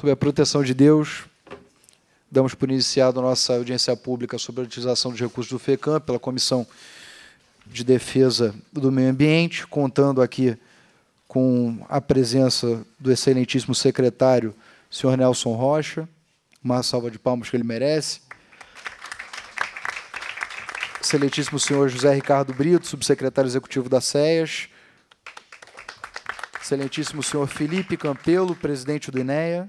Sobre a proteção de Deus, damos por iniciado nossa audiência pública sobre a utilização dos recursos do FECAM pela Comissão de Defesa do Meio Ambiente, contando aqui com a presença do excelentíssimo secretário, senhor Nelson Rocha, uma salva de palmas que ele merece. Excelentíssimo senhor José Ricardo Brito, subsecretário executivo da SEAS. Excelentíssimo senhor Felipe Campelo, presidente do INEA.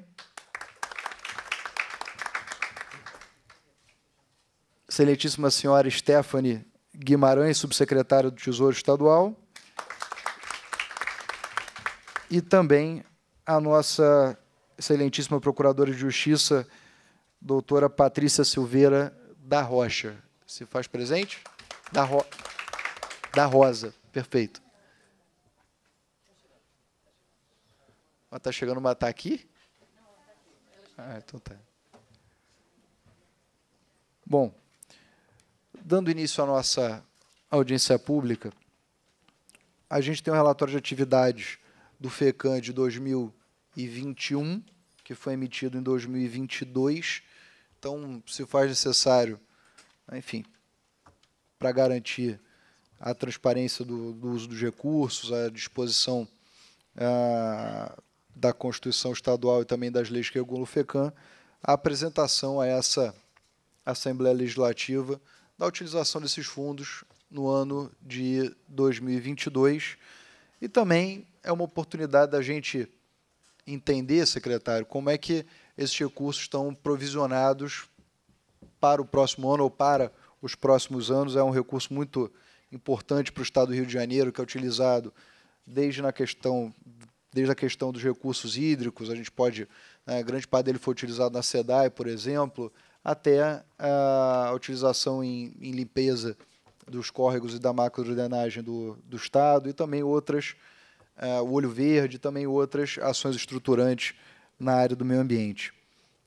excelentíssima senhora Stephanie Guimarães, subsecretária do Tesouro Estadual, e também a nossa excelentíssima procuradora de justiça, doutora Patrícia Silveira da Rocha. Se faz presente? Da, Ro... da Rosa, perfeito. Está ah, chegando uma está aqui? Ah, então tá. Bom, dando início à nossa audiência pública, a gente tem um relatório de atividades do FECAN de 2021, que foi emitido em 2022. Então, se faz necessário, enfim, para garantir a transparência do, do, uso dos recursos, a disposição ah, da Constituição Estadual e também das leis que regulam o FECAN, a apresentação a essa Assembleia Legislativa da utilização desses fundos no ano de 2022. E também é uma oportunidade da gente entender, secretário, como é que esses recursos estão provisionados para o próximo ano ou para os próximos anos. É um recurso muito importante para o Estado do Rio de Janeiro, que é utilizado desde na questão desde a questão dos recursos hídricos, a gente pode, né, grande parte dele foi utilizado na SEDAI, por exemplo, até a utilização em, em limpeza dos córregos e da macro-drenagem do, do Estado e também outras, uh, o olho verde, também outras ações estruturantes na área do meio ambiente.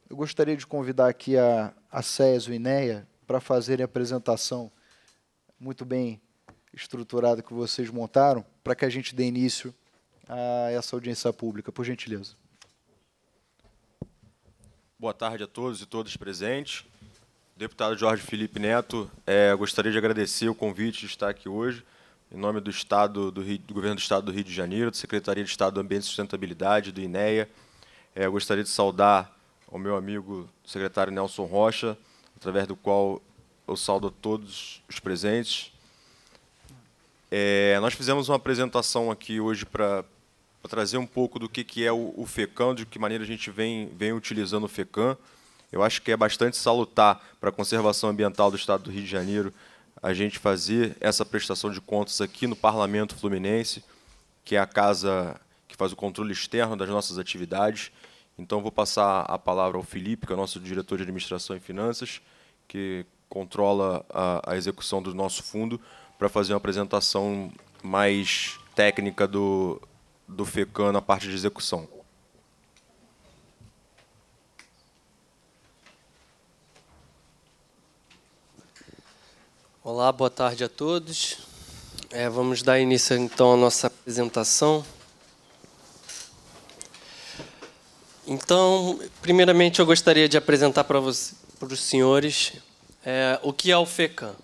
Eu gostaria de convidar aqui a, a SES e o INEA para fazerem a apresentação muito bem estruturada que vocês montaram para que a gente dê início a essa audiência pública, por gentileza. Boa tarde a todos e todas presentes. Deputado Jorge Felipe Neto, é, gostaria de agradecer o convite de estar aqui hoje, em nome do Estado do, Rio, do Governo do Estado do Rio de Janeiro, da Secretaria de Estado do Ambiente e Sustentabilidade, do INEA. É, gostaria de saudar o meu amigo secretário Nelson Rocha, através do qual eu saldo a todos os presentes. É, nós fizemos uma apresentação aqui hoje para para trazer um pouco do que, que é o, o FECAM, de que maneira a gente vem, vem utilizando o FECAM. Eu acho que é bastante salutar para a conservação ambiental do Estado do Rio de Janeiro a gente fazer essa prestação de contas aqui no Parlamento Fluminense, que é a casa que faz o controle externo das nossas atividades. Então, vou passar a palavra ao Felipe, que é o nosso diretor de Administração e Finanças, que controla a, a execução do nosso fundo, para fazer uma apresentação mais técnica do, do FECAN na parte de execução. Olá, boa tarde a todos. É, vamos dar início então à nossa apresentação. Então, primeiramente eu gostaria de apresentar para, você, para os senhores é, o que é o FECAM.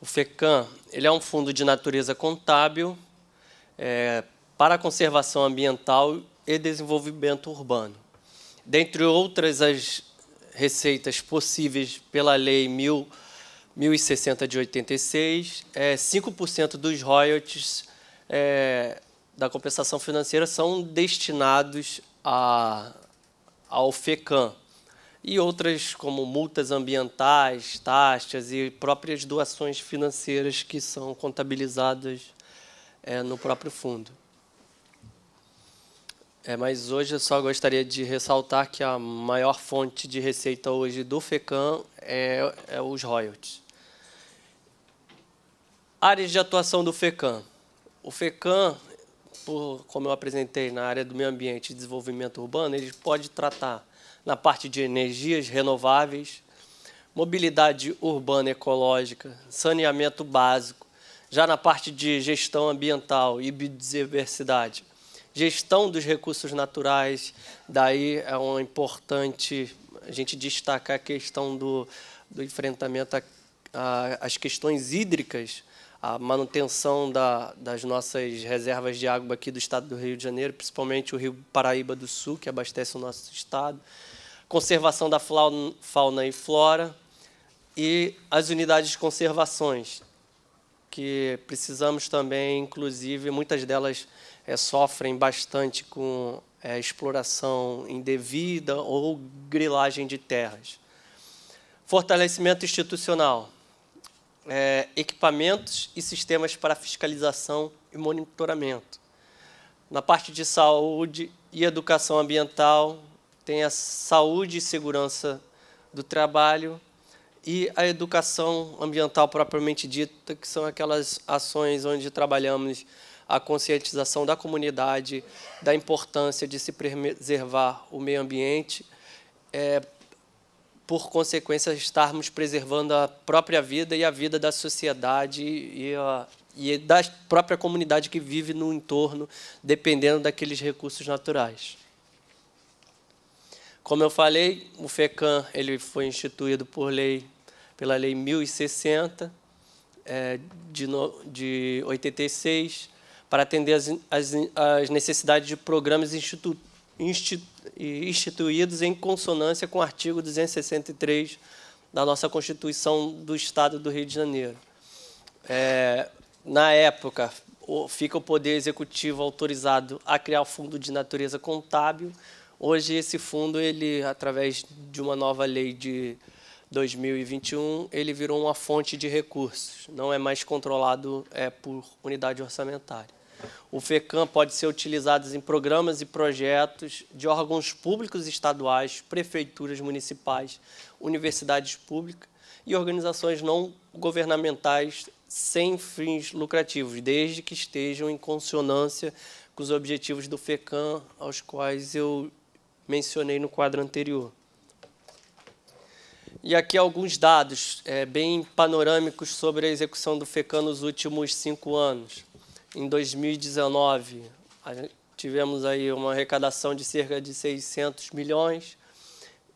O FECAM ele é um fundo de natureza contábil, é, para a conservação ambiental e desenvolvimento urbano. Dentre outras as receitas possíveis pela Lei 1060 de 86, é, 5% dos royalties é, da compensação financeira são destinados a, ao FECAM e outras como multas ambientais, taxas e próprias doações financeiras que são contabilizadas é, no próprio fundo. É, mas hoje eu só gostaria de ressaltar que a maior fonte de receita hoje do FECAM é, é os royalties. Áreas de atuação do FECAM. O FECAM, por, como eu apresentei na área do meio ambiente e desenvolvimento urbano, ele pode tratar na parte de energias renováveis, mobilidade urbana ecológica, saneamento básico, já na parte de gestão ambiental e biodiversidade, gestão dos recursos naturais. Daí é um importante a gente destacar a questão do, do enfrentamento às questões hídricas, a manutenção da, das nossas reservas de água aqui do estado do Rio de Janeiro, principalmente o Rio Paraíba do Sul, que abastece o nosso estado, conservação da fauna e flora e as unidades de conservações, que precisamos também, inclusive, muitas delas é, sofrem bastante com é, exploração indevida ou grilagem de terras. Fortalecimento institucional, é, equipamentos e sistemas para fiscalização e monitoramento. Na parte de saúde e educação ambiental, tem a saúde e segurança do trabalho e a educação ambiental propriamente dita, que são aquelas ações onde trabalhamos a conscientização da comunidade da importância de se preservar o meio ambiente, é, por consequência, estarmos preservando a própria vida e a vida da sociedade e, a, e da própria comunidade que vive no entorno, dependendo daqueles recursos naturais. Como eu falei, o FECAM ele foi instituído por lei, pela Lei 1060, é, de, no, de 86, para atender as, as, as necessidades de programas institu, institu, instituídos em consonância com o artigo 263 da nossa Constituição do Estado do Rio de Janeiro. É, na época, fica o Poder Executivo autorizado a criar o fundo de natureza contábil. Hoje, esse fundo, ele, através de uma nova lei de 2021, ele virou uma fonte de recursos, não é mais controlado é, por unidade orçamentária. O FECAM pode ser utilizado em programas e projetos de órgãos públicos estaduais, prefeituras municipais, universidades públicas e organizações não governamentais sem fins lucrativos, desde que estejam em consonância com os objetivos do FECAM, aos quais eu mencionei no quadro anterior. E aqui alguns dados é, bem panorâmicos sobre a execução do FECAM nos últimos cinco anos. Em 2019, tivemos aí uma arrecadação de cerca de 600 milhões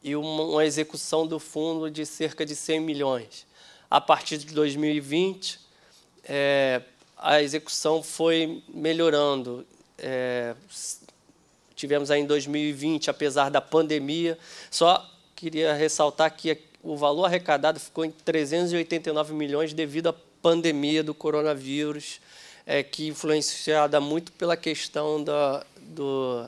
e uma, execução do fundo de cerca de 100 milhões. A partir de 2020, é, a execução foi melhorando. É, tivemos aí em 2020, apesar da pandemia, só queria ressaltar que o valor arrecadado ficou em 389 milhões devido à pandemia do coronavírus é, que influenciada muito pela questão da, do,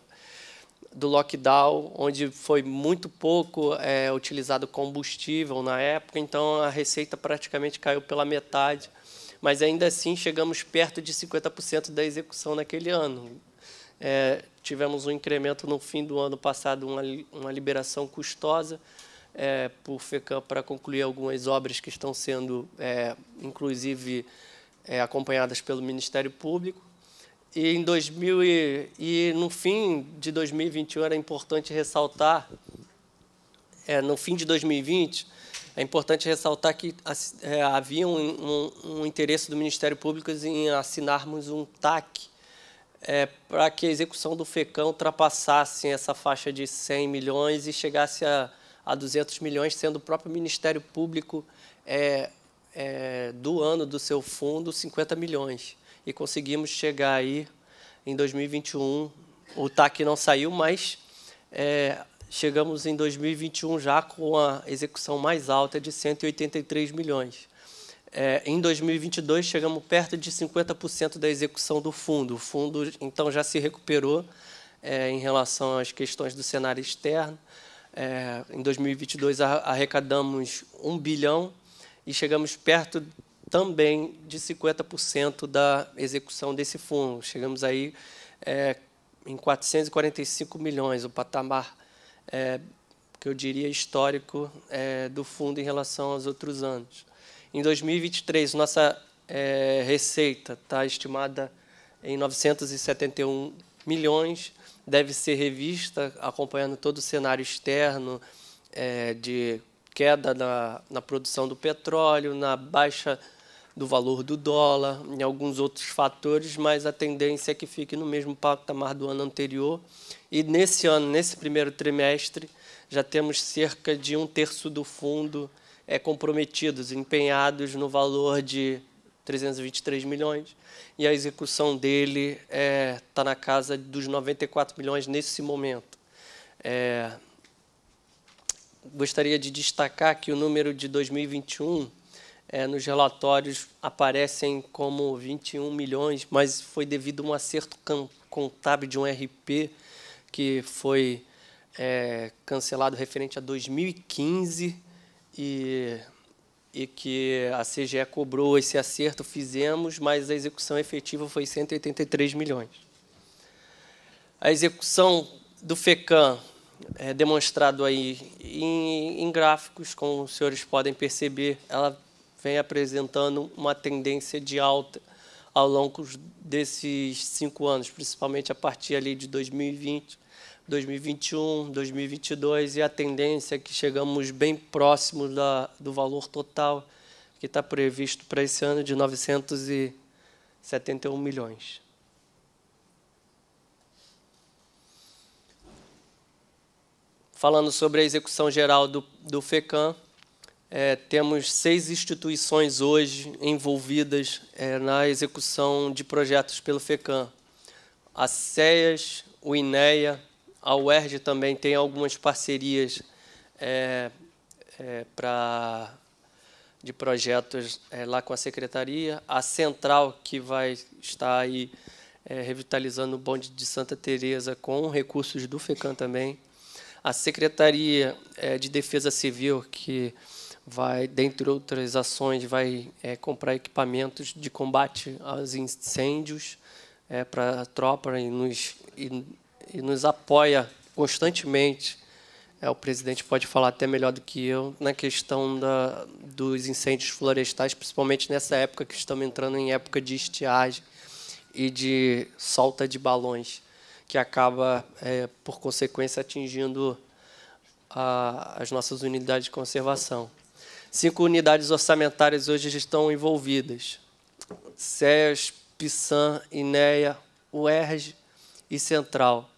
do lockdown, onde foi muito pouco é, utilizado combustível na época, então a receita praticamente caiu pela metade. Mas ainda assim chegamos perto de 50% da execução naquele ano. É, tivemos um incremento no fim do ano passado, uma, uma liberação custosa é, por FECAM para concluir algumas obras que estão sendo, é, inclusive, é, acompanhadas pelo Ministério Público. E em 2000 e, e, no fim de 2021 era importante ressaltar, é, no fim de 2020 é importante ressaltar que é, havia um, um, um, interesse do Ministério Público em assinarmos um TAC é, para que a execução do FECAM ultrapassasse essa faixa de 100 milhões e chegasse a, a 200 milhões, sendo o próprio Ministério Público é, é, do ano do seu fundo 50 milhões. E conseguimos chegar aí em 2021. O TAC não saiu, mas é, chegamos em 2021 já com a execução mais alta de 183 milhões. É, em 2022, chegamos perto de 50% da execução do fundo. O fundo, então, já se recuperou é, em relação às questões do cenário externo. É, em 2022, arrecadamos 1 bilhão e chegamos perto também de 50% da execução desse fundo. Chegamos aí é, em 445 milhões, o patamar é, que eu diria histórico é, do fundo em relação aos outros anos. Em 2023, nossa é, receita está estimada em 971 milhões, deve ser revista acompanhando todo o cenário externo é, de queda na, na produção do petróleo, na baixa do valor do dólar, em alguns outros fatores, mas a tendência é que fique no mesmo patamar do ano anterior. E nesse ano, nesse primeiro trimestre, já temos cerca de um terço do fundo é, comprometidos, empenhados no valor de 323 milhões, e a execução dele está é, tá na casa dos 94 milhões nesse momento. É, gostaria de destacar que o número de 2021 é, eh, nos relatórios aparecem como 21 milhões, mas foi devido a um acerto contábil de um RP que foi é, cancelado referente a 2015 e, e que a CGE cobrou esse acerto, fizemos, mas a execução efetiva foi 183 milhões. A execução do FECAM é, demonstrado aí em, em gráficos, como os senhores podem perceber, ela vem apresentando uma tendência de alta ao longo desses cinco anos, principalmente a partir ali de 2020, 2021, 2022 e a tendência é que chegamos bem próximos da, do valor total que está previsto para esse ano de 971 milhões. falando sobre a execução geral do, do FECAM. É, temos seis instituições hoje envolvidas é, na execução de projetos pelo FECAM. A CEAS, o INEA, a UERJ também tem algumas parcerias é, é pra, de projetos é, lá com a Secretaria. A Central, que vai estar aí é, revitalizando o bonde de Santa Teresa com recursos do FECAM também a Secretaria eh, de Defesa Civil, que vai, dentre outras ações, vai é, comprar equipamentos de combate aos incêndios é, eh, para a tropa e nos, e, e nos apoia constantemente. É, o presidente pode falar até melhor do que eu na questão da, dos incêndios florestais, principalmente nessa época que estamos entrando em época de estiagem e de solta de balões que acaba, é, por consequência, atingindo a, as nossas unidades de conservação. Cinco unidades orçamentárias hoje estão envolvidas: SES, PISAN, INEA, UERJ e Central.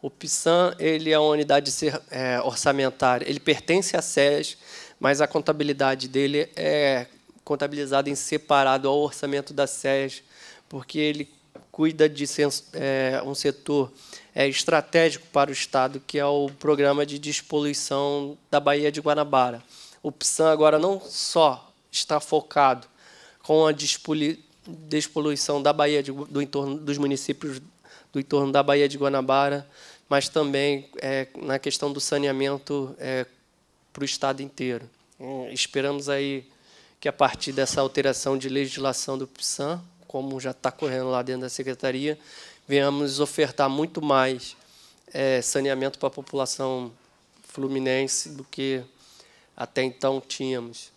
O PISAN ele é uma unidade é, orçamentária, ele pertence à SES, mas a contabilidade dele é contabilizada em separado ao orçamento da SES, porque ele cuida de é, um setor é, estratégico para o Estado, que é o Programa de Despoluição da Baía de Guanabara. O PSAN agora não só está focado com a despoluição da Baía de, do entorno, dos municípios do entorno da Baía de Guanabara, mas também é, na questão do saneamento é, para o Estado inteiro. É, esperamos aí que, a partir dessa alteração de legislação do PSAN, como já está correndo lá dentro da secretaria, venhamos ofertar muito mais é, saneamento para a população fluminense do que até então tínhamos.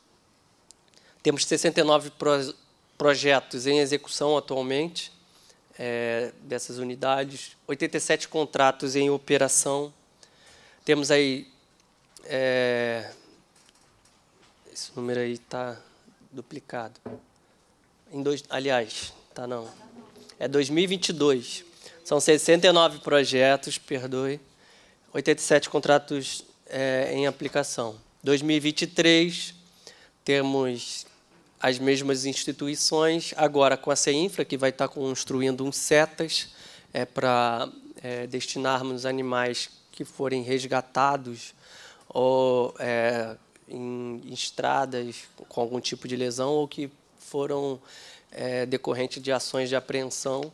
Temos 69 pro projetos em execução atualmente é, dessas unidades, 87 contratos em operação. Temos aí. É, esse número aí está duplicado. Em dois, aliás, tá não. É 2022. São 69 projetos, perdoe. 87 contratos é, em aplicação. 2023, temos as mesmas instituições, agora com a CEINFRA, que vai estar tá construindo um setas é, eh, para é, eh, destinarmos animais que forem resgatados ou é, em estradas com algum tipo de lesão ou que foram é, decorrentes de ações de apreensão.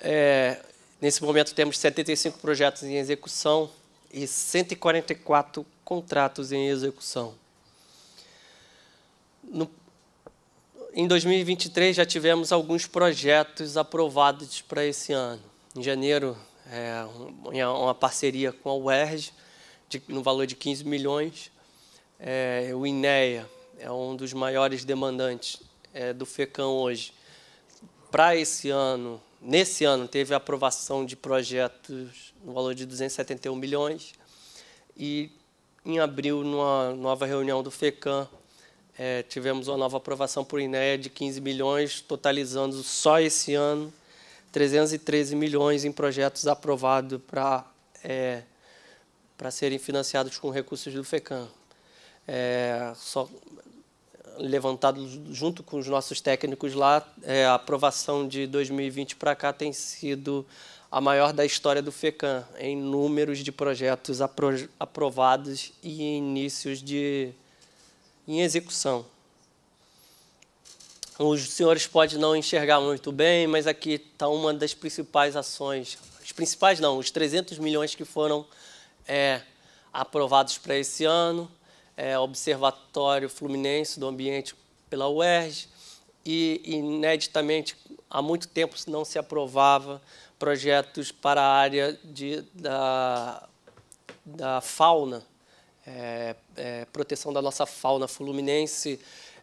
É, nesse momento, temos 75 projetos em execução e 144 contratos em execução. No, em 2023, já tivemos alguns projetos aprovados para esse ano. Em janeiro, é, uma parceria com a UERJ, de, no valor de 15 milhões. É, o INEA é um dos maiores demandantes é, do FECAM hoje, para esse ano, nesse ano, teve aprovação de projetos no valor de 271 milhões e em abril, numa nova reunião do FECAM, é, tivemos uma nova aprovação por INEA de 15 milhões, totalizando só esse ano 313 milhões em projetos aprovados para é, para serem financiados com recursos do FECAM. É, só levantado junto com os nossos técnicos lá, é, a aprovação de 2020 para cá tem sido a maior da história do FECAM, em números de projetos apro aprovados e inícios de em execução. Os senhores podem não enxergar muito bem, mas aqui está uma das principais ações. As principais não, os 300 milhões que foram é, aprovados para esse ano é, Observatório Fluminense do Ambiente pela UERJ, e ineditamente há muito tempo não se aprovava projetos para a área de, da, da fauna, é, é, proteção da nossa fauna fluminense,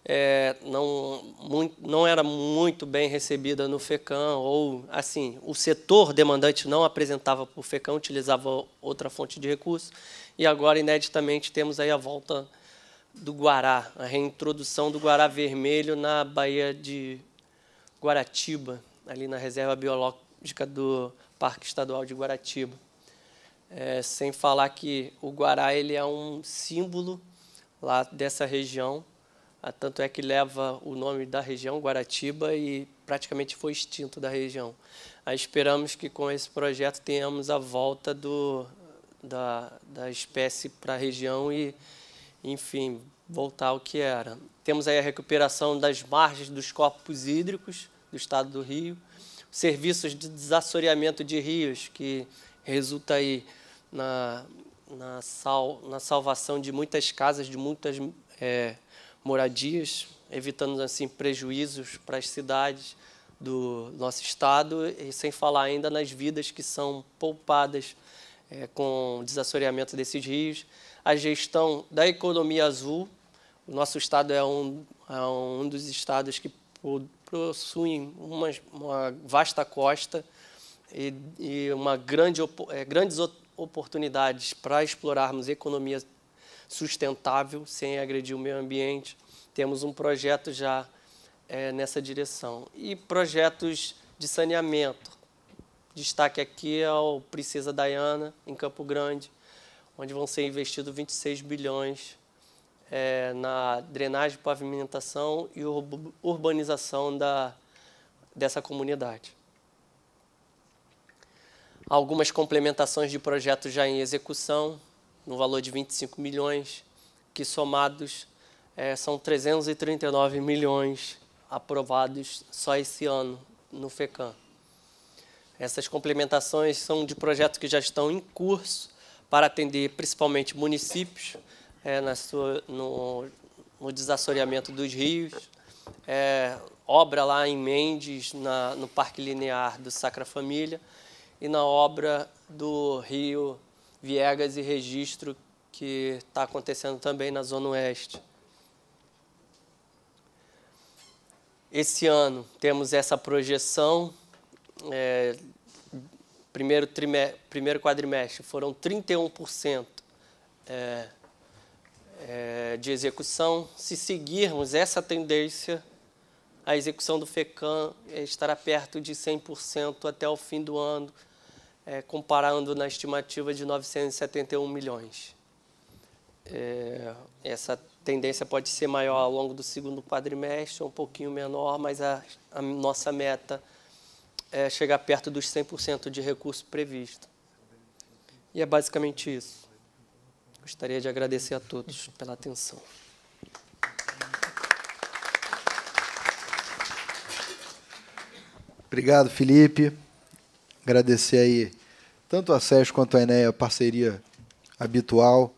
é, não, muito, não era muito bem recebida no FECAM, ou assim, o setor demandante não apresentava para o FECAM, utilizava outra fonte de recurso, e agora, ineditamente, temos aí a volta do Guará, a reintrodução do Guará Vermelho na Baía de Guaratiba, ali na Reserva Biológica do Parque Estadual de Guaratiba. É, sem falar que o Guará ele é um símbolo lá dessa região, ah, tanto é que leva o nome da região, Guaratiba, e praticamente foi extinto da região. Aí esperamos que com esse projeto tenhamos a volta do, da, da espécie para a região e, enfim, voltar ao que era. Temos aí a recuperação das margens dos corpos hídricos do estado do Rio, serviços de desassoreamento de rios, que resulta aí na, na, sal, na salvação de muitas casas, de muitas é, moradias, evitando assim prejuízos para as cidades do nosso estado e sem falar ainda nas vidas que são poupadas é, com o desassoreamento desses rios, a gestão da economia azul. O nosso estado é um, é um dos estados que possui uma, uma vasta costa e, e uma grande, é, grandes oportunidades para explorarmos economia sustentável, sem agredir o meio ambiente. Temos um projeto já é, nessa direção. E projetos de saneamento. Destaque aqui ao é Princesa Diana, em Campo Grande, onde vão ser investidos 26 bilhões é, na drenagem, pavimentação e urbanização da, dessa comunidade. Algumas complementações de projetos já em execução, no valor de 25 milhões, que somados é, são 339 milhões aprovados só esse ano no FECAM. Essas complementações são de projetos que já estão em curso para atender principalmente municípios é, na sua, no, no desassoreamento dos rios, é, obra lá em Mendes, na, no Parque Linear do Sacra Família, e na obra do Rio viegas e registro que está acontecendo também na Zona Oeste. Esse ano temos essa projeção. É, primeiro, trimestre, primeiro quadrimestre foram 31% é, é, de execução. Se seguirmos essa tendência, a execução do FECAM é, estará perto de 100% até o fim do ano, é, comparando na estimativa de 971 milhões. É, essa tendência pode ser maior ao longo do segundo quadrimestre, um pouquinho menor, mas a, a nossa meta é chegar perto dos 100% de recurso previsto. E é basicamente isso. Gostaria de agradecer a todos pela atenção. Obrigado, Felipe. Agradecer aí tanto a SES quanto a Enéia, parceria habitual.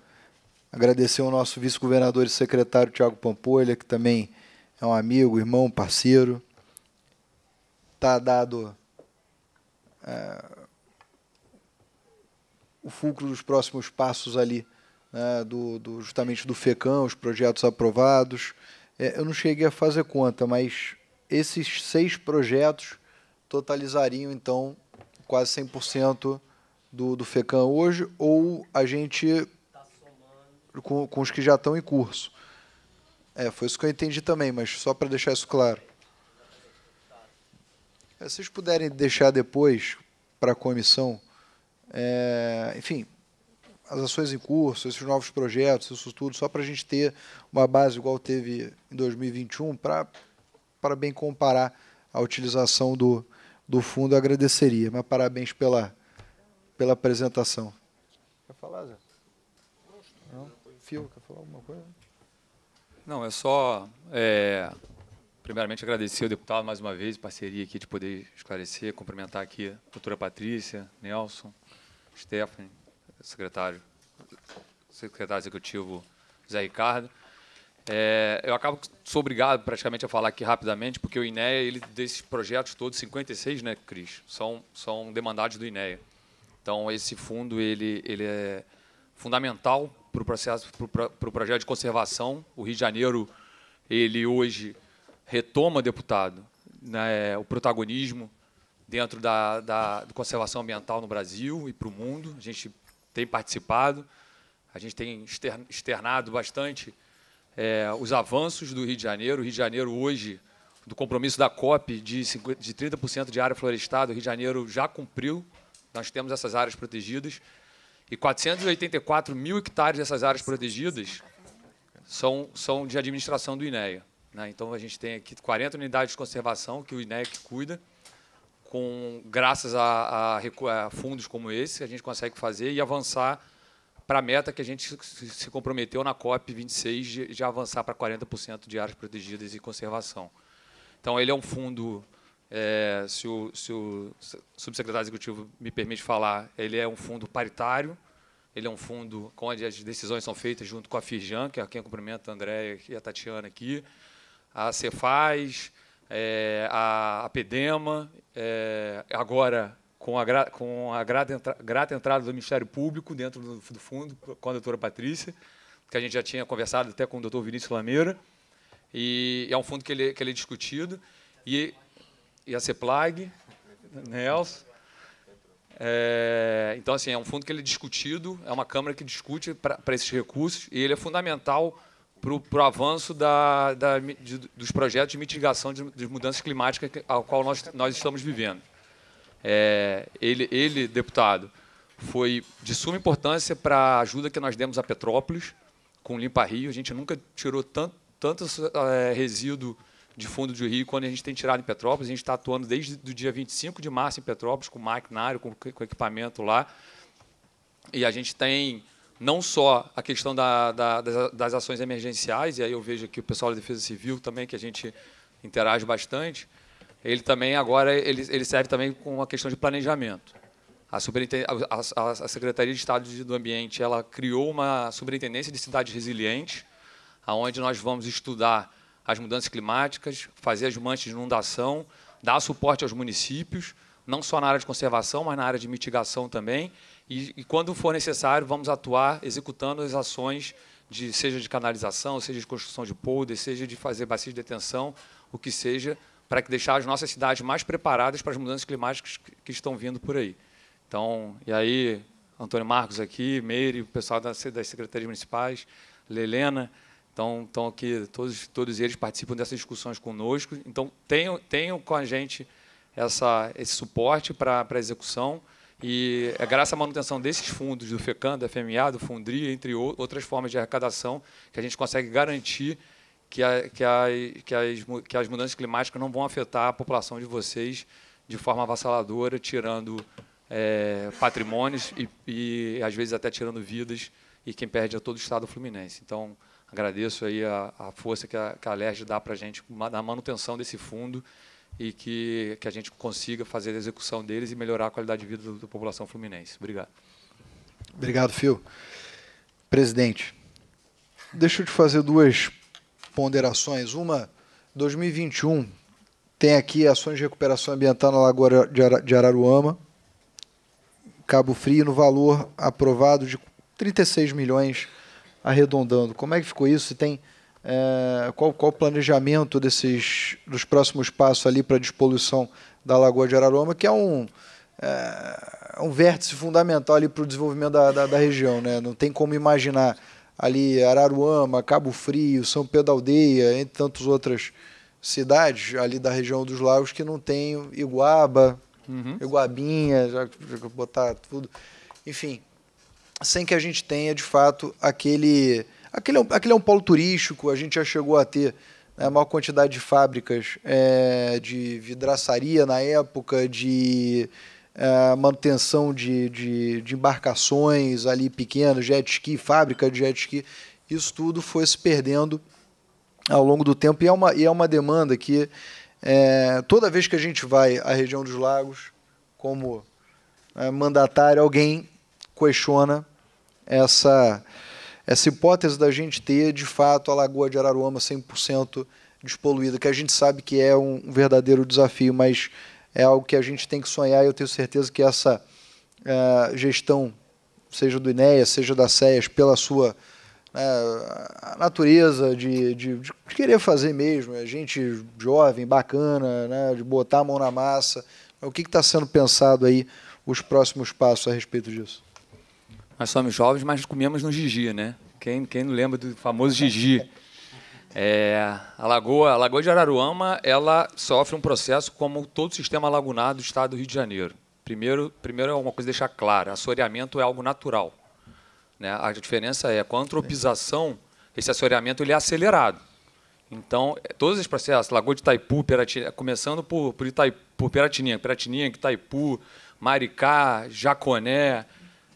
Agradecer ao nosso vice-governador e secretário Tiago Pampolha, que também é um amigo, irmão, parceiro. Está dado é, o fulcro dos próximos passos ali, né, do, do, justamente do FECAM, os projetos aprovados. É, eu não cheguei a fazer conta, mas esses seis projetos totalizariam, então, quase 100% do, do FECAM hoje, ou a gente com, com os que já estão em curso. É, foi isso que eu entendi também, mas só para deixar isso claro. É, se vocês puderem deixar depois para a comissão, é, enfim, as ações em curso, esses novos projetos, isso tudo, só para a gente ter uma base igual teve em 2021, para bem comparar a utilização do, do fundo agradeceria. Mas parabéns pela, pela apresentação. Quer falar, Zé? Não? Fio, quer falar alguma coisa? Não, é só. É, primeiramente, agradecer ao deputado mais uma vez, parceria aqui de poder esclarecer, cumprimentar aqui a doutora Patrícia, Nelson, Stephanie, secretário, secretário executivo Zé Ricardo. É, eu acabo sou obrigado praticamente a falar aqui rapidamente, porque o INEA, ele, desses projetos todos, 56, né, Cris, são, são demandados do INEA. Então, esse fundo ele, ele é fundamental para o processo, para o projeto de conservação. O Rio de Janeiro, ele hoje retoma, deputado, né, o protagonismo dentro da, da, da conservação ambiental no Brasil e para o mundo. A gente tem participado, a gente tem externado bastante é, os avanços do Rio de Janeiro. O Rio de Janeiro hoje, do compromisso da COP de, 50, de 30% de área florestada, o Rio de Janeiro já cumpriu. Nós temos essas áreas protegidas. E 484 mil hectares dessas áreas protegidas são, são de administração do INEA. Né? Então, a gente tem aqui 40 unidades de conservação que o INEA que cuida. Com, graças a, a, a fundos como esse, a gente consegue fazer e avançar para a meta que a gente se comprometeu na COP26 de, de avançar para 40% de áreas protegidas e conservação. Então, ele é um fundo, é, se, o, se o subsecretário executivo me permite falar, ele é um fundo paritário, ele é um fundo onde as decisões são feitas junto com a Firjan, que é quem cumprimenta a Andréia e a Tatiana aqui, a Cefaz, é, a, Pedema, é, agora com a, gra, com a grata, entra, grata, entrada do Ministério Público dentro do, do, fundo, com a doutora Patrícia, que a gente já tinha conversado até com o doutor Vinícius Lameira, e é um fundo que ele, que ele é discutido, e, e a CEPLAG, Nelson. É, então, assim, é um fundo que ele é discutido, é uma Câmara que discute para esses recursos, e ele é fundamental para o avanço da, da de, dos projetos de mitigação das de mudanças climáticas ao qual nós, nós estamos vivendo. É, ele, ele, deputado, foi de suma importância para a ajuda que nós demos a Petrópolis com o Limpa Rio. A gente nunca tirou tanto, tanto é, resíduo de fundo de rio quando a gente tem tirado em Petrópolis. A gente está atuando desde o dia 25 de março em Petrópolis, com maquinário, com, com equipamento lá. E a gente tem não só a questão da, da, das, das ações emergenciais, e aí eu vejo aqui o pessoal da Defesa Civil também, que a gente interage bastante, ele também agora ele, ele serve também com uma questão de planejamento. A, a, a, Secretaria de Estado do Ambiente ela criou uma superintendência de cidades resilientes, aonde nós vamos estudar as mudanças climáticas, fazer as manchas de inundação, dar suporte aos municípios, não só na área de conservação, mas na área de mitigação também. E, e quando for necessário, vamos atuar executando as ações de seja de canalização, seja de construção de polder, seja de fazer bacia de detenção, o que seja, para deixar as nossas cidades mais preparadas para as mudanças climáticas que estão vindo por aí. Então, e aí, Antônio Marcos aqui, Meire, o pessoal das, das secretarias municipais, Lelena, então, estão aqui, todos, todos eles participam dessas discussões conosco. Então, tenham, tenham com a gente essa, esse suporte para a execução. E é graças à manutenção desses fundos, do FECAM, do FMA, do Fundri, entre outras formas de arrecadação, que a gente consegue garantir que, a, que, que, as, que as mudanças climáticas não vão afetar a população de vocês de forma avassaladora, tirando é, patrimônios e, e, às vezes, até tirando vidas. E quem perde é todo o Estado fluminense. Então, agradeço aí a, a força que a, que a dá para a gente na manutenção desse fundo e que, que a gente consiga fazer a execução deles e melhorar a qualidade de vida da população fluminense. Obrigado. Obrigado, Fio. Presidente, deixa eu te fazer duas ponderações. Uma, 2021, tem aqui ações de recuperação ambiental na Lagoa de Araruama, Cabo Frio, no valor aprovado de 36 milhões, arredondando. Como é que ficou isso? Tem é, qual, qual o planejamento desses dos próximos passos ali para a despoluição da Lagoa de Araruama, que é um eh, é, um vértice fundamental ali para o desenvolvimento da, da, da região, né? Não tem como imaginar ali Araruama, Cabo Frio, São Pedro da Aldeia, entre tantas outras cidades ali da região dos lagos que não tem Iguaba, uhum. Iguabinha, já, já botar tudo, enfim, sem que a gente tenha de fato aquele aquele é um, aquele é um polo turístico, a gente já chegou a ter né, a maior quantidade de fábricas é, de vidraçaria na época, de é, manutenção de, de, de, embarcações ali pequenas, jet ski, fábrica de jet ski, isso tudo foi se perdendo ao longo do tempo e é uma, e é uma demanda que é, toda vez que a gente vai à região dos lagos, como é, mandatário, alguém questiona essa, essa hipótese da gente ter, de fato, a Lagoa de Araruama 100% despoluída, que a gente sabe que é um verdadeiro desafio, mas é algo que a gente tem que sonhar e eu tenho certeza que essa uh, gestão, seja do INEA, seja da SEAS, pela sua uh, natureza de, de, de, querer fazer mesmo, é gente jovem, bacana, né, de botar a mão na massa, o que está sendo pensado aí, os próximos passos a respeito disso? Nós somos jovens, mas comemos no Gigi, né? Quem, quem não lembra do famoso Gigi? É, a lagoa, a lagoa de Araruama, ela sofre um processo como todo o sistema lagunar do estado do Rio de Janeiro. Primeiro, primeiro é uma coisa deixar clara, assoreamento é algo natural. Né? A diferença é, com a antropização, esse assoreamento ele é acelerado. Então, é, todos os processos, Lagoa de Itaipu, Piratinha, começando por, por, Itaipu, por Piratininha, Piratininha, Itaipu, Maricá, Jaconé,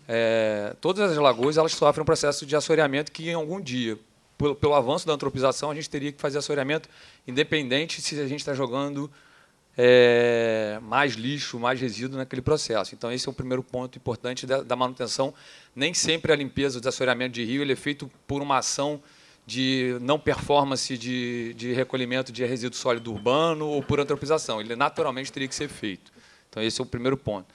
é, todas as lagoas elas sofrem um processo de assoreamento que em algum dia, pelo, pelo avanço da antropização, a gente teria que fazer assoreamento independente se a gente está jogando é, mais lixo, mais resíduo naquele processo. Então, esse é o primeiro ponto importante da, da manutenção. Nem sempre a limpeza do assoreamento de rio é feito por uma ação de não performance de, de recolhimento de resíduo sólido urbano ou por antropização. Ele naturalmente teria que ser feito. Então, esse é o primeiro ponto.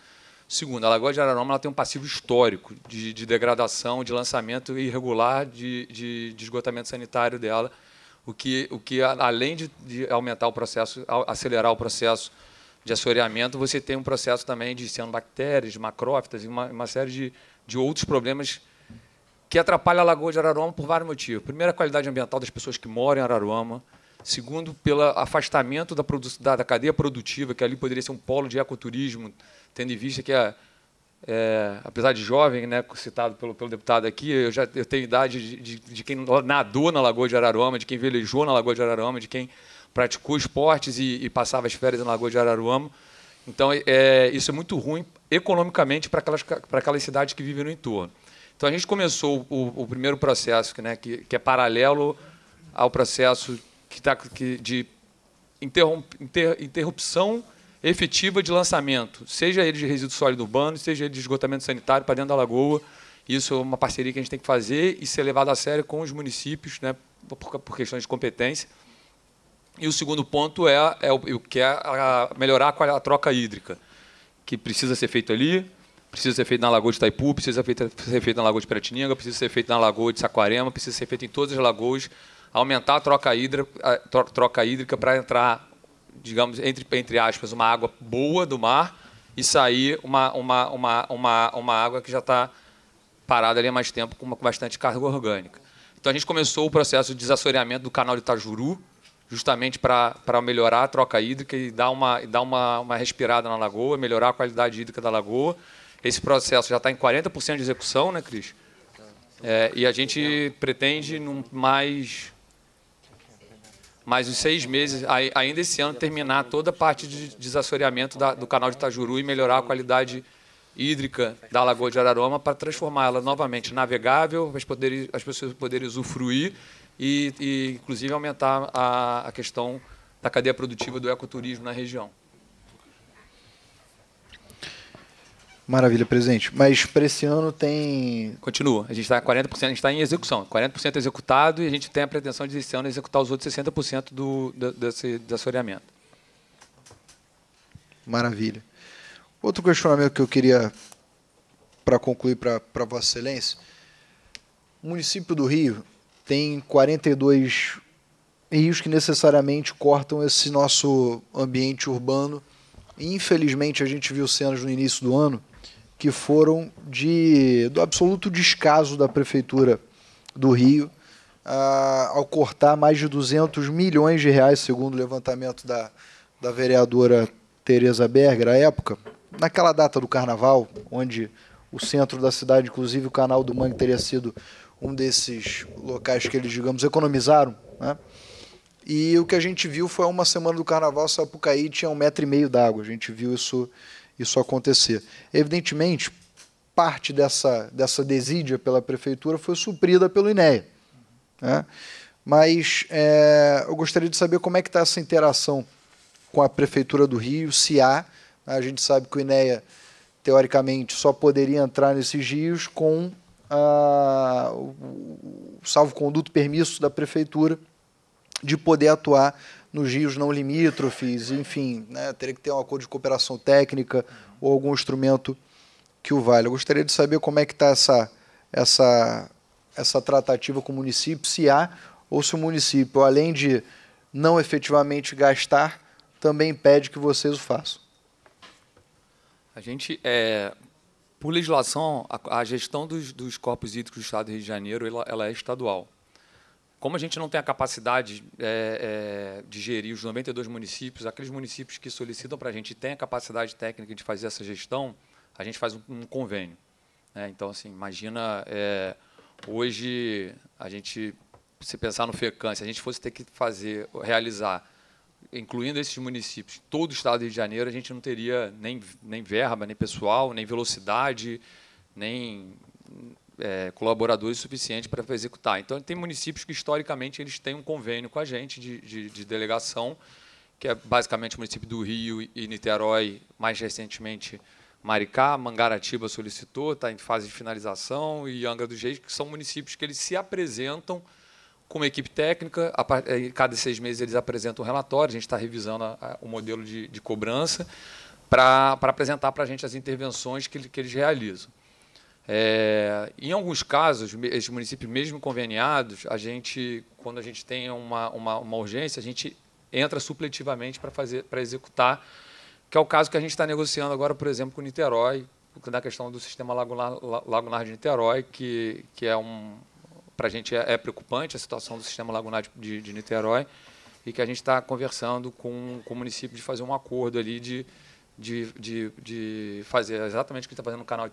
Segundo, a Lagoa de Araroma ela tem um passivo histórico de, de degradação, de lançamento irregular, de, de, de, esgotamento sanitário dela, o que, o que além de, de aumentar o processo, acelerar o processo de assoreamento, você tem um processo também de cianobactérias, macrófitas e uma, uma série de, de outros problemas que atrapalha a Lagoa de Araruama por vários motivos. Primeiro, a qualidade ambiental das pessoas que moram em Araruama segundo, pelo afastamento da, da, da, cadeia produtiva, que ali poderia ser um polo de ecoturismo, tendo em vista que, a, é, apesar de jovem, né, citado pelo, pelo deputado aqui, eu já eu tenho idade de, de, de, quem nadou na Lagoa de Araruama, de quem velejou na Lagoa de Araruama, de quem praticou esportes e, e passava as férias na Lagoa de Araruama. Então, é, é isso é muito ruim economicamente para aquelas, para aquelas cidades que vivem no entorno. Então, a gente começou o, o primeiro processo, que, né, que, que é paralelo ao processo que tá, que, de interromp, inter, interrupção efetiva de lançamento, seja ele de resíduo sólido urbano, seja ele de esgotamento sanitário para dentro da lagoa. Isso é uma parceria que a gente tem que fazer e ser levado a sério com os municípios, né, por, por questões de competência. E o segundo ponto é, é o que é a melhorar a troca hídrica, que precisa ser feito ali, precisa ser feito na Lagoa de Itaipu, precisa ser feito, na Lagoa de Piratininga, precisa ser feito na Lagoa de Saquarema, precisa ser feito em todas as lagoas aumentar a troca hídrica, troca hídrica para entrar, digamos, entre, entre aspas, uma água boa do mar e sair uma, uma, uma, uma, uma água que já está parada ali há mais tempo com bastante carga orgânica. Então a gente começou o processo de desassoreamento do canal de Itajuru, justamente para melhorar a troca hídrica e dar, uma, e dar uma, uma respirada na lagoa, melhorar a qualidade hídrica da lagoa. Esse processo já está em 40% de execução, né, Cris? É, e a gente pretende, num mais mas uns seis meses, ainda esse ano, terminar toda a parte de desassoreamento do canal de Itajuru e melhorar a qualidade hídrica da Lagoa de Araroma para transformá-la novamente navegável, para as pessoas poderem usufruir e, e inclusive, aumentar a, a questão da cadeia produtiva do ecoturismo na região. Maravilha, presidente. Mas para esse ano tem. Continua. A gente está 40%, a gente está em execução. 40% executado e a gente tem a pretensão de esse ano executar os outros 60% do, desse, desse Maravilha. Outro questionamento que eu queria, para concluir para Vossa Excelência. O município do Rio tem 42 rios que necessariamente cortam esse nosso ambiente urbano. Infelizmente, a gente viu cenas no início do ano que foram de do absoluto descaso da prefeitura do Rio ah, ao cortar mais de 200 milhões de reais, segundo o levantamento da, da vereadora Tereza Berger, à época, naquela data do carnaval, onde o centro da cidade, inclusive o canal do Mangue, teria sido um desses locais que eles, digamos, economizaram, né? E o que a gente viu foi uma semana do carnaval, Sapucaí tinha um metro e meio d'água. A gente viu isso isso acontecer. Evidentemente, parte dessa, dessa desídia pela prefeitura foi suprida pelo INEA. Né? Mas é, eu gostaria de saber como é que está essa interação com a Prefeitura do Rio, se há. A gente sabe que o INEA, teoricamente, só poderia entrar nesses rios com o, o salvo-conduto permisso da Prefeitura de poder atuar nos rios não limítrofes, enfim, né, teria que ter um acordo de cooperação técnica ou algum instrumento que o valha. Eu gostaria de saber como é que está essa, essa, essa tratativa com o município, se há ou se o município, além de não efetivamente gastar, também pede que vocês o façam. A gente, é, por legislação, a, a gestão dos, dos, corpos hídricos do Estado do Rio de Janeiro ela, ela é estadual. Como a gente não tem a capacidade é, é, de gerir os 92 municípios, aqueles municípios que solicitam para a gente e têm a capacidade técnica de fazer essa gestão, a gente faz um, um convênio. Né? Então, assim, imagina é, hoje a gente, se pensar no FECAN, se a gente fosse ter que fazer, realizar, incluindo esses municípios, todo o estado do Rio de Janeiro, a gente não teria nem, nem verba, nem pessoal, nem velocidade, nem é, colaboradores suficientes para executar. Então, tem municípios que, historicamente, eles têm um convênio com a gente de, de, de delegação, que é basicamente o município do Rio e Niterói, mais recentemente Maricá, Mangaratiba solicitou, está em fase de finalização, e Angra dos Reis, que são municípios que eles se apresentam com uma equipe técnica, a, é, cada seis meses eles apresentam um relatório, a gente está revisando a, a, o modelo de, de cobrança para apresentar para a gente as intervenções que, que eles realizam. É, em alguns casos, esses municípios mesmo conveniados, a gente, quando a gente tem uma, uma, uma urgência, a gente entra supletivamente para fazer, para executar, que é o caso que a gente está negociando agora, por exemplo, com Niterói, na questão do sistema lagunar, lagunar de Niterói, que, que é um, para a gente é, é, preocupante a situação do sistema lagunar de, de Niterói, e que a gente está conversando com, com o município de fazer um acordo ali de de, de, de fazer exatamente o que está fazendo no canal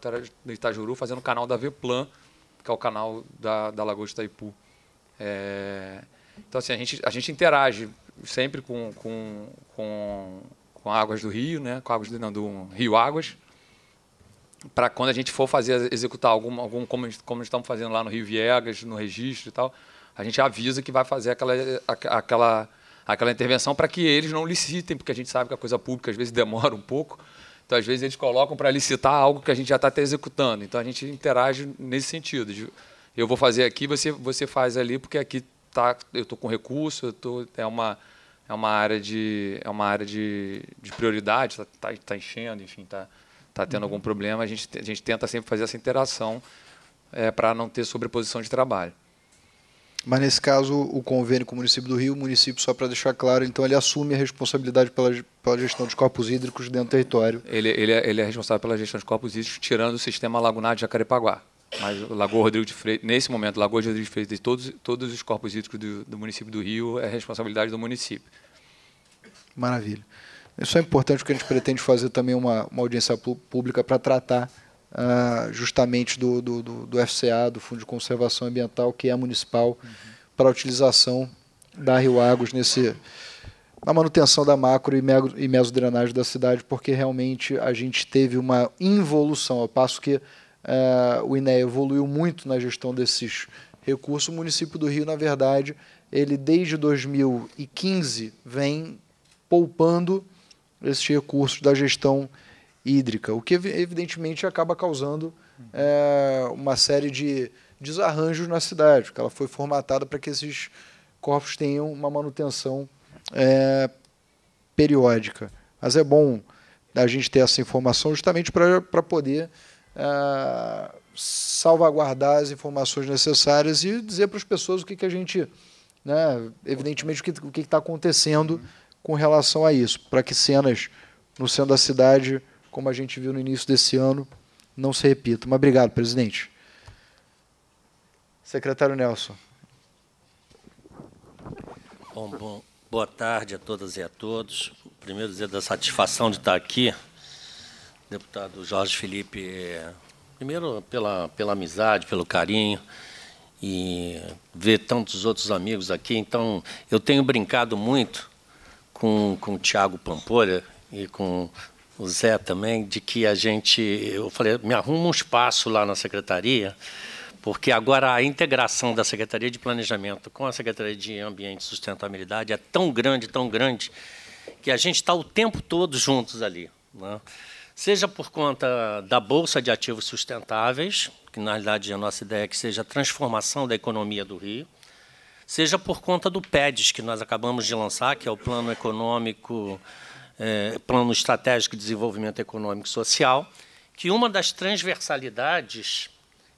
do Itajuru, fazendo o canal da Plan, que é o canal da, da Lagoa de Itaipu. É, então, assim, a gente, a gente interage sempre com, com, com, com águas do rio, né? com águas do, não, do Rio Águas, para quando a gente for fazer executar algum, algum como, como estamos fazendo lá no Rio Viegas, no registro e tal, a gente avisa que vai fazer aquela, aquela aquela intervenção para que eles não licitem, porque a gente sabe que a coisa pública às vezes demora um pouco. Então, às vezes, eles colocam para licitar algo que a gente já está até executando. Então, a gente interage nesse sentido. De, eu vou fazer aqui, você, você faz ali, porque aqui tá, eu estou com recurso, eu tô, é, uma, é uma área de, é uma área de, de prioridade, está tá, tá enchendo, enfim, está tá tendo uhum. algum problema. A gente, a gente tenta sempre fazer essa interação é, para não ter sobreposição de trabalho. Mas nesse caso, o convênio com o município do Rio, o município, só para deixar claro, então ele assume a responsabilidade pela, pela gestão dos corpos hídricos dentro do território. Ele, ele, é, ele é responsável pela gestão dos corpos hídricos, tirando o sistema lagunar de Jacarepaguá. Mas o Lagoa Rodrigo de Freitas, nesse momento, Lagoa Rodrigo de Freitas e todos, todos os corpos hídricos do, do município do Rio é responsabilidade do município. Maravilha. Isso é importante porque a gente pretende fazer também uma, uma audiência pública para tratar uh, justamente do, do, do, do, FCA, do Fundo de Conservação Ambiental, que é municipal, uhum. para a utilização da Rio Argos nesse, na manutenção da macro e, e mesodrenagem da cidade, porque realmente a gente teve uma involução, ao passo que uh, o INEA evoluiu muito na gestão desses recursos. O município do Rio, na verdade, ele desde 2015 vem poupando esses recursos da gestão hídrica, o que evidentemente acaba causando é, uma série de desarranjos na cidade, porque ela foi formatada para que esses corpos tenham uma manutenção é, periódica. Mas é bom a gente ter essa informação justamente para poder é, salvaguardar as informações necessárias e dizer para as pessoas o que, que a gente, né, evidentemente, o que está acontecendo com relação a isso, para que cenas no centro da cidade como a gente viu no início desse ano, não se repita. Mas obrigado, presidente. Secretário Nelson. Bom, bom, boa tarde a todas e a todos. Primeiro dizer da satisfação de estar aqui, deputado Jorge Felipe, eh, primeiro pela, pela amizade, pelo carinho e ver tantos outros amigos aqui. Então, eu tenho brincado muito com, com o Tiago Pampolha e com o Zé também, de que a gente. Eu falei, me arruma um espaço lá na secretaria, porque agora a integração da Secretaria de Planejamento com a Secretaria de Ambiente e Sustentabilidade é tão grande, tão grande, que a gente está o tempo todo juntos ali. Né? Seja por conta da Bolsa de Ativos Sustentáveis, que na realidade a nossa ideia é que seja a transformação da economia do Rio, seja por conta do PEDES, que nós acabamos de lançar, que é o Plano Econômico é, plano Estratégico de Desenvolvimento Econômico e Social, que uma das transversalidades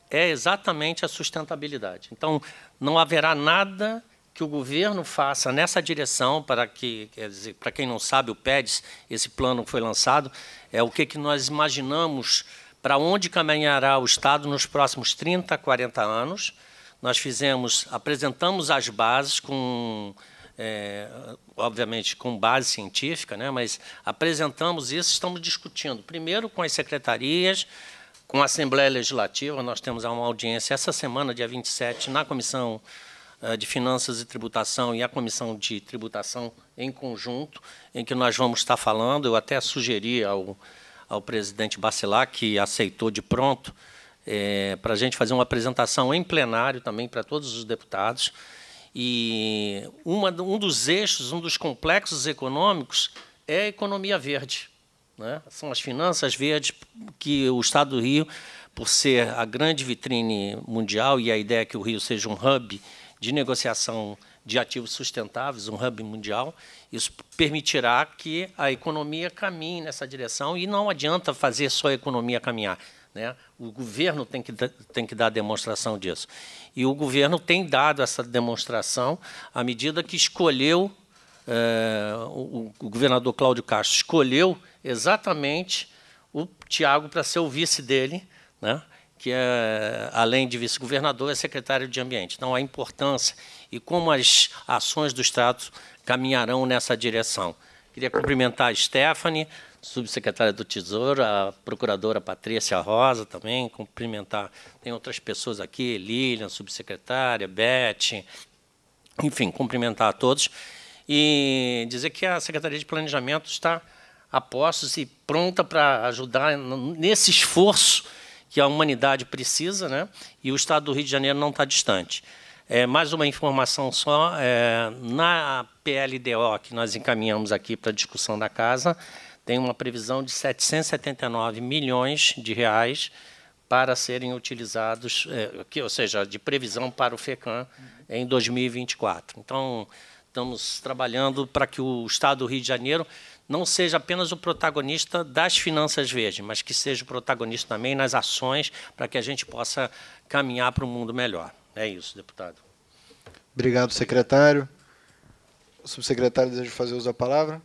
é exatamente a sustentabilidade. Então, não haverá nada que o governo faça nessa direção, para que, quer dizer, para quem não sabe, o PEDS, esse plano foi lançado, é o que, que nós imaginamos para onde caminhará o Estado nos próximos 30, 40 anos. Nós fizemos, apresentamos as bases com é, obviamente com base científica, né, mas apresentamos isso, estamos discutindo, primeiro com as secretarias, com a Assembleia Legislativa, nós temos uma audiência essa semana, dia 27, na Comissão é, de Finanças e Tributação e a Comissão de Tributação em conjunto, em que nós vamos estar falando. Eu até sugeri ao, ao presidente Bacelar, que aceitou de pronto, é, para a gente fazer uma apresentação em plenário também para todos os deputados, e uma, um dos eixos, um dos complexos econômicos é a economia verde. Né? São as finanças verdes que o Estado do Rio, por ser a grande vitrine mundial e a ideia é que o Rio seja um hub de negociação de ativos sustentáveis, um hub mundial, isso permitirá que a economia caminhe nessa direção e não adianta fazer só a economia caminhar. Né? O governo tem que, tem que dar demonstração disso. E o governo tem dado essa demonstração à medida que escolheu, é, o, o, governador Cláudio Castro escolheu exatamente o Tiago para ser o vice dele, né, que, é, além de vice-governador, é secretário de Ambiente. Então, a importância e como as ações do Estado caminharão nessa direção. Queria cumprimentar a Stephanie, subsecretária do Tesouro, a procuradora Patrícia Rosa também, cumprimentar. Tem outras pessoas aqui, Lilian, subsecretária, Beth, enfim, cumprimentar a todos e dizer que a Secretaria de Planejamento está a postos e pronta para ajudar nesse esforço que a humanidade precisa, né? e o Estado do Rio de Janeiro não está distante. É, mais uma informação só, é, na PLDO que nós encaminhamos aqui para discussão da Casa, tem uma previsão de 779 milhões de reais para serem utilizados, é, que, ou seja, de previsão para o FECAM em 2024. Então, estamos trabalhando para que o Estado do Rio de Janeiro não seja apenas o protagonista das finanças verdes, mas que seja o protagonista também nas ações para que a gente possa caminhar para um mundo melhor. É isso, deputado. Obrigado, secretário. O subsecretário deseja fazer uso da palavra.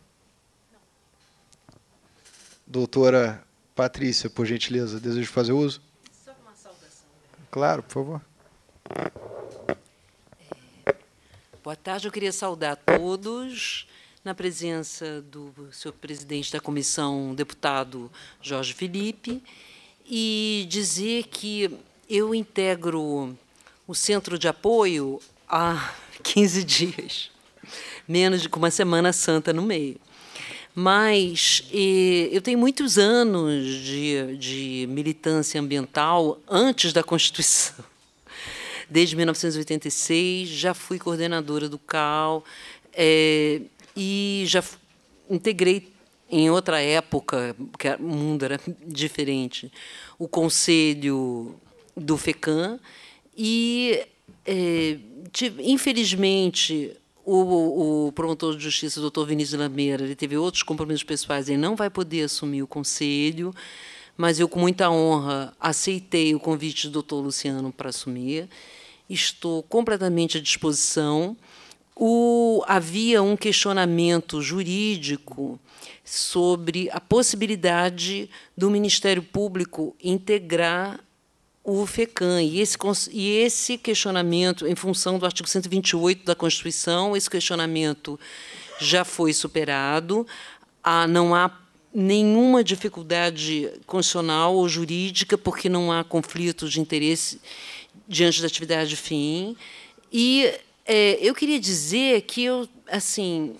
Doutora Patrícia, por gentileza, desejo fazer uso? Só uma saudação. Né? Claro, por favor. É, boa tarde, eu queria saudar todos na presença do senhor presidente da comissão, deputado Jorge Felipe, e dizer que eu integro o centro de apoio há 15 dias, menos de uma semana santa no meio. Mas eh, eu tenho muitos anos de, de militância ambiental antes da Constituição. Desde 1986 já fui coordenadora do CAL eh, e já integrei em outra época, que o mundo era diferente, o conselho do FECAM e, é, infelizmente, o, o, promotor de justiça, o doutor Vinícius Lameira, ele teve outros compromissos pessoais, ele não vai poder assumir o conselho, mas eu, com muita honra, aceitei o convite do doutor Luciano para assumir. Estou completamente à disposição. O, havia um questionamento jurídico sobre a possibilidade do Ministério Público integrar o FECAM. E esse, e esse questionamento, em função do artigo 128 da Constituição, esse questionamento já foi superado. há ah, não há nenhuma dificuldade constitucional ou jurídica, porque não há conflito de interesse diante da atividade fim. E é, eu queria dizer que eu, assim,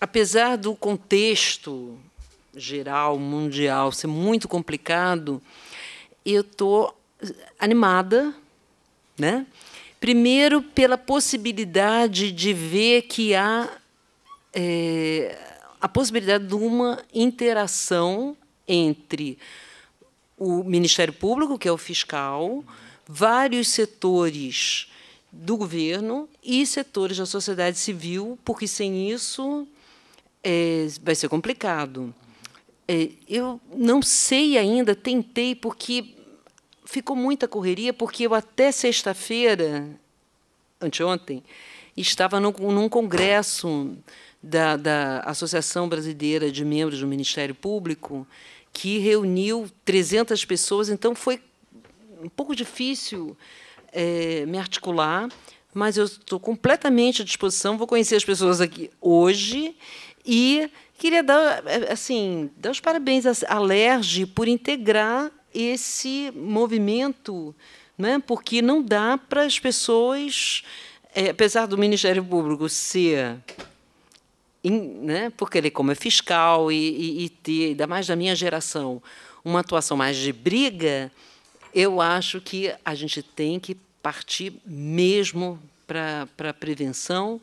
apesar do contexto geral mundial ser muito complicado, eu estou animada, né? Primeiro pela possibilidade de ver que há é, a possibilidade de uma interação entre o Ministério Público, que é o fiscal, vários setores do governo e setores da sociedade civil, porque sem isso é, vai ser complicado. É, eu não sei ainda, tentei, porque ficou muita correria, porque eu até sexta-feira, anteontem, estava no, num congresso da, da Associação Brasileira de Membros do Ministério Público, que reuniu 300 pessoas, então foi um pouco difícil é, me articular, mas eu estou completamente à disposição, vou conhecer as pessoas aqui hoje e queria dar é, assim dar os parabéns à Lerge por integrar esse movimento, né? porque não dá para as pessoas, é, apesar do Ministério Público ser. In, né? porque ele, como é fiscal e, e, e ter, ainda mais da minha geração, uma atuação mais de briga, eu acho que a gente tem que partir mesmo para a prevenção.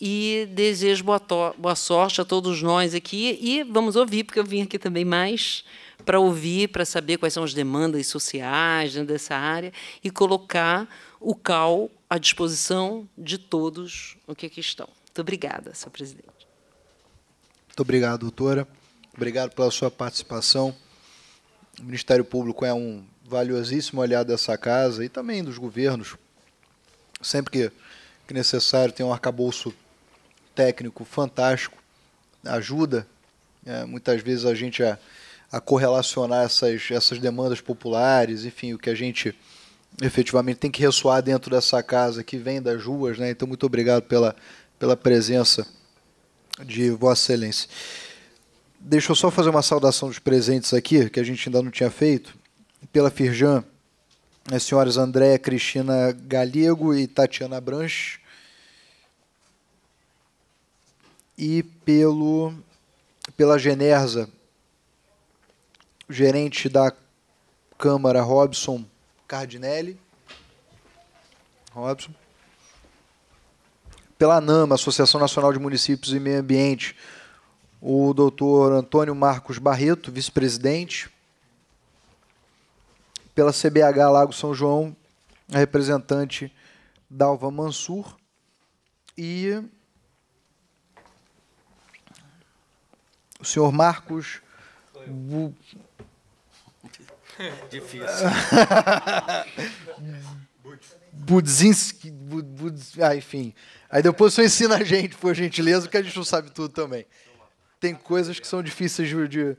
E desejo boa, boa sorte a todos nós aqui. E vamos ouvir, porque eu vim aqui também mais para ouvir, para saber quais são as demandas sociais né, dessa área e colocar o CAL à disposição de todos o que aqui estão. Muito obrigada, senhor presidente. Muito obrigado, doutora. Obrigado pela sua participação. O Ministério Público é um valiosíssimo aliado dessa casa e também dos governos. Sempre que, que necessário, tem um arcabouço técnico fantástico, ajuda é, muitas vezes a gente a é a correlacionar essas, essas demandas populares, enfim, o que a gente efetivamente tem que ressoar dentro dessa casa que vem das ruas. Né? Então, muito obrigado pela, pela presença de Vossa Excelência. Deixa eu só fazer uma saudação dos presentes aqui, que a gente ainda não tinha feito. Pela Firjan, as né, senhoras Andréa Cristina Galego e Tatiana Branche. E pelo, pela Generza, gerente da Câmara, Robson Cardinelli. Robson. Pela NAMA, Associação Nacional de Municípios e Meio Ambiente, o doutor Antônio Marcos Barreto, vice-presidente. Pela CBH Lago São João, a representante Dalva Mansur. E o senhor Marcos Difícil. Budzinski. Bud, Bud, ah, enfim. Aí depois você ensina a gente, por gentileza, que a gente não sabe tudo também. Tem coisas que são difíceis de, de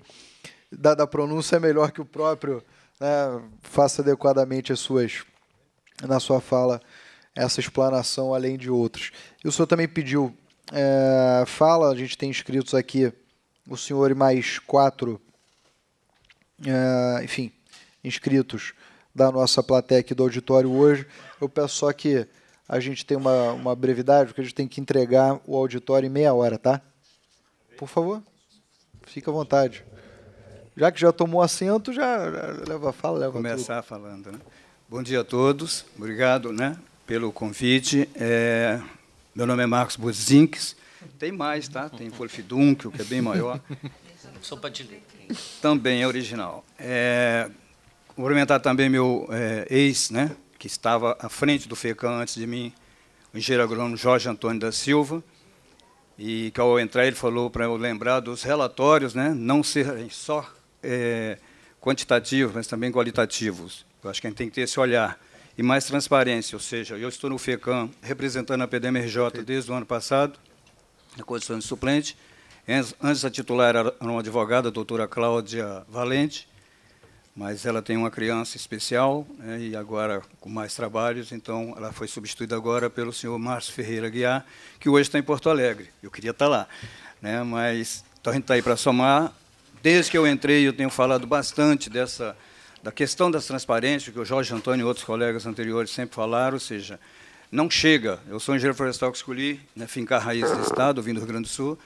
da, da, pronúncia, é melhor que o próprio né, faça adequadamente as suas, na sua fala, essa explanação além de outras E o senhor também pediu é, fala, a gente tem inscritos aqui o senhor e mais quatro, é, enfim, inscritos da nossa plateia aqui do auditório hoje. Eu peço só que a gente tenha uma, uma brevidade, porque a gente tem que entregar o auditório em meia hora, tá? Por favor, fique à vontade. Já que já tomou assento, já leva a fala, leva Começar tudo. falando, né? Bom dia a todos, obrigado né, pelo convite. É, meu nome é Marcos Buzinques. Tem mais, tá? Tem Wolf Wolfdunkel, que é bem maior. Sopa de Também é original. É, Cumprimentar também meu é, ex, né, que estava à frente do FECAM antes de mim, o engenheiro agrônomo Jorge Antônio da Silva, e que ao entrar ele falou para eu lembrar dos relatórios, né, não serem só é, quantitativos, mas também qualitativos. Eu acho que a gente tem que ter esse olhar. E mais transparência, ou seja, eu estou no FECAM representando a PDMRJ desde o ano passado, na condição de suplente. Antes a titular era uma advogada, a doutora Cláudia Valente, mas ela tem uma criança especial né, e agora com mais trabalhos, então ela foi substituída agora pelo senhor Márcio Ferreira Guiar, que hoje está em Porto Alegre. Eu queria estar tá lá, né, mas então a gente está aí para somar. Desde que eu entrei, eu tenho falado bastante dessa da questão das transparências, que o Jorge Antônio e outros colegas anteriores sempre falaram, ou seja, não chega. Eu sou engenheiro florestal que escolhi né, fincar raiz do Estado, vindo do Rio Grande do Sul,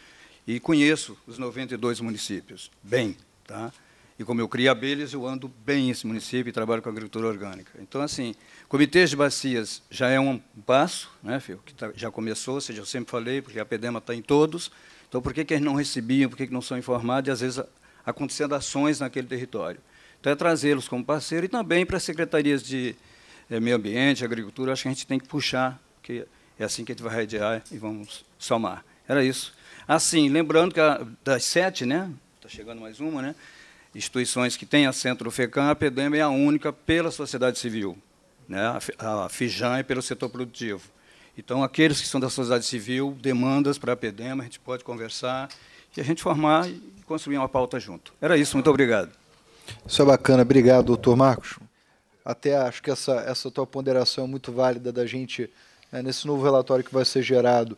e conheço os 92 municípios bem. Tá? E como eu crio abelhas, eu ando bem nesse município e trabalho com agricultura orgânica. Então, assim, comitês de bacias já é um passo, né, Fio, que tá, já começou, ou seja, eu sempre falei, porque a PEDEMA está em todos. Então, por que, que eles não recebiam, por que, que não são informados? E, às vezes, acontecendo ações naquele território. Então, é trazê-los como parceiro e também para as secretarias de é, meio ambiente, agricultura, acho que a gente tem que puxar, porque é assim que a gente vai radiar e vamos somar. Era isso. Assim, lembrando que a, das sete, né? Está chegando mais uma, né? instituições que têm assento no FECAM, a PEDEM é a única pela sociedade civil, né? a FIJAM é pelo setor produtivo. Então, aqueles que são da sociedade civil, demandas para a PEDEM, a gente pode conversar e a gente formar e construir uma pauta junto. Era isso, muito obrigado. Isso é bacana, obrigado, doutor Marcos. Até acho que essa, essa tua ponderação é muito válida da gente, né, nesse novo relatório que vai ser gerado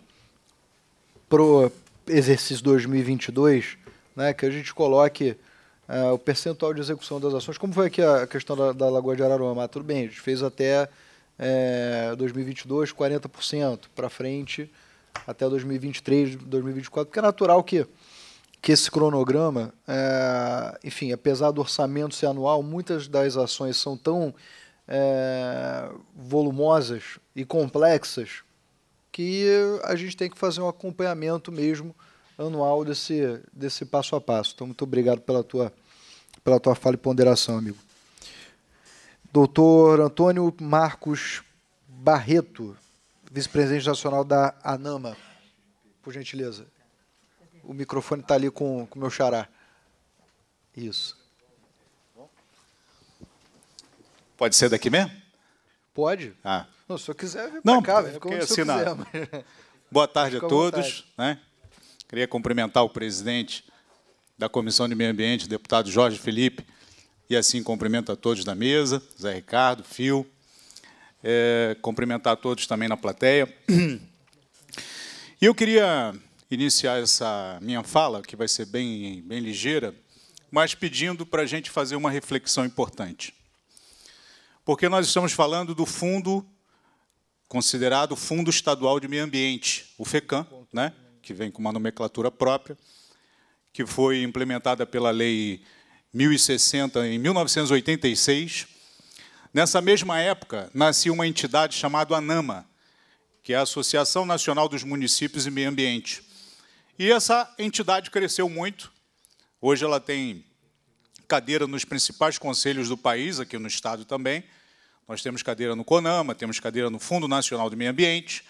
para o exercício 2022, né, que a gente coloque é, o percentual de execução das ações, como foi aqui a questão da, da Lagoa de Araruama, ah, tudo bem, a gente fez até é, 2022 40%, para frente até 2023, 2024, porque é natural que, que esse cronograma, é, enfim, apesar do orçamento ser anual, muitas das ações são tão é, volumosas e complexas que a gente tem que fazer um acompanhamento mesmo anual desse, desse passo a passo. Então, muito obrigado pela tua, pela tua fala e ponderação, amigo. Doutor Antônio Marcos Barreto, vice-presidente nacional da ANAMA, por gentileza. O microfone está ali com o meu xará. Isso. Pode ser daqui mesmo? Pode. Ah. Não, se eu quiser, vem para cá, é fica onde assim, quiser, mas... Boa tarde a todos. Né? Queria cumprimentar o presidente da Comissão de Meio Ambiente, deputado Jorge Felipe, e assim cumprimento a todos da mesa, Zé Ricardo, Fio, é, cumprimentar a todos também na plateia. E eu queria iniciar essa minha fala, que vai ser bem, bem ligeira, mas pedindo para a gente fazer uma reflexão importante. Porque nós estamos falando do fundo, considerado Fundo Estadual de Meio Ambiente, o FECAM, né? que vem com uma nomenclatura própria, que foi implementada pela Lei 1060 em 1986. Nessa mesma época, nascia uma entidade chamada ANAMA, que é a Associação Nacional dos Municípios e Meio Ambiente. E essa entidade cresceu muito. Hoje ela tem cadeira nos principais conselhos do país, aqui no Estado também. Nós temos cadeira no CONAMA, temos cadeira no Fundo Nacional do Meio Ambiente,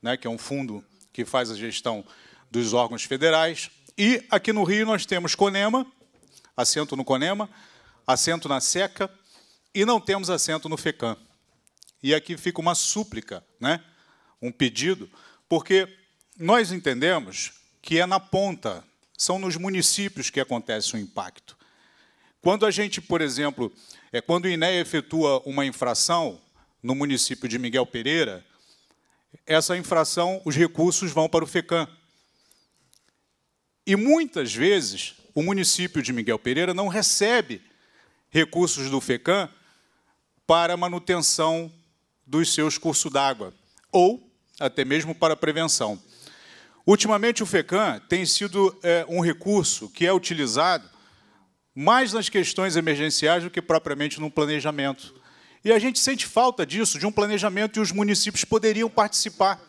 né, que é um fundo que faz a gestão dos órgãos federais. E aqui no Rio nós temos CONEMA, assento no CONEMA, assento na SECA, e não temos assento no FECAM. E aqui fica uma súplica, né? um pedido, porque nós entendemos que é na ponta, são nos municípios que acontece o impacto. Quando a gente, por exemplo, é quando o INEA efetua uma infração no município de Miguel Pereira, essa infração, os recursos vão para o FECAM. E muitas vezes o município de Miguel Pereira não recebe recursos do FECAM para manutenção dos seus cursos d'água ou até mesmo para prevenção. Ultimamente, o FECAM tem sido é, um recurso que é utilizado mais nas questões emergenciais do que propriamente no planejamento e a gente sente falta disso, de um planejamento, e os municípios poderiam participar.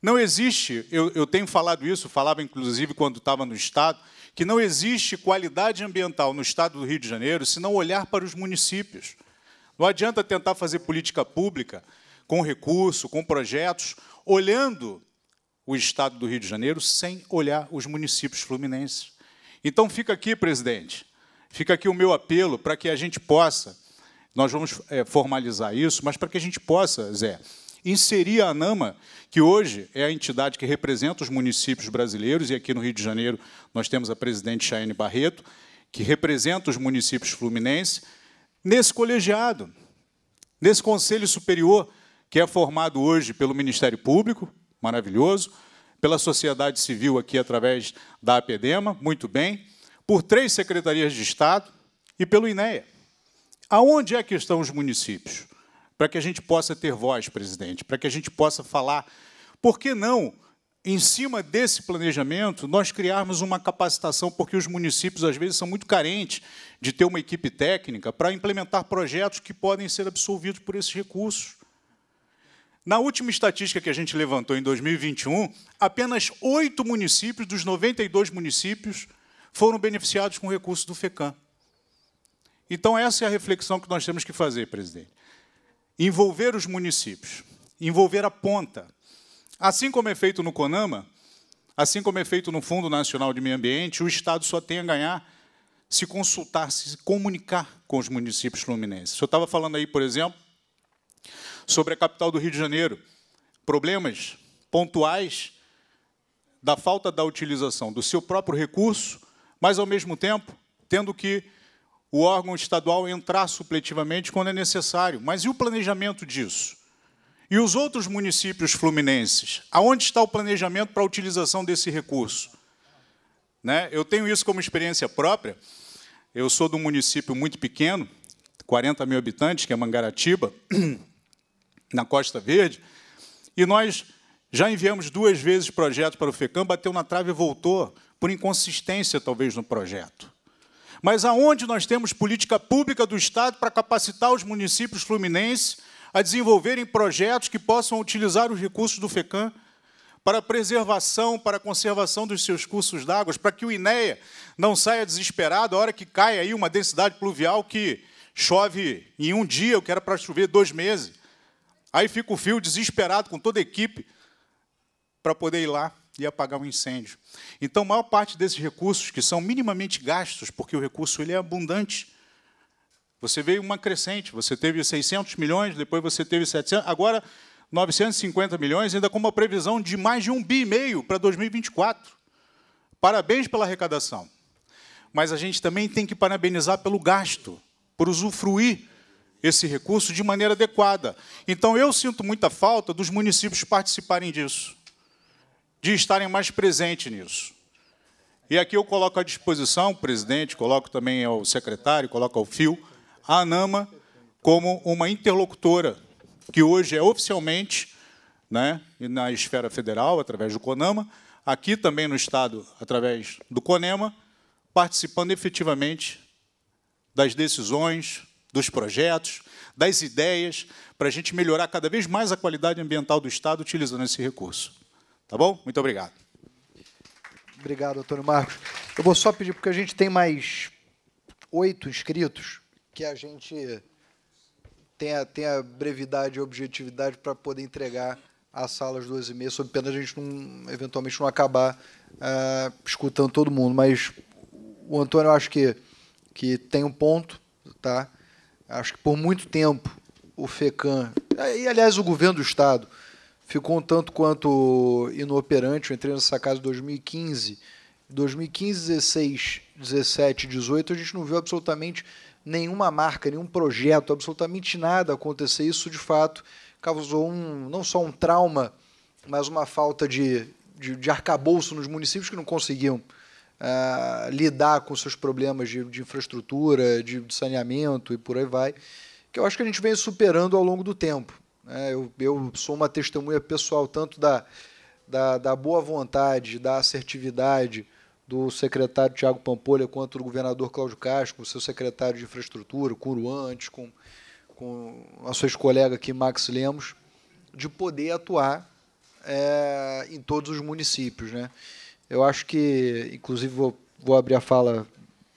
Não existe, eu, eu tenho falado isso, falava inclusive quando estava no Estado, que não existe qualidade ambiental no Estado do Rio de Janeiro se não olhar para os municípios. Não adianta tentar fazer política pública com recurso, com projetos, olhando o Estado do Rio de Janeiro sem olhar os municípios fluminenses. Então fica aqui, presidente, fica aqui o meu apelo para que a gente possa nós vamos é, formalizar isso, mas para que a gente possa, Zé, inserir a ANAMA, que hoje é a entidade que representa os municípios brasileiros, e aqui no Rio de Janeiro nós temos a presidente Chayne Barreto, que representa os municípios fluminenses, nesse colegiado, nesse Conselho Superior, que é formado hoje pelo Ministério Público, maravilhoso, pela sociedade civil aqui através da APEDEMA, muito bem, por três secretarias de Estado e pelo INEA. Aonde é que estão os municípios? Para que a gente possa ter voz, presidente, para que a gente possa falar. Por que não, em cima desse planejamento, nós criarmos uma capacitação, porque os municípios, às vezes, são muito carentes de ter uma equipe técnica para implementar projetos que podem ser absolvidos por esses recursos. Na última estatística que a gente levantou em 2021, apenas oito municípios dos 92 municípios foram beneficiados com recursos do FECAM. Então, essa é a reflexão que nós temos que fazer, presidente. Envolver os municípios, envolver a ponta. Assim como é feito no CONAMA, assim como é feito no Fundo Nacional de Meio Ambiente, o Estado só tem a ganhar se consultar, se comunicar com os municípios fluminenses. Eu estava falando aí, por exemplo, sobre a capital do Rio de Janeiro. Problemas pontuais da falta da utilização do seu próprio recurso, mas, ao mesmo tempo, tendo que o órgão estadual entrar supletivamente quando é necessário. Mas e o planejamento disso? E os outros municípios fluminenses? Aonde está o planejamento para a utilização desse recurso? Né? Eu tenho isso como experiência própria. Eu sou de um município muito pequeno, 40 mil habitantes, que é Mangaratiba, na Costa Verde, e nós já enviamos duas vezes projetos para o FECAM, bateu na trave e voltou, por inconsistência, talvez, no projeto. Mas aonde nós temos política pública do Estado para capacitar os municípios fluminenses a desenvolverem projetos que possam utilizar os recursos do FECAM para a preservação, para a conservação dos seus cursos d'água, para que o INEA não saia desesperado a hora que cai aí uma densidade pluvial que chove em um dia, o que era para chover dois meses. Aí fica o fio desesperado com toda a equipe para poder ir lá e apagar um incêndio. Então, a maior parte desses recursos que são minimamente gastos, porque o recurso ele é abundante, você veio uma crescente, você teve 600 milhões, depois você teve 700, agora 950 milhões, ainda com uma previsão de mais de um bi e meio para 2024. Parabéns pela arrecadação. Mas a gente também tem que parabenizar pelo gasto, por usufruir esse recurso de maneira adequada. Então, eu sinto muita falta dos municípios participarem disso de estarem mais presentes nisso. E aqui eu coloco à disposição, presidente, coloco também ao secretário, coloco ao FIO, a ANAMA como uma interlocutora, que hoje é oficialmente, né, na esfera federal, através do CONAMA, aqui também no Estado, através do CONEMA, participando efetivamente das decisões, dos projetos, das ideias, para a gente melhorar cada vez mais a qualidade ambiental do Estado utilizando esse recurso. Tá bom? Muito obrigado. Obrigado, Antônio Marcos. Eu vou só pedir, porque a gente tem mais oito inscritos, que a gente tenha, tenha brevidade e objetividade para poder entregar a sala às duas e meia, sob pena de a gente não, eventualmente não acabar uh, escutando todo mundo. Mas o Antônio, eu acho que, que tem um ponto, tá? Acho que por muito tempo o FECAM, e aliás o governo do Estado, ficou um tanto quanto inoperante. Eu entrei nessa casa em 2015. 2015, 16, 17, 18, a gente não viu absolutamente nenhuma marca, nenhum projeto, absolutamente nada acontecer. Isso, de fato, causou um, não só um trauma, mas uma falta de, de, de arcabouço nos municípios que não conseguiam ah, lidar com seus problemas de, de infraestrutura, de, de saneamento e por aí vai, que eu acho que a gente vem superando ao longo do tempo. Né? Eu, eu sou uma testemunha pessoal tanto da, da, da, boa vontade, da assertividade do secretário Tiago Pampolha quanto do governador Cláudio Castro, seu secretário de infraestrutura, Curuan, antes com, com a sua ex-colega aqui, Max Lemos, de poder atuar é, em todos os municípios. Né? Eu acho que, inclusive, vou, vou abrir a fala,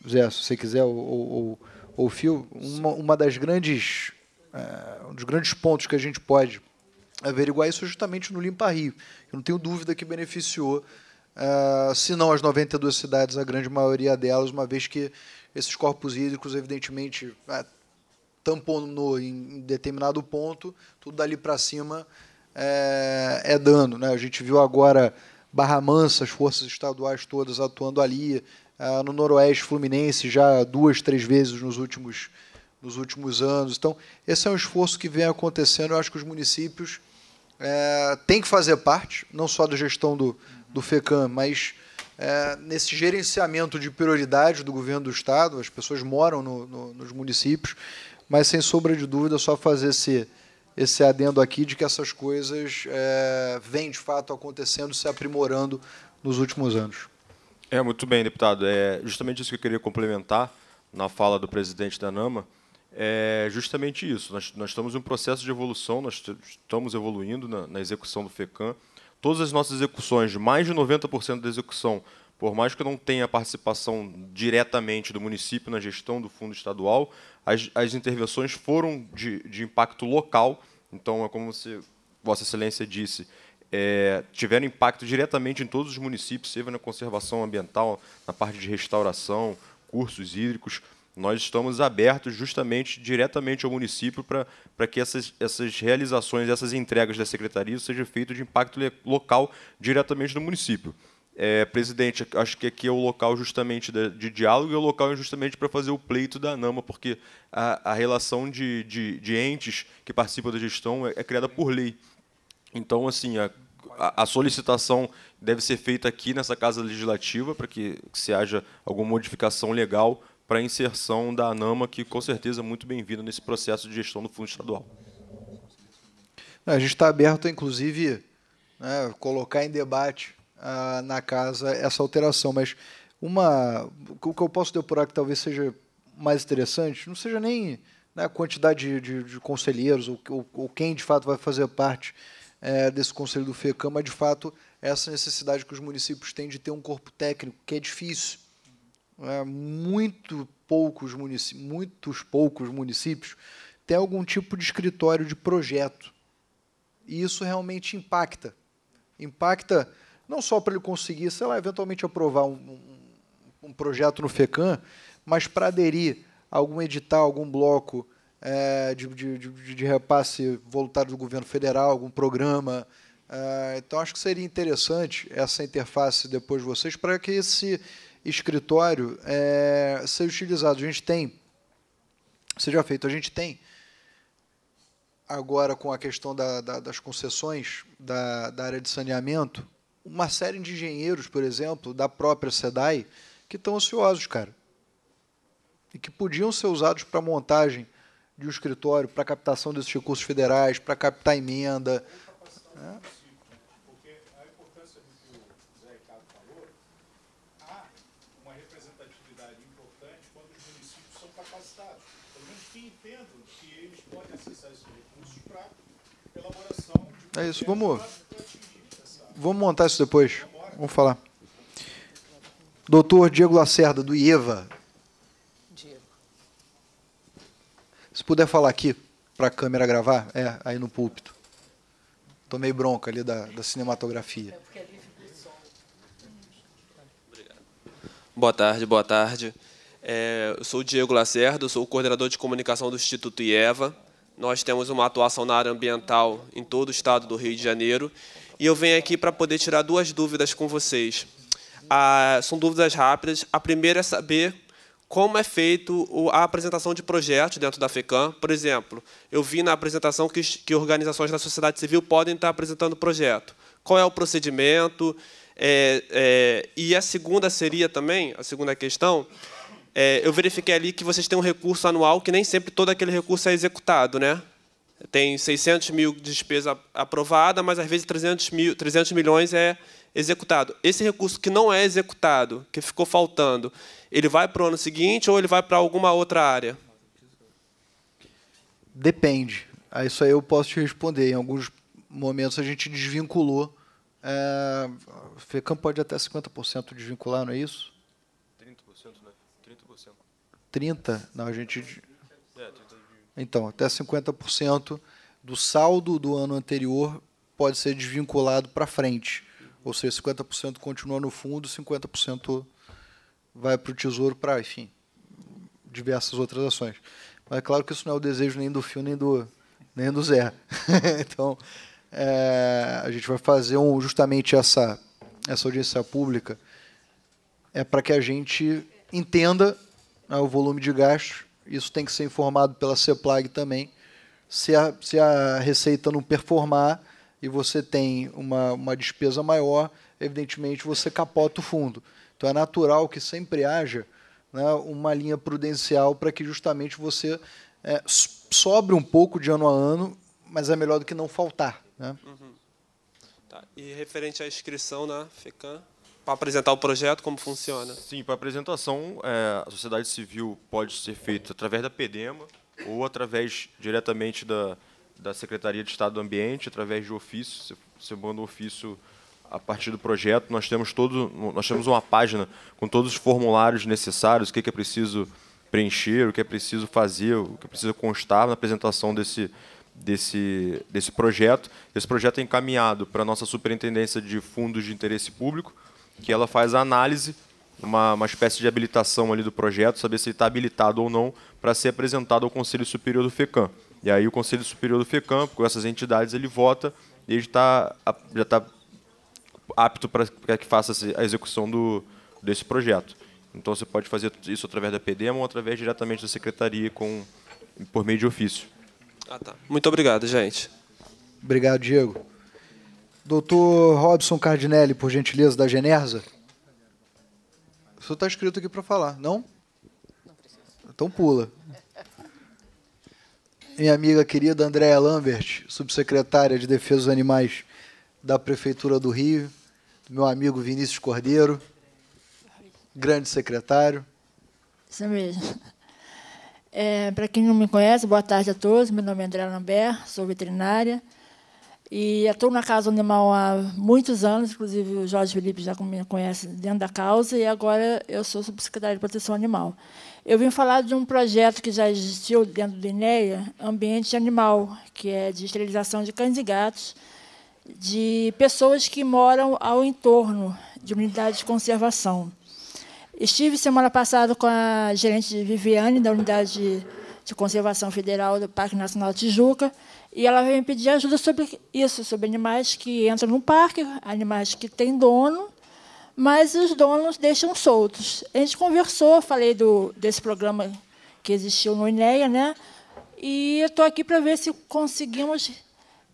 Zé, se você quiser, ou, ou, Fio, uma, uma das grandes é, um dos grandes pontos que a gente pode averiguar isso é justamente no Limpa Rio. Eu não tenho dúvida que beneficiou, é, se não as 92 cidades, a grande maioria delas, uma vez que esses corpos hídricos, evidentemente, tampou é, tamponou em determinado ponto, tudo dali para cima é, dano. Né? A gente viu agora Barra Mansa, as forças estaduais todas atuando ali, no Noroeste Fluminense já duas, três vezes nos últimos anos nos últimos anos. Então, esse é um esforço que vem acontecendo. Eu acho que os municípios é, têm que fazer parte, não só da gestão do, do FECAM, mas é, nesse gerenciamento de prioridade do governo do Estado. As pessoas moram no, no, nos municípios, mas, sem sombra de dúvida, é só fazer esse, esse adendo aqui de que essas coisas é, vêm, de fato, acontecendo, se aprimorando nos últimos anos. É, muito bem, deputado. É justamente isso que eu queria complementar na fala do presidente da NAMA é justamente isso. Nós, nós estamos em um processo de evolução, nós estamos evoluindo na, na execução do FECAM. Todas as nossas execuções, mais de 90% da execução, por mais que não tenha participação diretamente do município na gestão do fundo estadual, as, as intervenções foram de, de impacto local. Então, é como você Vossa Excelência disse, é, tiveram impacto diretamente em todos os municípios, seja na conservação ambiental, na parte de restauração, cursos hídricos nós estamos abertos justamente diretamente ao município para que essas, essas realizações, essas entregas da secretaria sejam feitas de impacto local diretamente no município. É, presidente, acho que aqui é o local justamente de, de diálogo e é o local justamente para fazer o pleito da ANAMA, porque a, a relação de, de, de, entes que participam da gestão é, é criada por lei. Então, assim, a, a solicitação deve ser feita aqui nessa Casa Legislativa para que, que se haja alguma modificação legal para a inserção da ANAMA, que com certeza é muito bem-vinda nesse processo de gestão do fundo estadual. A gente está aberto, inclusive, né, colocar em debate ah, na casa essa alteração, mas uma, o que eu posso depurar que talvez seja mais interessante, não seja nem né, a quantidade de, de, de conselheiros ou, ou, ou, quem de fato vai fazer parte é, desse conselho do FECAM, mas de fato essa necessidade que os municípios têm de ter um corpo técnico, que é difícil. Né, muito poucos muitos poucos municípios têm algum tipo de escritório de projeto. E isso realmente impacta. Impacta não só para ele conseguir, sei lá, eventualmente aprovar um, um, um projeto no FECAM, mas para aderir a algum edital, algum bloco é, de, de, de, de, repasse voluntário do governo federal, algum programa. É, então, acho que seria interessante essa interface depois de vocês para que esse escritório é, ser utilizado. A gente tem, seja feito, então a gente tem agora com a questão da, da, das concessões da, da, área de saneamento, uma série de engenheiros, por exemplo, da própria SEDAI, que estão ansiosos, cara, e que podiam ser usados para montagem de um escritório, para captação desses recursos federais, para captar emenda. É. É isso. Vamos, vamos montar isso depois. Vamos falar. Doutor Diego Lacerda, do IEVA. Diego. Se puder falar aqui, para a câmera gravar, é, aí no púlpito. Tomei bronca ali da, da cinematografia. É é boa tarde, boa tarde. É, eu sou o Diego Lacerda, sou o coordenador de comunicação do Instituto IEVA. Nós temos uma atuação na área ambiental em todo o estado do Rio de Janeiro. E eu venho aqui para poder tirar duas dúvidas com vocês. Ah, são dúvidas rápidas. A primeira é saber como é feito a apresentação de projetos dentro da FECAM. Por exemplo, eu vi na apresentação que, que organizações da sociedade civil podem estar apresentando projeto. Qual é o procedimento? É, é, e a segunda seria também, a segunda questão, é, eu verifiquei ali que vocês têm um recurso anual que nem sempre todo aquele recurso é executado, né? Tem 600 mil de despesa aprovada, mas às vezes 300, mil, 300 milhões é executado. Esse recurso que não é executado, que ficou faltando, ele vai para o ano seguinte ou ele vai para alguma outra área? Depende. Ah, isso aí eu posso te responder. Em alguns momentos a gente desvinculou. É, o FECAM pode até 50% desvincular, não é isso? 30, não, a gente. É, então, até 50% do saldo do ano anterior pode ser desvinculado para frente. Ou seja, 50% continua no fundo, 50% vai para o tesouro, para, enfim, diversas outras ações. Mas é claro que isso não é o desejo nem do Fio, nem do, nem do Zé. então, é, a gente vai fazer um, justamente essa, essa audiência pública é para que a gente entenda né, o volume de gastos. Isso tem que ser informado pela CEPLAG também. Se a, se a receita não performar e você tem uma, uma despesa maior, evidentemente você capota o fundo. Então é natural que sempre haja né, uma linha prudencial para que justamente você é, sobre um pouco de ano a ano, mas é melhor do que não faltar. Né? Uhum. Tá. E referente à inscrição na FECAM? para apresentar o projeto, como funciona? Sim, para apresentação, é, a sociedade civil pode ser feita através da PEDEMA ou através diretamente da, da Secretaria de Estado do Ambiente, através de ofício, você manda um ofício a partir do projeto. Nós temos, todo, nós temos uma página com todos os formulários necessários, o que é, é preciso preencher, o que é preciso fazer, o que é preciso constar na apresentação desse, desse, desse projeto. Esse projeto é encaminhado para a nossa Superintendência de Fundos de Interesse Público, que ela faz a análise, uma, uma espécie de habilitação ali do projeto, saber se ele está habilitado ou não para ser apresentado ao Conselho Superior do FECAM. E aí o Conselho Superior do FECAM, com essas entidades, ele vota e ele tá, já está apto para que faça a execução do, desse projeto. Então você pode fazer isso através da PDEMA ou através diretamente da secretaria com, por meio de ofício. Ah, tá. Muito obrigado, gente. Obrigado, Diego. Doutor Robson Cardinelli, por gentileza, da Genersa. O senhor está escrito aqui para falar, não? Não precisa. Então pula. Minha amiga querida Andréa Lambert, subsecretária de Defesa dos Animais da Prefeitura do Rio. Meu amigo Vinícius Cordeiro, grande secretário. Isso mesmo. É, para quem não me conhece, boa tarde a todos. Meu nome é Andréa Lambert, sou veterinária. E estou na Casa Animal há muitos anos, inclusive o Jorge Felipe já me conhece dentro da causa, e agora eu sou subsecretária de Proteção Animal. Eu vim falar de um projeto que já existiu dentro do INEA, Ambiente Animal, que é de esterilização de cães e gatos, de pessoas que moram ao entorno de unidades de conservação. Estive semana passada com a gerente Viviane, da Unidade de Conservação Federal do Parque Nacional Tijuca, e ela veio me pedir ajuda sobre isso, sobre animais que entram no parque, animais que têm dono, mas os donos deixam soltos. A gente conversou, falei do, desse programa que existiu no INEA, né? e estou aqui para ver se conseguimos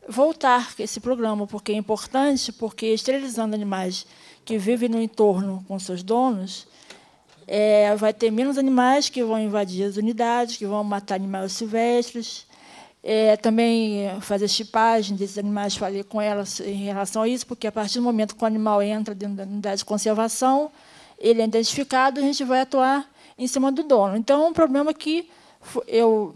voltar esse programa, porque é importante, porque esterilizando animais que vivem no entorno com seus donos, é, vai ter menos animais que vão invadir as unidades, que vão matar animais silvestres, é, também fazer chipagem desses animais, falei com elas em relação a isso, porque a partir do momento que o animal entra dentro da unidade de conservação, ele é identificado, a gente vai atuar em cima do dono. Então, é um problema que eu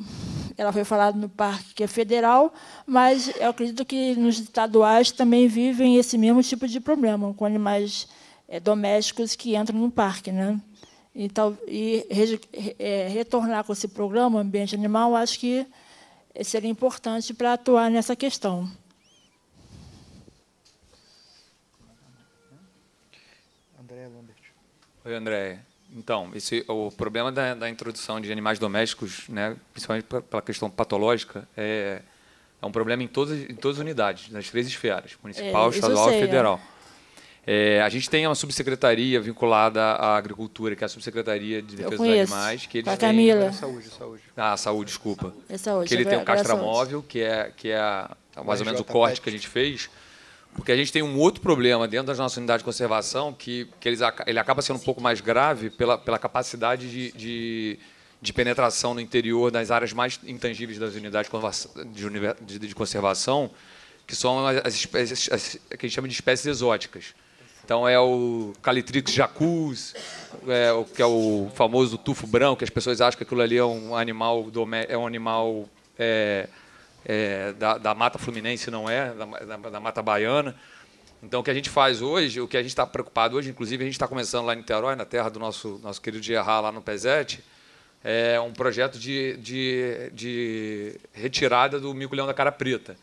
ela foi falada no parque que é federal, mas eu acredito que nos estaduais também vivem esse mesmo tipo de problema com animais é, domésticos que entram no parque, né? Então, e, e é, retornar com esse programa ambiente animal, acho que seria importante para atuar nessa questão. André Lambert. Oi, André. Então, esse, o problema da, da, introdução de animais domésticos, né, principalmente pela questão patológica, é, é um problema em todas, em todas as unidades, nas três esferas, municipal, é, estadual e é. federal. É. É, a gente tem uma subsecretaria vinculada à agricultura, que é a subsecretaria de defesa dos animais, que eles têm... É saúde, é saúde. Ah, saúde, desculpa. É saúde. Que ele é tem o castramóvel, é que é que é mais ou menos o corte que a gente fez, porque a gente tem um outro problema dentro das nossas unidades de conservação que, que eles, ele acaba sendo um pouco mais grave pela, pela capacidade de, de, de penetração no interior das áreas mais intangíveis das unidades de, de, de conservação, que são as, espécies as que a gente chama de espécies exóticas. Então é o Calitrix jacuz, é, o, que é o famoso tufo branco, que as pessoas acham que aquilo ali é um animal, é um animal é, é, da, da, mata fluminense, não é, da, da, da, mata baiana. Então o que a gente faz hoje, o que a gente está preocupado hoje, inclusive a gente está começando lá em Niterói, na terra do nosso, nosso querido Gerard, lá no Pezete, é um projeto de, de, de retirada do mico-leão da cara preta.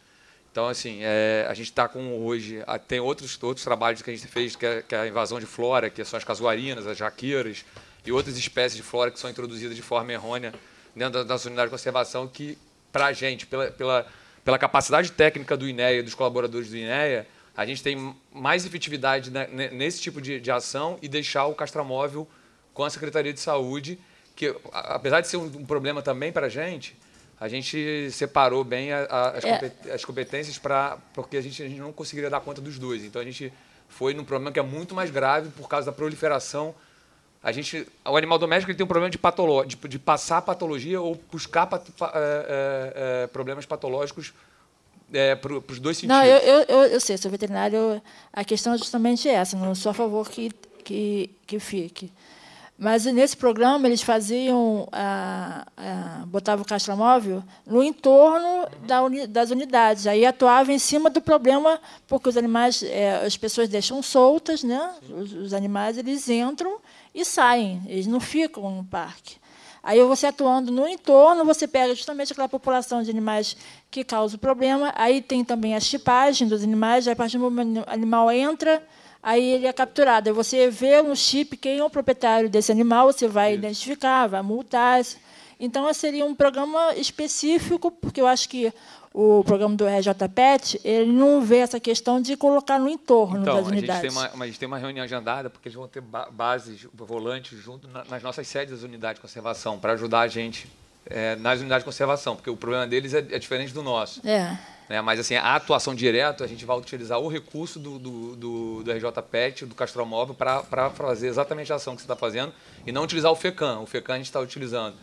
Então, assim, é, a gente está com hoje. Ah, tem outros, outros trabalhos que a gente fez, que é, que é a invasão de flora, que são as casuarinas, as jaqueiras e outras espécies de flora que são introduzidas de forma errônea dentro das unidades de conservação, que, para a gente, pela, pela, pela capacidade técnica do INEA, e dos colaboradores do INEA, a gente tem mais efetividade nesse tipo de, de ação e deixar o castramóvel com a Secretaria de Saúde, que, apesar de ser um, um problema também para a gente a gente separou bem a, a, as, é. as, competências para porque a gente, a gente não conseguiria dar conta dos dois. Então a gente foi num problema que é muito mais grave por causa da proliferação. A gente, o animal doméstico ele tem um problema de, patolo, de, de passar patologia ou buscar pat, é, é, é, problemas patológicos é, para os dois sentidos. Não, eu, eu, eu, eu sei, sou veterinário, a questão é justamente essa, não sou a favor que, que, que fique. Mas nesse programa eles faziam, a, ah, a, ah, botavam o caixa móvel no entorno da uni, das unidades. Aí atuava em cima do problema, porque os animais, é, as pessoas deixam soltas, né? Os, os, animais eles entram e saem, eles não ficam no parque. Aí você atuando no entorno, você pega justamente aquela população de animais que causa o problema. Aí tem também a chipagem dos animais, aí a partir do momento que o animal entra aí ele é capturado. Você vê um chip, quem é o proprietário desse animal, você vai Isso. identificar, vai multar. Então, seria um programa específico, porque eu acho que o programa do RJPET, ele não vê essa questão de colocar no entorno então, das unidades. A mas a gente tem uma reunião agendada, porque eles vão ter bases, volantes, junto nas nossas sedes das unidades de conservação, para ajudar a gente é, nas unidades de conservação, porque o problema deles é, é diferente do nosso. É. Né? Mas assim, a atuação direta, a gente vai utilizar o recurso do, do, do, do do Castromóvel, para fazer exatamente a ação que você está fazendo e não utilizar o FECAM. O FECAM a gente está utilizando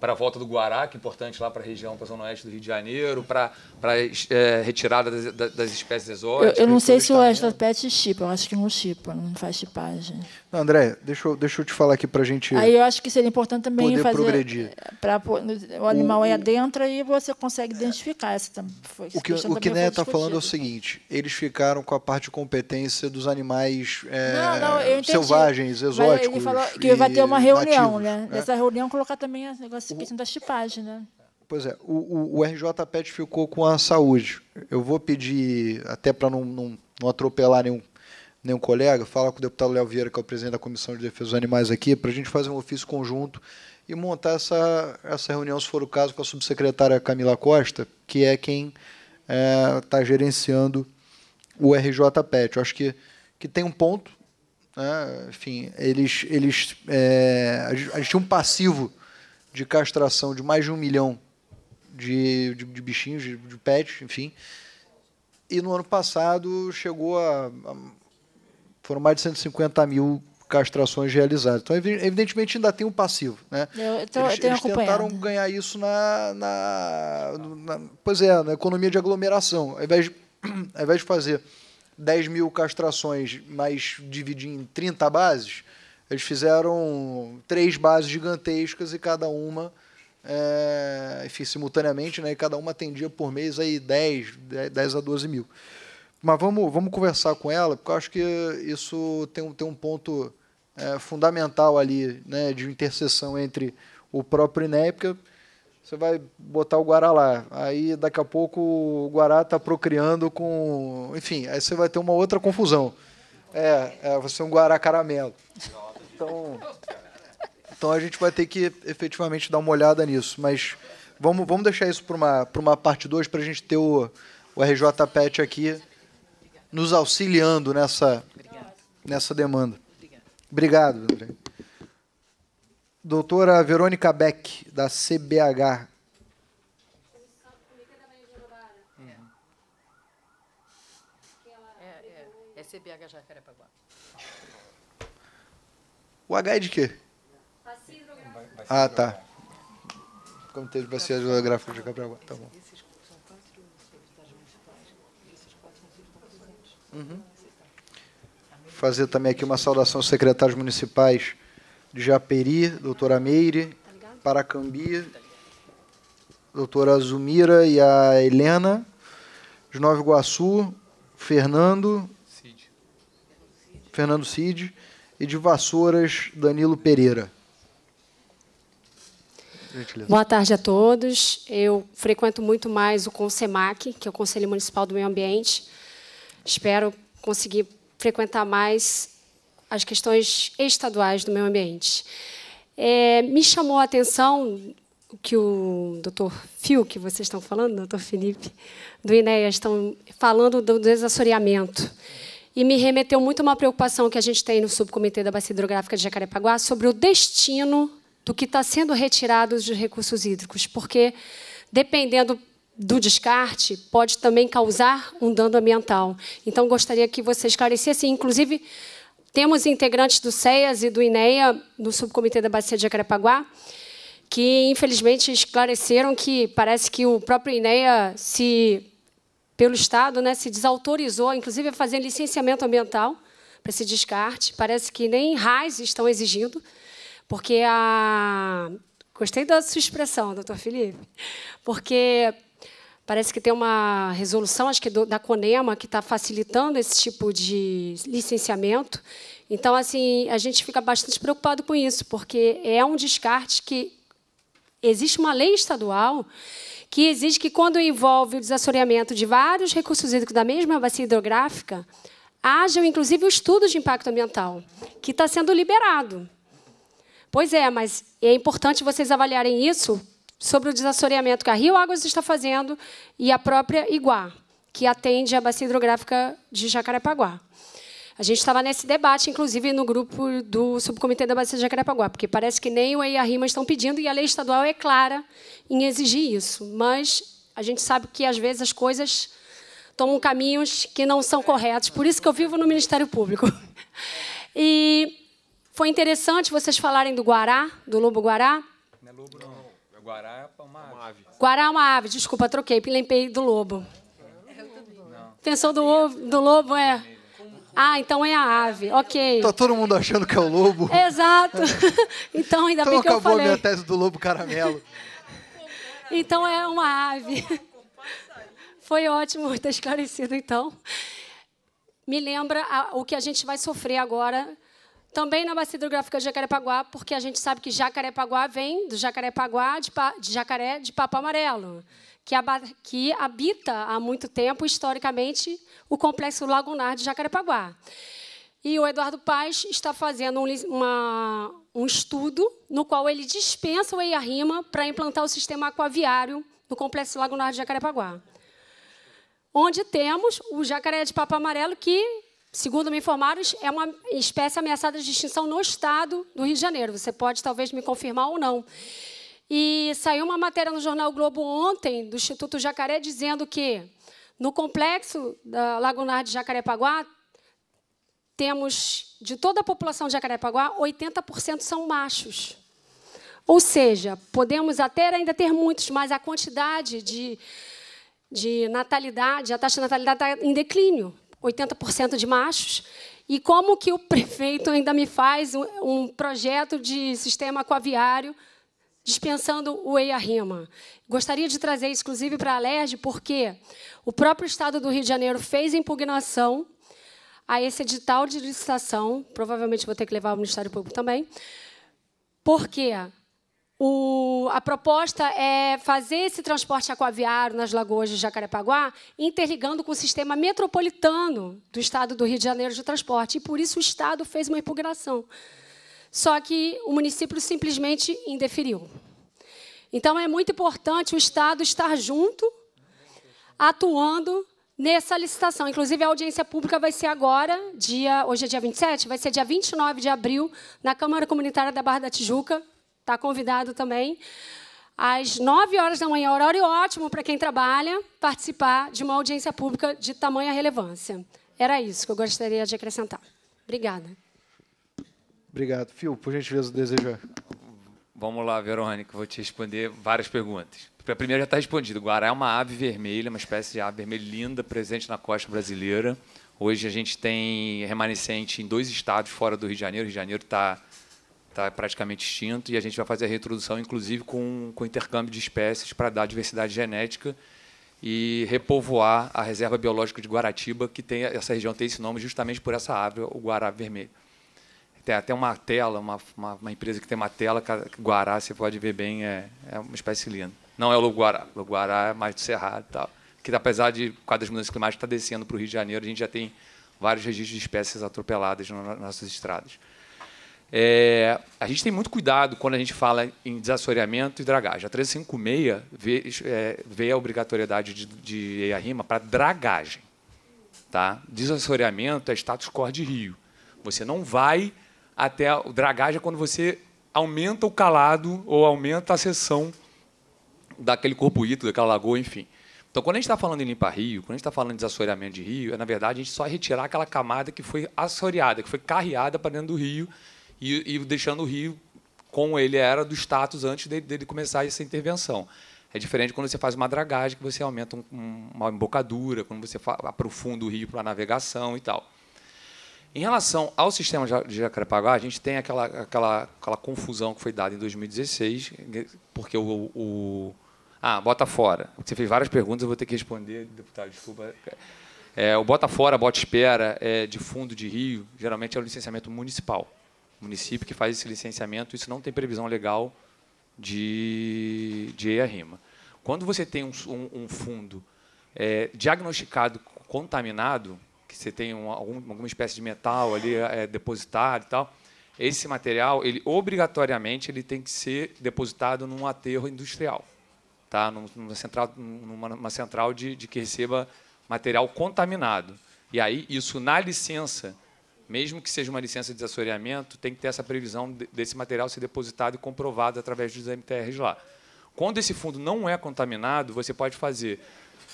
para a volta do Guará, que é importante lá para a região, para a zona oeste do Rio de Janeiro, para a é, retirada das, das, espécies exóticas. Eu, eu não sei se o Extra Pet chipa, eu acho que não chipa, não faz chipagem. Não, André, deixa eu, deixa eu te falar aqui para a gente. Aí eu acho que seria importante também poder fazer. progredir. Pra, o animal é adentro e você consegue identificar. Essa, foi, o que, o que Né está falando é o seguinte: eles ficaram com a parte de competência dos animais é, não, não, selvagens, exóticos. Mas ele falou que vai ter uma reunião, nativos, né? né? Nessa reunião colocar também as negócio pedindo da tá chipagem, né? Pois é, o, o, o RJPET ficou com a saúde. Eu vou pedir, até para não, não, não atropelar nenhum, nenhum colega, falar com o deputado Léo Vieira, que é o presidente da Comissão de Defesa dos Animais aqui, para a gente fazer um ofício conjunto e montar essa, essa reunião, se for o caso, com a subsecretária Camila Costa, que é quem está é, tá gerenciando o RJPET. Eu acho que, que tem um ponto. Né? Enfim, eles, eles, é, a gente tinha um passivo de castração de mais de um milhão de, de, de bichinhos, de, de pets, enfim. E no ano passado chegou a, a. Foram mais de 150 mil castrações realizadas. Então, evidentemente, ainda tem um passivo. Né? Eu, eu tô, eles, eu eles tentaram ganhar isso na, na, na, pois é, na economia de aglomeração. Ao invés de, ao invés de fazer 10 mil castrações, mas dividir em 30 bases, eles fizeram três bases gigantescas e cada uma, é, enfim, simultaneamente, né, e cada uma atendia por mês aí 10, 10 a 12 mil. Mas vamos, vamos conversar com ela, porque eu acho que isso tem, um, tem um ponto é, fundamental ali, né, de interseção entre o próprio INEP, você vai botar o Guará lá. Aí daqui a pouco o Guará está procriando com. Enfim, aí você vai ter uma outra confusão. É, é, é um Guará caramelo. Então, então a gente vai ter que efetivamente dar uma olhada nisso. Mas vamos, vamos deixar isso para uma, uma parte 2 para a gente ter o, o RJ Pet aqui nos auxiliando nessa, nessa demanda. Obrigado, André. Doutora Verônica Beck, da CBH. É, é, é o H é de quê? hidrográfica. Ah, tá. Comitê de Bacia Hidrográfica de Capriagua. Tá bom. são quatro secretários municipais. Esses quatro são presidentes. Uhum. Fazer também aqui uma saudação aos secretários municipais de Japeri, doutora Meire, Paracambi, doutora Zumira e a Helena, de Nova Iguaçu, Fernando, Cid. Fernando Cid, e de Vassouras, Danilo Pereira. Boa tarde a todos. Eu frequento muito mais o CONSEMAC, que é o Conselho Municipal do Meio Ambiente. Espero conseguir frequentar mais as questões estaduais do meio ambiente. É, me chamou a atenção o que o doutor Fio, que vocês estão falando, doutor Felipe, do INEA, estão falando do desassoreamento e me remeteu muito a uma preocupação que a gente tem no subcomitê da Bacia Hidrográfica de Jacarepaguá sobre o destino do que está sendo retirado dos recursos hídricos, porque dependendo do descarte pode também causar um dano ambiental. Então gostaria que você esclarecesse, inclusive temos integrantes do CEAS e do INEA no subcomitê da Bacia de Jacarepaguá que infelizmente esclareceram que parece que o próprio INEA se pelo Estado, né, se desautorizou, inclusive, a fazer licenciamento ambiental para esse descarte. Parece que nem RAIS estão exigindo, porque a... Gostei da sua expressão, doutor Felipe, porque parece que tem uma resolução, acho que do, da CONEMA, que está facilitando esse tipo de licenciamento. Então, assim, a gente fica bastante preocupado com isso, porque é um descarte que existe uma lei estadual que exige que, quando envolve o desassoreamento de vários recursos hídricos da mesma bacia hidrográfica, haja inclusive o estudo de impacto ambiental, que está sendo liberado. Pois é, mas é importante vocês avaliarem isso sobre o desassoreamento que a Rio Águas está fazendo e a própria Iguá, que atende a bacia hidrográfica de Jacarepaguá. A gente estava nesse debate, inclusive, no grupo do Subcomitê da Bacia de Jacarepaguá, porque parece que nem o EIA RIMA estão pedindo, e a lei estadual é clara em exigir isso. Mas a gente sabe que, às vezes, as coisas tomam caminhos que não são corretos. Por isso que eu vivo no Ministério Público. E foi interessante vocês falarem do Guará, do lobo-guará. Não é lobo, não. É Guará é uma ave. Guará é uma ave, desculpa, troquei, limpei do lobo. Pensou do, do lobo, é. Ah, então é a ave. Ok. Tá todo mundo achando que é o lobo. Exato. então ainda então, bem que eu falei. acabou a minha tese do lobo caramelo. então é uma ave. Foi ótimo ter esclarecido, então. Me lembra o que a gente vai sofrer agora também na bacia hidrográfica de Jacarepaguá, porque a gente sabe que Jacarepaguá vem do Jacarepaguá de, pa, de jacaré de papo amarelo, que, que habita há muito tempo, historicamente, o complexo lagunar de Jacarepaguá. E o Eduardo Paz está fazendo um, uma, um estudo no qual ele dispensa o EIA-RIMA para implantar o sistema aquaviário no complexo lagunar de Jacarepaguá. Onde temos o jacaré de papo amarelo, que Segundo me informaram, é uma espécie ameaçada de extinção no estado do Rio de Janeiro. Você pode talvez me confirmar ou não. E saiu uma matéria no jornal Globo ontem do Instituto Jacaré dizendo que no complexo da Lagunar de Jacarepaguá temos de toda a população de Jacarepaguá, 80% são machos. Ou seja, podemos até ainda ter muitos, mas a quantidade de, de natalidade, a taxa de natalidade está em declínio. 80% de machos. E como que o prefeito ainda me faz um, projeto de sistema aquaviário dispensando o EIA RIMA. Gostaria de trazer isso, inclusive, para a LERJ, porque o próprio Estado do Rio de Janeiro fez impugnação a esse edital de licitação, provavelmente vou ter que levar ao Ministério Público também, porque o, a proposta é fazer esse transporte aquaviário nas lagoas de Jacarepaguá, interligando com o sistema metropolitano do estado do Rio de Janeiro de transporte. E por isso o estado fez uma impugnação. Só que o município simplesmente indeferiu. Então é muito importante o estado estar junto, atuando nessa licitação. Inclusive, a audiência pública vai ser agora, dia, hoje é dia 27, vai ser dia 29 de abril, na Câmara Comunitária da Barra da Tijuca, Está convidado também. Às 9 horas da manhã, horário ótimo para quem trabalha, participar de uma audiência pública de tamanha relevância. Era isso que eu gostaria de acrescentar. Obrigada. Obrigado. Fio, por gentileza, desejar. Vamos lá, Verônica, vou te responder várias perguntas. A primeira já está respondida. Guará é uma ave vermelha, uma espécie de ave vermelha linda, presente na costa brasileira. Hoje a gente tem remanescente em dois estados fora do Rio de Janeiro. O Rio de Janeiro está está praticamente extinto, e a gente vai fazer a reintrodução, inclusive, com, com intercâmbio de espécies para dar diversidade genética e repovoar a reserva biológica de Guaratiba, que tem essa região tem esse nome justamente por essa árvore, o guará vermelho. Tem até uma tela, uma, uma, uma empresa que tem uma tela, guará, você pode ver bem, é, é uma espécie linda. Não é o lobo-guará, o lobo-guará é mais do cerrado e tal. Que tá, apesar de, quadras das mudanças climáticas, está descendo para o Rio de Janeiro, a gente já tem vários registros de espécies atropeladas nas nossas estradas. É, a gente tem muito cuidado quando a gente fala em desassoreamento e dragagem. A 356 vê, é, vê a obrigatoriedade de, de EIA-RIMA para dragagem. Tá? Desassoreamento é status quo de rio. Você não vai até o dragagem é quando você aumenta o calado ou aumenta a seção daquele corpo hídrico, daquela lagoa, enfim. Então, quando a gente está falando em limpar rio, quando a gente está falando em desassoreamento de rio, é, na verdade, a gente só retirar aquela camada que foi assoreada, que foi carreada para dentro do rio e, e deixando o Rio como ele era do status antes dele, dele, começar essa intervenção. É diferente quando você faz uma dragagem, que você aumenta um, uma embocadura, quando você aprofunda o rio para navegação e tal. Em relação ao sistema de Jacarepaguá, a gente tem aquela, aquela, aquela confusão que foi dada em 2016, porque o, o ah, bota fora. Você fez várias perguntas, eu vou ter que responder, deputado, desculpa. É, o bota fora, bota espera é, de fundo de rio, geralmente é o licenciamento municipal. O município que faz esse licenciamento, isso não tem previsão legal de, de EIA-RIMA. Quando você tem um, um, um fundo é, diagnosticado contaminado, que você tem um, algum, alguma espécie de metal ali é, depositado e tal, esse material, ele obrigatoriamente ele tem que ser depositado num aterro industrial, tá? numa central, numa, central de, de que receba material contaminado. E aí isso na licença mesmo que seja uma licença de desassoreamento, tem que ter essa previsão desse material ser depositado e comprovado através dos MTRs lá. Quando esse fundo não é contaminado, você pode fazer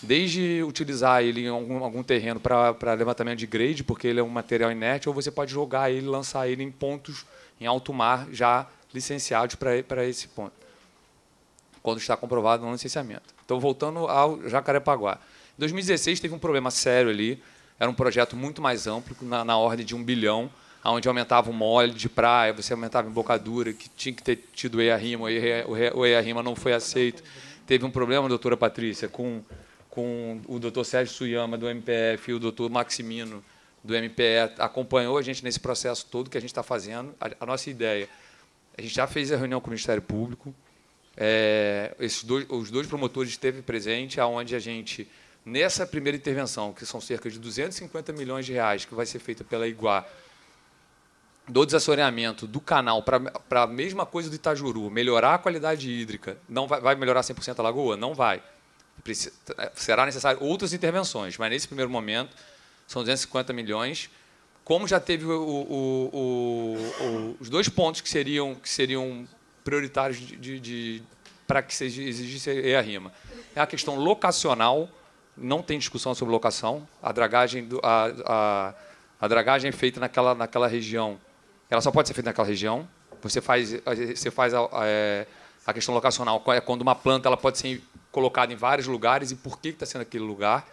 desde utilizar ele em algum, algum terreno para levantamento de grade, porque ele é um material inerte, ou você pode jogar ele, lançar ele em pontos em alto mar já licenciados para esse ponto, quando está comprovado no licenciamento. Então, voltando ao Jacarepaguá. Em 2016 teve um problema sério ali, era um projeto muito mais amplo, na, na ordem de um bilhão, onde aumentava o mole de praia, você aumentava embocadura, que tinha que ter tido EIA rima o EIA rima não foi aceito. Teve um problema, doutora Patrícia, com, com o doutor Sérgio Suyama, do MPF, e o doutor Maximino, do MPE, acompanhou a gente nesse processo todo que a gente está fazendo. A, a, nossa ideia, a gente já fez a reunião com o Ministério Público, é, esses dois, os dois promotores esteve presente, aonde a gente Nessa primeira intervenção, que são cerca de 250 milhões de reais, que vai ser feita pela Iguá, do desassoreamento do canal para a mesma coisa do Itajuru, melhorar a qualidade hídrica, não vai, vai melhorar 100% a lagoa? Não vai. Preci será necessário outras intervenções, mas nesse primeiro momento são 250 milhões. Como já teve o, o, o, os dois pontos que seriam, que seriam prioritários de, de, de para que seja, exigisse a rima, é a questão locacional não tem discussão sobre locação. A dragagem, do, a, a, a dragagem é feita naquela, naquela região. Ela só pode ser feita naquela região. Você faz, você faz a, a, a questão locacional é quando uma planta ela pode ser colocada em vários lugares e por que está sendo aquele lugar.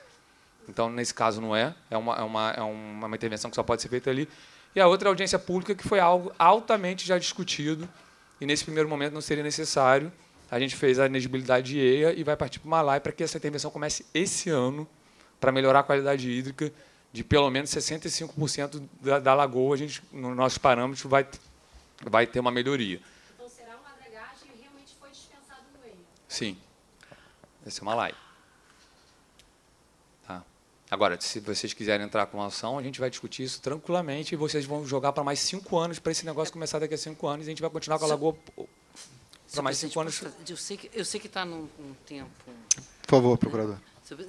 Então, nesse caso, não é. É uma, é, uma, é uma intervenção que só pode ser feita ali. E a outra é a audiência pública, que foi algo altamente já discutido e, nesse primeiro momento, não seria necessário a gente fez a de EIA e vai partir para o Malai para que essa intervenção comece esse ano, para melhorar a qualidade hídrica de pelo menos 65% da, da, lagoa, a gente, nos nossos parâmetros, vai, vai ter uma melhoria. Então, será uma dragagem e realmente foi dispensado no EIA? Sim. Vai ser uma Malai. Tá. Agora, se vocês quiserem entrar com a ação, a gente vai discutir isso tranquilamente e vocês vão jogar para mais cinco anos para esse negócio começar daqui a cinco anos e a gente vai continuar com a lagoa para mais cinco anos. Eu sei que eu sei que está num, um tempo. Por favor, procurador.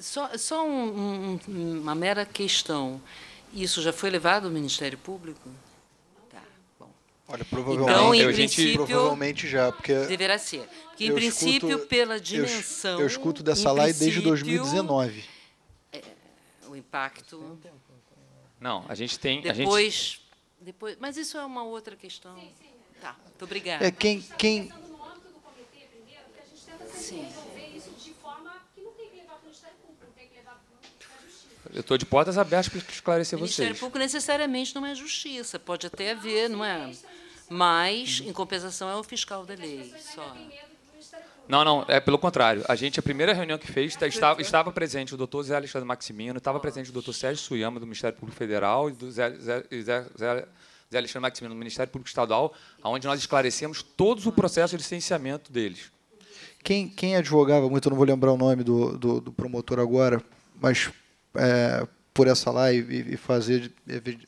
Só, só um, um, uma mera questão. Isso já foi levado ao Ministério Público? Tá, bom. Olha, então, provavelmente, então, em princípio, provavelmente já, porque deverá ser. Porque em princípio, escuto, pela dimensão, eu, eu escuto dessa lei desde 2019. É, o impacto. Não, a gente tem. Depois, gente... depois, mas isso é uma outra questão. Sim, sim. Tá, muito obrigada. É quem, quem, eu estou de portas abertas para esclarecer vocês. O Ministério Público necessariamente não é justiça, pode até haver, não é? Mas, é uhum. em compensação, é o fiscal da lei. Só. Não, não, é pelo contrário. A gente, a primeira reunião que fez, tá, estava, uhum. estava presente o doutor Zé Alexandre Maximino, estava uhum. presente o doutor Sérgio Suyama, do Ministério Público Federal, e do Zé, Zé, Zé, Zé Alexandre Maximino, do Ministério Público Estadual, onde nós esclarecemos todos o processo de licenciamento deles. Quem, quem advogava muito, eu não vou lembrar o nome do, do, do promotor agora, mas é, por essa lá e, fazer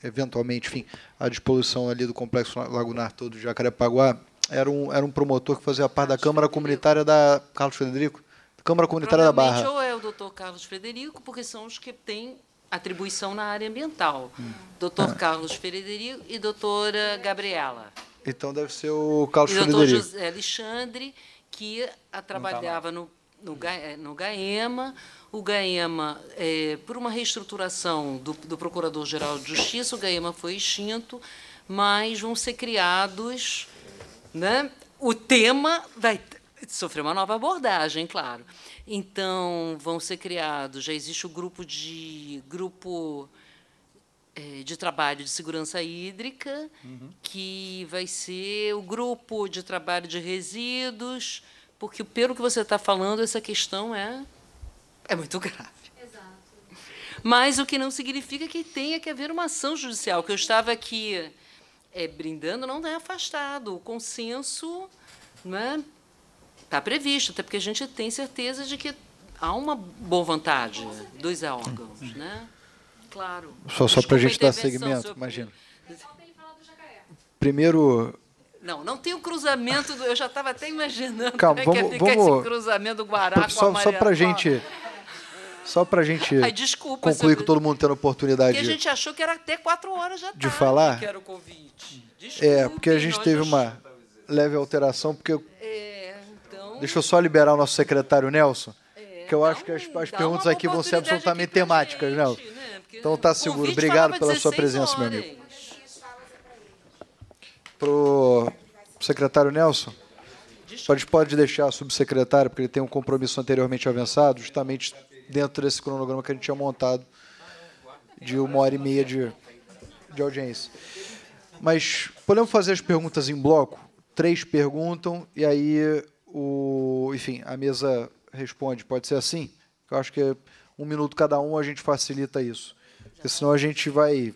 eventualmente, enfim, a disposição ali do complexo lagunar todo de Jacarepaguá, era um, era um promotor que fazia parte da Câmara Comunitária da Carlos Frederico, Câmara Comunitária da Barra. Ou é o doutor Carlos Frederico, porque são os que têm atribuição na área ambiental. Hum. Doutor ah. Carlos Frederico e doutora Gabriela. Então deve ser o Carlos e Frederico. Doutor José Alexandre que a, tá trabalhava tá no, no, eh, no GAEMA. O GAEMA, é, por uma reestruturação do, do Procurador-Geral de Justiça, o GAEMA foi extinto, mas vão ser criados. Né? O tema vai sofrer uma nova abordagem, claro. Então, vão ser criados, já existe o grupo de. grupo é, de trabalho de segurança hídrica, uhum. que vai ser o grupo de trabalho de resíduos, porque pelo que você está falando, essa questão é, é muito grave. Exato. Mas o que não significa que tenha que haver uma ação judicial, que eu estava aqui é, brindando, não é afastado. O consenso está né, previsto, até porque a gente tem certeza de que há uma boa vontade dos órgãos. Né? Claro. Só, só para a gente dar segmento, sobre... imagino. Primeiro, não, não tem o um cruzamento. Do, eu já estava até imaginando Calma, como é vamos, que ficar vamos, esse cruzamento do Guará só, com a Só para gente. Só para a gente Ai, desculpa, concluir com todo mundo tendo oportunidade. Porque a gente achou que era até quatro horas já de falar. Que era o convite. Desculpa, é, porque a gente teve uma leve alteração. Porque é, então, Deixa eu só liberar o nosso secretário Nelson, é, que eu acho que as, as perguntas aqui vão ser absolutamente temáticas, gente, Nelson. Então tá seguro. Obrigado pela sua presença, horas. meu amigo. Pro secretário Nelson, pode, pode deixar o subsecretário, porque ele tem um compromisso anteriormente avançado, justamente dentro desse cronograma que a gente tinha montado de uma hora e meia de, de audiência. Mas podemos fazer as perguntas em bloco? Três perguntam e aí o, enfim, a mesa responde. Pode ser assim? Eu acho que é um minuto cada um a gente facilita isso porque senão a gente vai.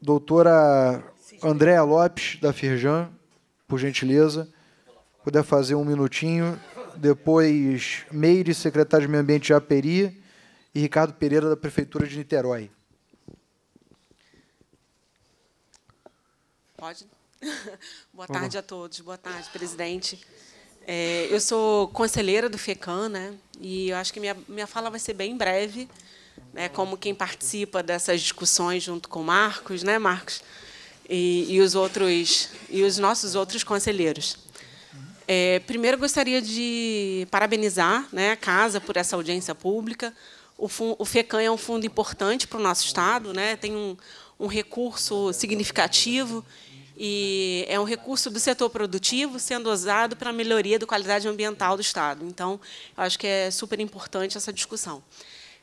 Doutora Andréa Lopes, da Firjan, por gentileza, puder fazer um minutinho. Depois, Meire, secretário de Meio Ambiente de Aperi, e Ricardo Pereira, da Prefeitura de Niterói. Pode? Boa tarde a todos. Boa tarde, presidente. É, eu sou conselheira do FECAM, né? E eu acho que minha, minha fala vai ser bem breve né, como quem participa dessas discussões junto com Marcos, né, Marcos, e, e os outros e os nossos outros conselheiros. É, primeiro gostaria de parabenizar né, a casa por essa audiência pública. O, o FECAN é um fundo importante para o nosso estado, né, tem um, um recurso significativo e é um recurso do setor produtivo sendo usado para a melhoria da qualidade ambiental do Estado. Então, acho que é super importante essa discussão.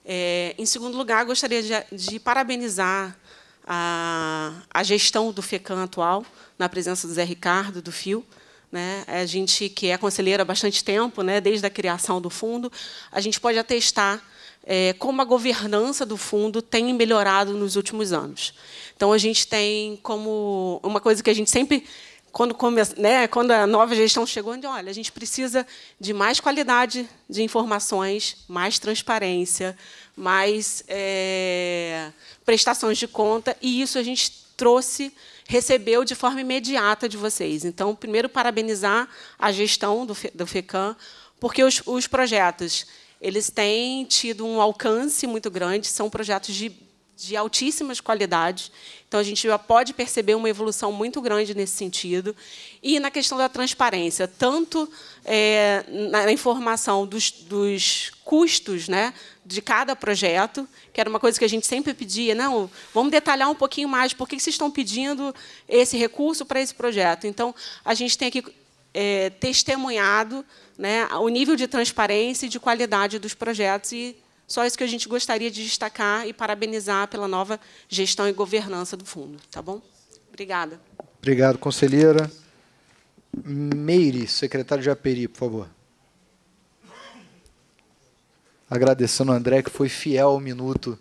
É, em segundo lugar, gostaria de, de parabenizar a, a, gestão do FECAM atual, na presença do Zé Ricardo, do FIO. Né? A gente, que é conselheira há bastante tempo, né? desde a criação do fundo, a gente pode atestar é, como a governança do fundo tem melhorado nos últimos anos. Então, a gente tem como uma coisa que a gente sempre quando, come, né, quando a nova gestão chegou, onde, olha, a gente precisa de mais qualidade de informações, mais transparência, mais é, prestações de conta, e isso a gente trouxe, recebeu de forma imediata de vocês. Então, primeiro, parabenizar a gestão do, do FECAM, porque os, os projetos eles têm tido um alcance muito grande, são projetos de de altíssimas qualidades. Então, a gente já pode perceber uma evolução muito grande nesse sentido. E na questão da transparência, tanto é, na informação dos, dos, custos né, de cada projeto, que era uma coisa que a gente sempre pedia, não, vamos detalhar um pouquinho mais, por que vocês estão pedindo esse recurso para esse projeto? Então, a gente tem aqui é, testemunhado né, o nível de transparência e de qualidade dos projetos e só isso que a gente gostaria de destacar e parabenizar pela nova gestão e governança do fundo, tá bom? Obrigada. Obrigado, conselheira. Meire, secretário de Aperi, por favor. Agradecendo ao André, que foi fiel ao minuto.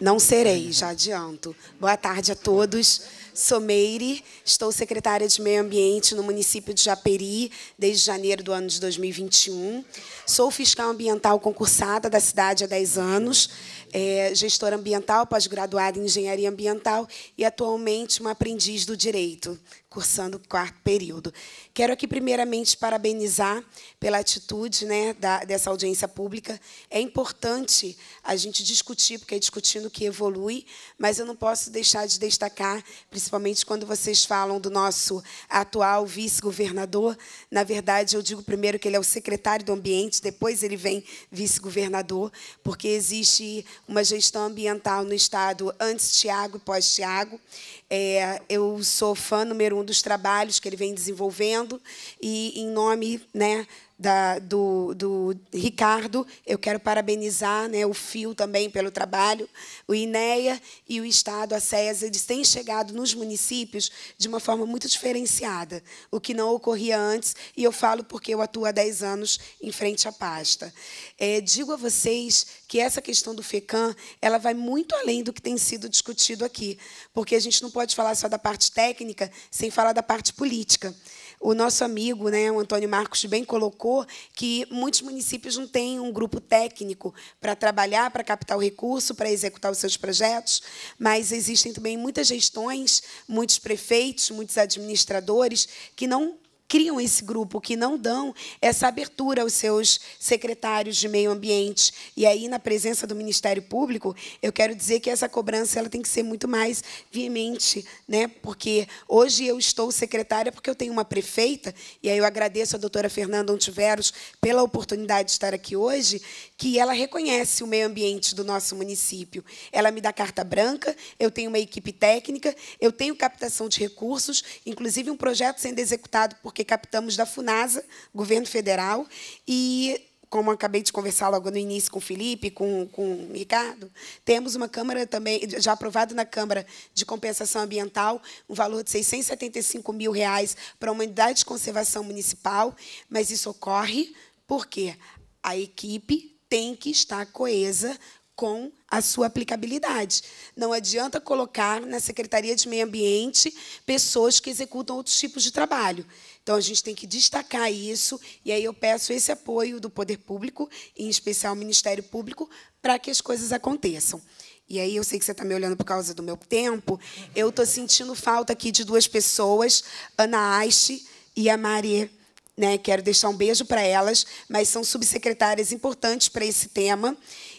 Não serei, já adianto. Boa tarde a todos. Sou Meire, estou secretária de Meio Ambiente no município de Japeri desde janeiro do ano de 2021. Sou fiscal ambiental concursada da cidade há 10 anos é, gestora ambiental, pós-graduada em engenharia ambiental e atualmente uma aprendiz do direito, cursando o quarto período. Quero aqui primeiramente parabenizar pela atitude né, da, dessa audiência pública. É importante a gente discutir, porque é discutindo que evolui, mas eu não posso deixar de destacar, principalmente quando vocês falam do nosso atual vice-governador. Na verdade, eu digo primeiro que ele é o secretário do Ambiente, depois ele vem vice-governador, porque existe uma gestão ambiental no estado antes Tiago e pós-Tiago. É, eu sou fã número um dos trabalhos que ele vem desenvolvendo e, em nome né, da, do, do Ricardo, eu quero parabenizar né, o Fio também pelo trabalho, o INEA e o Estado, a César eles têm chegado nos municípios de uma forma muito diferenciada, o que não ocorria antes, e eu falo porque eu atuo há 10 anos em frente à pasta. É, digo a vocês que essa questão do FECAM ela vai muito além do que tem sido discutido aqui, porque a gente não pode falar só da parte técnica sem falar da parte política. O nosso amigo, né, o Antônio Marcos, bem colocou que muitos municípios não têm um grupo técnico para trabalhar, para captar o recurso, para executar os seus projetos, mas existem também muitas gestões, muitos prefeitos, muitos administradores que não criam esse grupo, que não dão essa abertura aos seus secretários de meio ambiente. E aí, na presença do Ministério Público, eu quero dizer que essa cobrança ela tem que ser muito mais veemente, né? porque hoje eu estou secretária porque eu tenho uma prefeita, e aí eu agradeço a doutora Fernanda Ontiveros pela oportunidade de estar aqui hoje, que ela reconhece o meio ambiente do nosso município. Ela me dá carta branca, eu tenho uma equipe técnica, eu tenho captação de recursos, inclusive um projeto sendo executado porque captamos da FUNASA, governo federal, e como acabei de conversar logo no início com o Felipe, com, com o Ricardo, temos uma Câmara também, já aprovado na Câmara de Compensação Ambiental, um valor de 675 mil reais para uma unidade de conservação municipal, mas isso ocorre porque a equipe tem que estar coesa com a sua aplicabilidade. Não adianta colocar na Secretaria de Meio Ambiente pessoas que executam outros tipos de trabalho. Então, a gente tem que destacar isso, e aí eu peço esse apoio do poder público, em especial o Ministério Público, para que as coisas aconteçam. E aí eu sei que você está me olhando por causa do meu tempo. Eu estou sentindo falta aqui de duas pessoas, Ana Aiche e a Marie né? Quero deixar um beijo para elas, mas são subsecretárias importantes para esse tema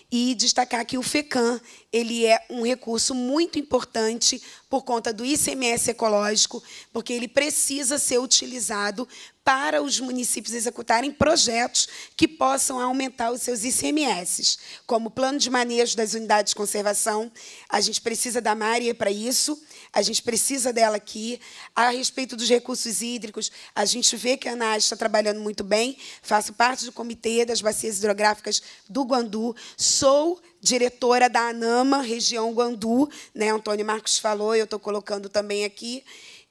e destacar que o FECAM ele é um recurso muito importante por conta do ICMS ecológico, porque ele precisa ser utilizado para os municípios executarem projetos que possam aumentar os seus ICMS, como plano de manejo das unidades de conservação. A gente precisa da Maria para isso a gente precisa dela aqui. A respeito dos recursos hídricos, a gente vê que a ANAS está trabalhando muito bem. Faço parte do Comitê das Bacias Hidrográficas do Guandu. Sou diretora da ANAMA, região Guandu. Né? Antônio Marcos falou, eu estou colocando também aqui.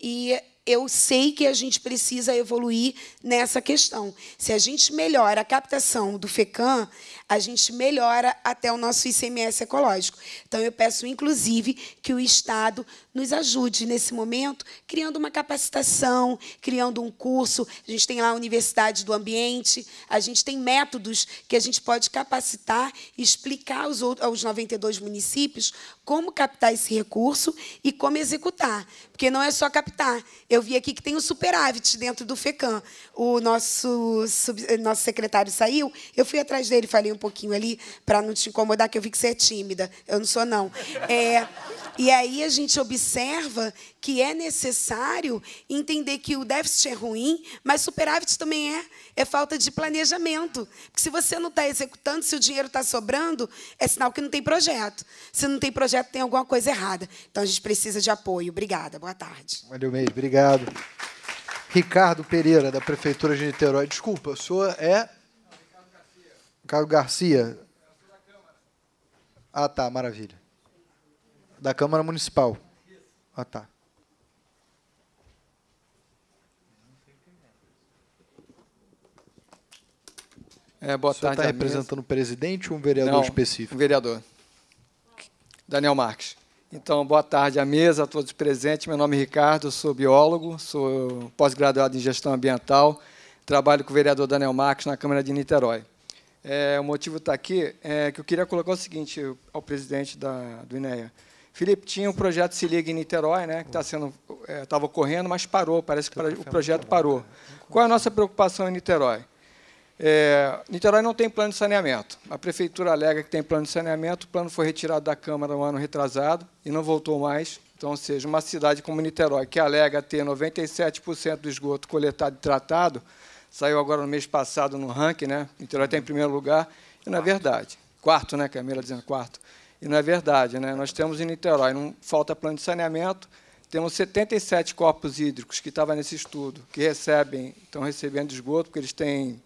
E eu sei que a gente precisa evoluir nessa questão. Se a gente melhora a captação do FECAM, a gente melhora até o nosso ICMS ecológico. Então, eu peço, inclusive, que o Estado nos ajude nesse momento, criando uma capacitação, criando um curso. A gente tem lá a Universidade do Ambiente, a gente tem métodos que a gente pode capacitar e explicar aos, aos 92 municípios como captar esse recurso e como executar. Porque não é só captar. Eu vi aqui que tem o um superávit dentro do FECAM. O nosso, nosso secretário saiu, eu fui atrás dele e falei, um pouquinho ali para não te incomodar, que eu vi que você é tímida. Eu não sou, não. É, e aí a gente observa que é necessário entender que o déficit é ruim, mas superávit também é. É falta de planejamento. Porque se você não está executando, se o dinheiro está sobrando, é sinal que não tem projeto. Se não tem projeto, tem alguma coisa errada. Então a gente precisa de apoio. Obrigada. Boa tarde. Valeu mesmo. Obrigado. Ricardo Pereira, da Prefeitura de Niterói. Desculpa, o senhor é Carlos Garcia. Ah, tá, maravilha. Da Câmara Municipal. Ah, tá. É, boa o tarde. está representando o presidente ou um vereador Não, específico? Um vereador. Daniel Marques. Então, boa tarde à mesa, a todos presentes. Meu nome é Ricardo, sou biólogo, sou pós-graduado em gestão ambiental, trabalho com o vereador Daniel Marques na Câmara de Niterói. É, o motivo está aqui, é que eu queria colocar o seguinte ao presidente da, do INEA. Felipe, tinha um projeto Se Liga em Niterói, né, que está sendo, estava é, ocorrendo, mas parou, parece que o projeto parou. Qual é a nossa preocupação em Niterói? É, Niterói não tem plano de saneamento. A prefeitura alega que tem plano de saneamento, o plano foi retirado da Câmara um ano retrasado e não voltou mais. Então, ou seja, uma cidade como Niterói, que alega ter 97% do esgoto coletado e tratado, saiu agora no mês passado no ranking, né? Niterói então está em primeiro lugar, e não é verdade. Quarto, né, Camila dizendo quarto. E não é verdade, né? Nós temos em Niterói, não falta plano de saneamento, temos 77 corpos hídricos que estava nesse estudo, que recebem, estão recebendo esgoto, porque eles têm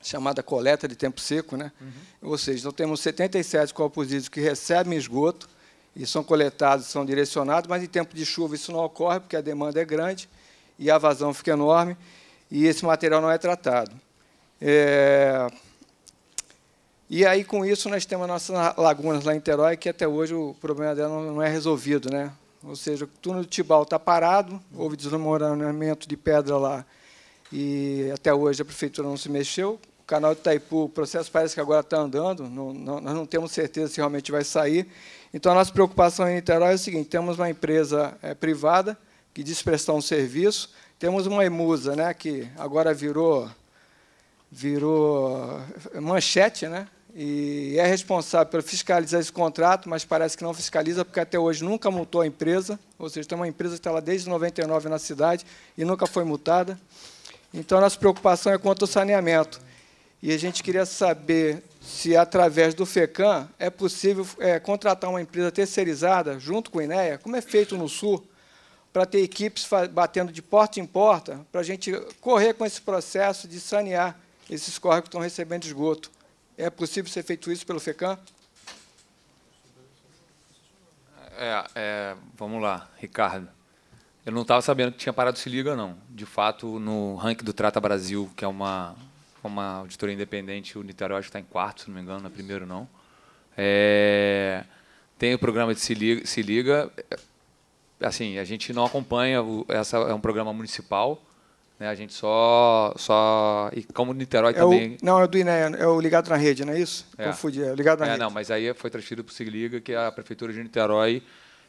chamada coleta de tempo seco, né? Uhum. Ou seja, então temos 77 corpos hídricos que recebem esgoto e são coletados, são direcionados, mas em tempo de chuva isso não ocorre porque a demanda é grande e a vazão fica enorme e esse material não é tratado. É... E aí, com isso, nós temos nossas lagunas lá em Terói, que até hoje o problema dela não é resolvido. Né? Ou seja, o túnel do Tibal está parado, houve desmoronamento de pedra lá, e até hoje a prefeitura não se mexeu. O canal de Itaipu, o processo parece que agora está andando, não, não, nós não temos certeza se realmente vai sair. Então, a nossa preocupação em Niterói é o seguinte, temos uma empresa é, privada que diz prestar um serviço, temos uma emusa, né, que agora virou, virou manchete, né, e é responsável por fiscalizar esse contrato, mas parece que não fiscaliza, porque até hoje nunca multou a empresa, ou seja, tem uma empresa que está lá desde 99 na cidade e nunca foi multada. Então, nossa preocupação é quanto ao saneamento. E a gente queria saber se, através do FECAM, é possível é, contratar uma empresa terceirizada, junto com a INEA, como é feito no Sul, para ter equipes batendo de porta em porta, para a gente correr com esse processo de sanear esses córregos que estão recebendo esgoto. É possível ser feito isso pelo FECAM? É, é, vamos lá, Ricardo. Eu não estava sabendo que tinha parado Se Liga, não. De fato, no ranking do Trata Brasil, que é uma, uma auditoria independente, o Niterói acho que está em quarto, se não me engano, não é primeiro, não. É, tem o programa de Se Liga, Se Liga assim, a gente não acompanha, o, essa é um programa municipal, né? A gente só só e como Niterói é também. O, não, é do INEA, é o ligado na rede, não é isso? É. Confundi, é ligado na é, rede. não, mas aí foi transferido para o Sigliga, que é a prefeitura de Niterói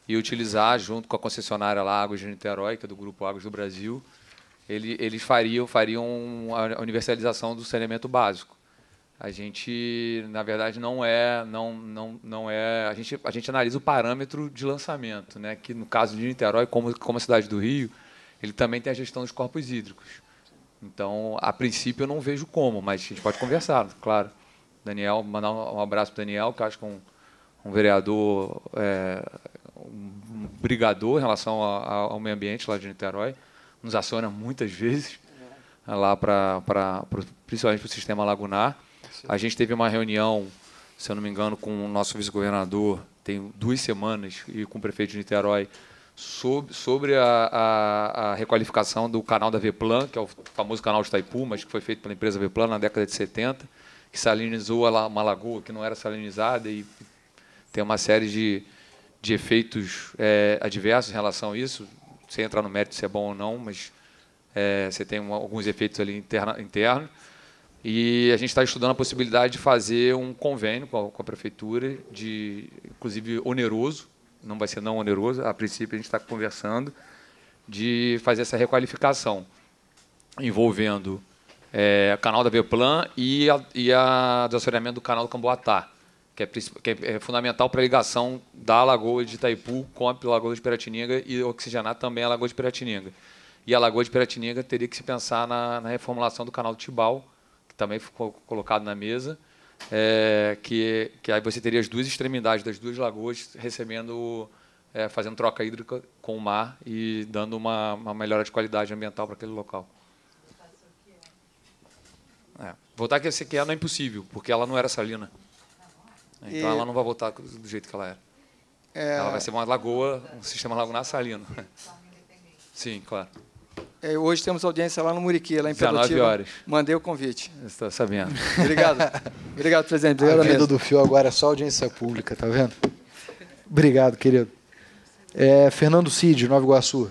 e utilizar junto com a concessionária lá Águas de Niterói, que é do grupo Águas do Brasil, ele, eles fariam fariam a universalização do saneamento básico a gente, na verdade, não é, não, não, não é. A gente, a gente analisa o parâmetro de lançamento, né? Que no caso de Niterói, como, como a cidade do Rio, ele também tem a gestão dos corpos hídricos. Então, a princípio, eu não vejo como, mas a gente pode conversar, claro. Daniel, mandar um abraço para Daniel, que acho que é um, um vereador, é, um brigador em relação a, a, ao meio ambiente lá de Niterói, nos aciona muitas vezes é. lá para, principalmente para o sistema lagunar. A gente teve uma reunião, se eu não me engano, com o nosso vice-governador, tem duas semanas, e com o prefeito de Niterói, sobre, sobre a, a, a, requalificação do canal da Veplan, que é o famoso canal de Itaipu, mas que foi feito pela empresa Veplan na década de 70, que salinizou uma lagoa que não era salinizada e tem uma série de, de efeitos é, adversos em relação a isso, sem entrar no mérito se é bom ou não, mas é, você tem uma, alguns efeitos ali interna, internos. E a gente está estudando a possibilidade de fazer um convênio com a, com a, prefeitura, de inclusive oneroso, não vai ser não oneroso, a princípio a gente está conversando, de fazer essa requalificação envolvendo é, o canal da Veplan e, a, e a, do do canal do Camboatá, que é, que é, é fundamental para a ligação da Lagoa de Itaipu com a Lagoa de Piratininga e oxigenar também a Lagoa de Piratininga. E a Lagoa de Piratininga teria que se pensar na, na reformulação do canal do Tibau, também ficou colocado na mesa, é, que, que aí você teria as duas extremidades das duas lagoas recebendo, é, fazendo troca hídrica com o mar e dando uma, uma melhora de qualidade ambiental para aquele local. É. Voltar que a sequer é não é impossível, porque ela não era salina. Então e... ela não vai voltar do jeito que ela era. É... Ela vai ser uma lagoa, um sistema lagunar salino. Sim, claro. É, hoje temos audiência lá no Muriqui, lá em Pelotina. 19 horas. Mandei o convite. Está sabendo. Obrigado. Obrigado, presidente. Obrigado a vida do Fio agora é só audiência pública, tá vendo? Obrigado, querido. É, Fernando Cid, Nova Iguaçu.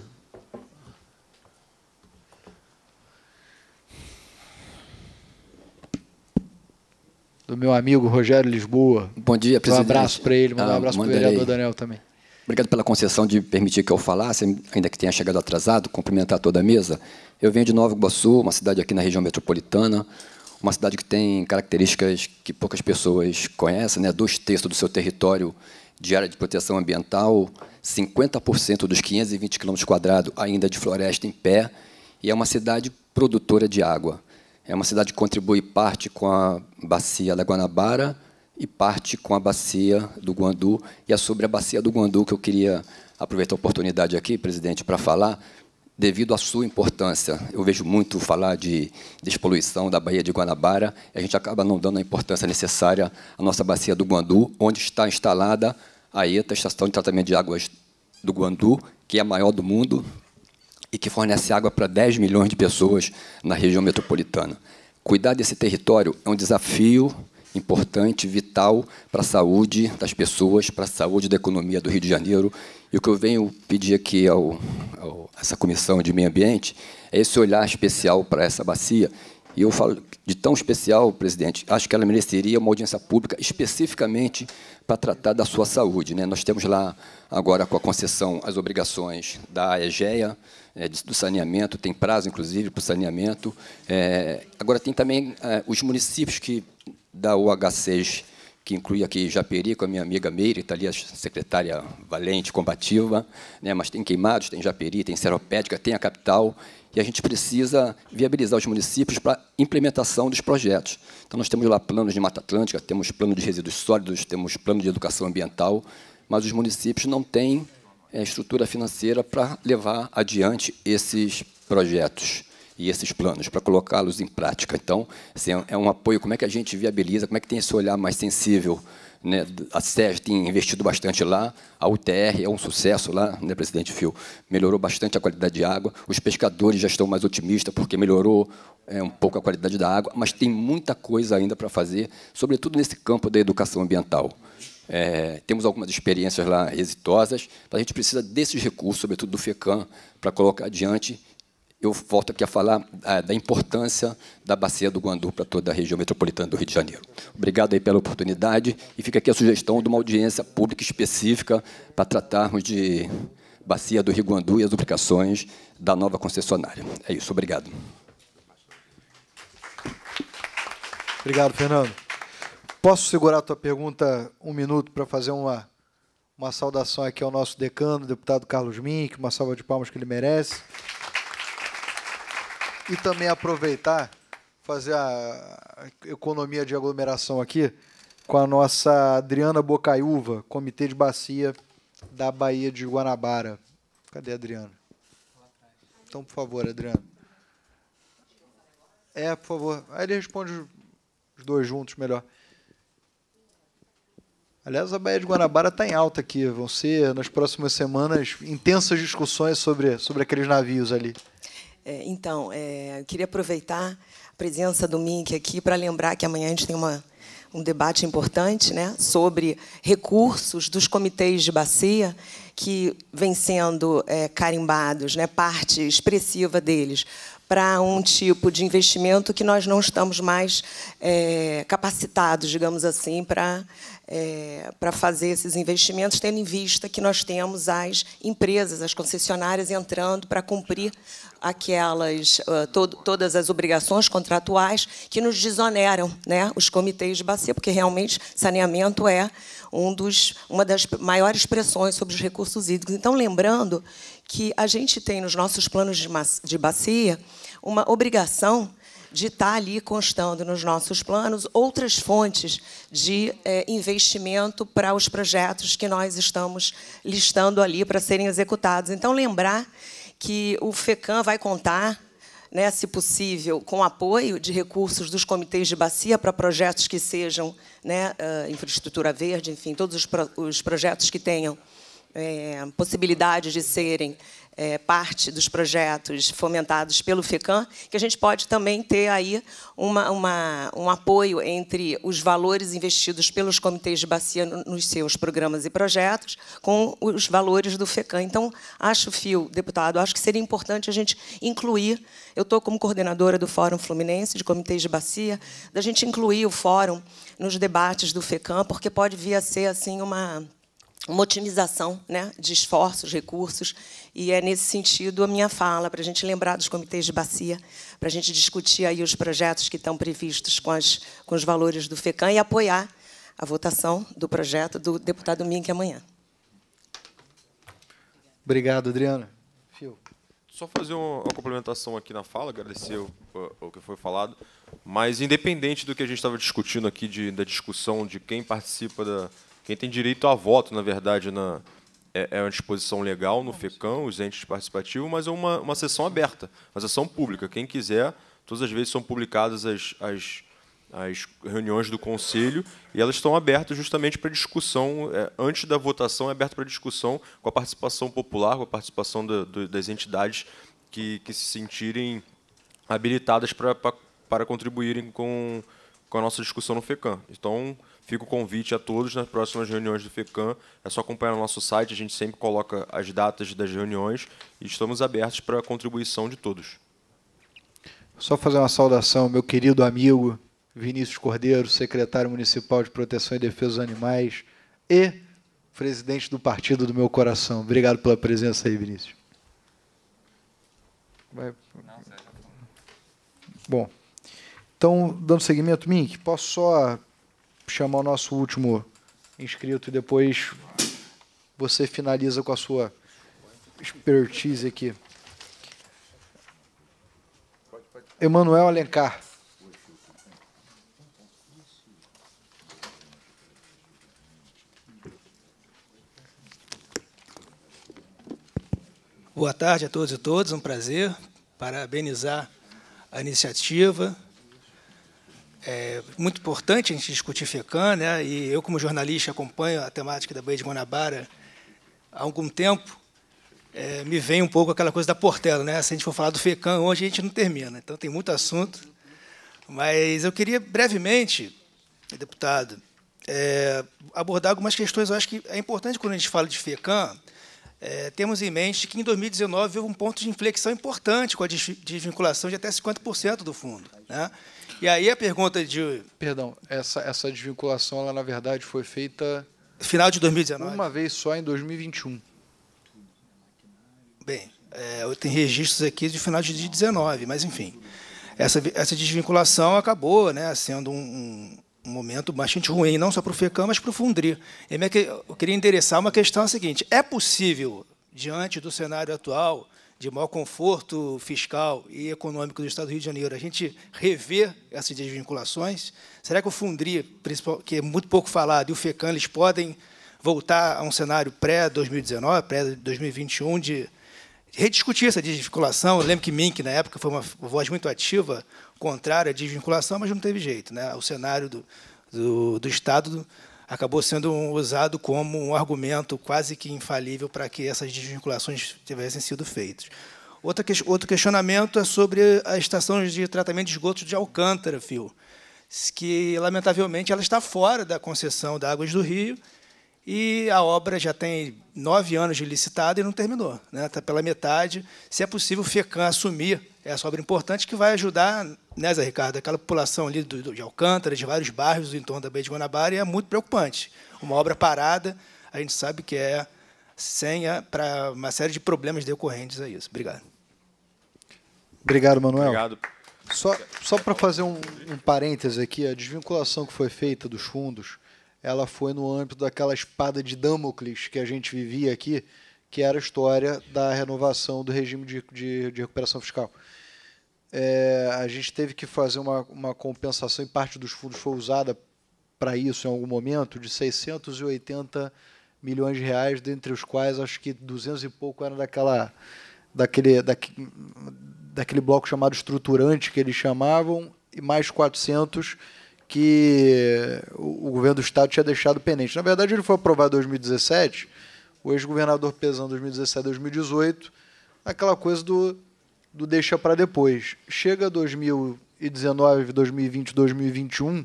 Do meu amigo Rogério Lisboa. Bom dia, presidente. Um abraço para ele, um ah, abraço para o vereador Daniel também. Obrigado pela concessão de permitir que eu falasse, ainda que tenha chegado atrasado, cumprimentar toda a mesa. Eu venho de Nova Iguaçu, uma cidade aqui na região metropolitana, uma cidade que tem características que poucas pessoas conhecem, né? dois terços do seu território de área de proteção ambiental, 50% dos 520 km ainda de floresta em pé, e é uma cidade produtora de água. É uma cidade que contribui parte com a bacia da Guanabara, e parte com a bacia do Guandu. E é sobre a bacia do Guandu que eu queria aproveitar a oportunidade aqui, presidente, para falar, devido à sua importância. Eu vejo muito falar de despoluição da Baía de Guanabara, e a gente acaba não dando a importância necessária à nossa bacia do Guandu, onde está instalada a ETA, Estação de Tratamento de Águas do Guandu, que é a maior do mundo e que fornece água para 10 milhões de pessoas na região metropolitana. Cuidar desse território é um desafio importante, vital para a saúde das pessoas, para a saúde da economia do Rio de Janeiro. E o que eu venho pedir aqui ao, ao essa comissão de meio ambiente é esse olhar especial para essa bacia. E eu falo de tão especial, presidente, acho que ela mereceria uma audiência pública especificamente para tratar da sua saúde. Né? Nós temos lá agora com a concessão as obrigações da EGEA, é, do saneamento, tem prazo, inclusive, para o saneamento. É, agora, tem também é, os municípios que da UH6, que inclui aqui Japeri, com a minha amiga Meire, está ali a secretária valente, combativa, né? mas tem Queimados, tem Japeri, tem Seropédica, tem a capital, e a gente precisa viabilizar os municípios para implementação dos projetos. Então, nós temos lá planos de Mata Atlântica, temos plano de resíduos sólidos, temos plano de educação ambiental, mas os municípios não têm é, estrutura financeira para levar adiante esses projetos e esses planos, para colocá-los em prática. Então, assim, é, é um apoio, como é que a gente viabiliza, como é que tem esse olhar mais sensível. Né? A SES tem investido bastante lá, a UTR é um sucesso lá, né, presidente Fio? Melhorou bastante a qualidade de água, os pescadores já estão mais otimistas porque melhorou é, um pouco a qualidade da água, mas tem muita coisa ainda para fazer, sobretudo nesse campo da educação ambiental. É, temos algumas experiências lá exitosas, mas a gente precisa desses recursos, sobretudo do FECAM, para colocar adiante eu volto aqui a falar ah, da importância da bacia do Guandu para toda a região metropolitana do Rio de Janeiro. Obrigado aí pela oportunidade e fica aqui a sugestão de uma audiência pública específica para tratarmos de bacia do Rio Guandu e as duplicações da nova concessionária. É isso, obrigado. Obrigado, Fernando. Posso segurar a tua pergunta um minuto para fazer uma, uma saudação aqui ao nosso decano, deputado Carlos Mink, uma salva de palmas que ele merece e também aproveitar, fazer a economia de aglomeração aqui com a nossa Adriana Bocaiúva, Comitê de Bacia da Baía de Guanabara. Cadê a Adriana? Então, por favor, Adriana. É, por favor. Aí ele responde os dois juntos melhor. Aliás, a Baía de Guanabara está em alta aqui. Vão ser, nas próximas semanas, intensas discussões sobre, sobre aqueles navios ali. É, então, é, eu queria aproveitar a presença do Mink aqui para lembrar que amanhã a gente tem uma, um debate importante né, sobre recursos dos comitês de bacia que vêm sendo é, carimbados, né, parte expressiva deles, para um tipo de investimento que nós não estamos mais é, capacitados, digamos assim, para é, para fazer esses investimentos, tendo em vista que nós temos as empresas, as concessionárias entrando para cumprir aquelas uh, ah, to todas as obrigações contratuais que nos desoneram, né, os comitês de bacia, porque realmente saneamento é um dos, uma das maiores pressões sobre os recursos hídricos. Então, lembrando que a gente tem nos nossos planos de, de bacia uma obrigação de estar tá ali constando nos nossos planos outras fontes de é, investimento para os projetos que nós estamos listando ali para serem executados. Então, lembrar que o FECAM vai contar né, se possível, com apoio de recursos dos comitês de bacia para projetos que sejam né, infraestrutura verde, enfim, todos os, pro, os projetos que tenham é, possibilidade de serem é, parte dos projetos fomentados pelo FECAM, que a gente pode também ter aí uma, uma, um apoio entre os valores investidos pelos comitês de bacia nos seus programas e projetos com os valores do FECAM. Então, acho, Fio, deputado, acho que seria importante a gente incluir, eu estou como coordenadora do Fórum Fluminense de Comitês de Bacia, da gente incluir o fórum nos debates do FECAM, porque pode vir a ser assim uma uma otimização né, de esforços, recursos, e é nesse sentido a minha fala, para a gente lembrar dos comitês de bacia, para a gente discutir aí os projetos que estão previstos com, as, com os valores do FECAM e apoiar a votação do projeto do deputado Mink amanhã. Obrigado, Adriana. Fio. Só fazer uma, uma, complementação aqui na fala, agradecer o, o, que foi falado, mas independente do que a gente estava discutindo aqui, de, da discussão de quem participa da quem tem direito a voto, na verdade, na, é, é uma disposição legal no FECAM, os entes participativos, mas é uma, uma sessão aberta, uma sessão pública. Quem quiser, todas as vezes são publicadas as, as, as reuniões do Conselho e elas estão abertas justamente para discussão, é, antes da votação, é aberta para discussão com a participação popular, com a participação do, das entidades que, que se sentirem habilitadas para, para, para contribuírem com, com a nossa discussão no FECAM. Então, Fica o convite a todos nas próximas reuniões do FECAM. É só acompanhar o nosso site, a gente sempre coloca as datas das reuniões e estamos abertos para a contribuição de todos. Só fazer uma saudação, meu querido amigo Vinícius Cordeiro, secretário municipal de Proteção e Defesa dos Animais e presidente do partido do meu coração. Obrigado pela presença aí, Vinícius. Vai. Bom, então, dando seguimento, Mink, posso só chamar o nosso último inscrito e depois você finaliza com a sua expertise aqui. Emanuel Alencar. Boa tarde a todos e todas, um prazer parabenizar a iniciativa, é muito importante a gente discutir FECAM, né? e eu, como jornalista, acompanho a temática da Baía de Guanabara há algum tempo, é, me vem um pouco aquela coisa da Portela. Né? Se a gente for falar do FECAM hoje, a gente não termina. Então, tem muito assunto. Mas eu queria, brevemente, deputado, é, abordar algumas questões. Eu acho que é importante, quando a gente fala de FECAM, é, temos em mente que, em 2019, houve um ponto de inflexão importante com a desvinculação de até 50% do fundo. Né? E aí a pergunta de. Perdão, essa, essa desvinculação, ela na verdade foi feita. Final de 2019. Uma vez só em 2021. Bem, é, eu tenho registros aqui de final de 2019, mas enfim. Essa, essa desvinculação acabou né, sendo um, um momento bastante ruim, não só para o FECAM, mas para o Fundri. Eu queria endereçar uma questão é seguinte: é possível, diante do cenário atual, de maior conforto fiscal e econômico do Estado do Rio de Janeiro, a gente rever essas desvinculações? Será que o Fundri, que é muito pouco falado, e o FECAN, eles podem voltar a um cenário pré-2019, pré-2021, de rediscutir essa desvinculação? Eu lembro que Mink, na época, foi uma voz muito ativa contrária à desvinculação, mas não teve jeito. Né? O cenário do, do, do Estado acabou sendo usado como um argumento quase que infalível para que essas desvinculações tivessem sido feitas. Outra outro questionamento é sobre a estação de tratamento de esgotos de Alcântara, Fio, que, lamentavelmente, ela está fora da concessão da Águas do Rio e a obra já tem nove anos de licitada e não terminou. Está né? pela metade. Se é possível, o FECAM assumir essa obra importante que vai ajudar né, Zé Ricardo, aquela população ali do, do, de Alcântara, de vários bairros em torno da Baía de Guanabara, é muito preocupante. Uma obra parada, a gente sabe que é senha para uma série de problemas decorrentes a isso. Obrigado. Obrigado, Manuel. Obrigado. Só, só para fazer um, um parêntese aqui, a desvinculação que foi feita dos fundos, ela foi no âmbito daquela espada de Damocles que a gente vivia aqui, que era a história da renovação do regime de, de, de recuperação fiscal. É, a gente teve que fazer uma, uma compensação e parte dos fundos foi usada para isso em algum momento, de 680 milhões de reais, dentre os quais acho que 200 e pouco era daquela, daquele, daquele, daquele bloco chamado estruturante que eles chamavam, e mais 400 que o governo do estado tinha deixado pendente. Na verdade, ele foi aprovado em 2017, o ex-governador pesando 2017 2018, aquela coisa do do deixa para depois. Chega 2019, 2020, 2021,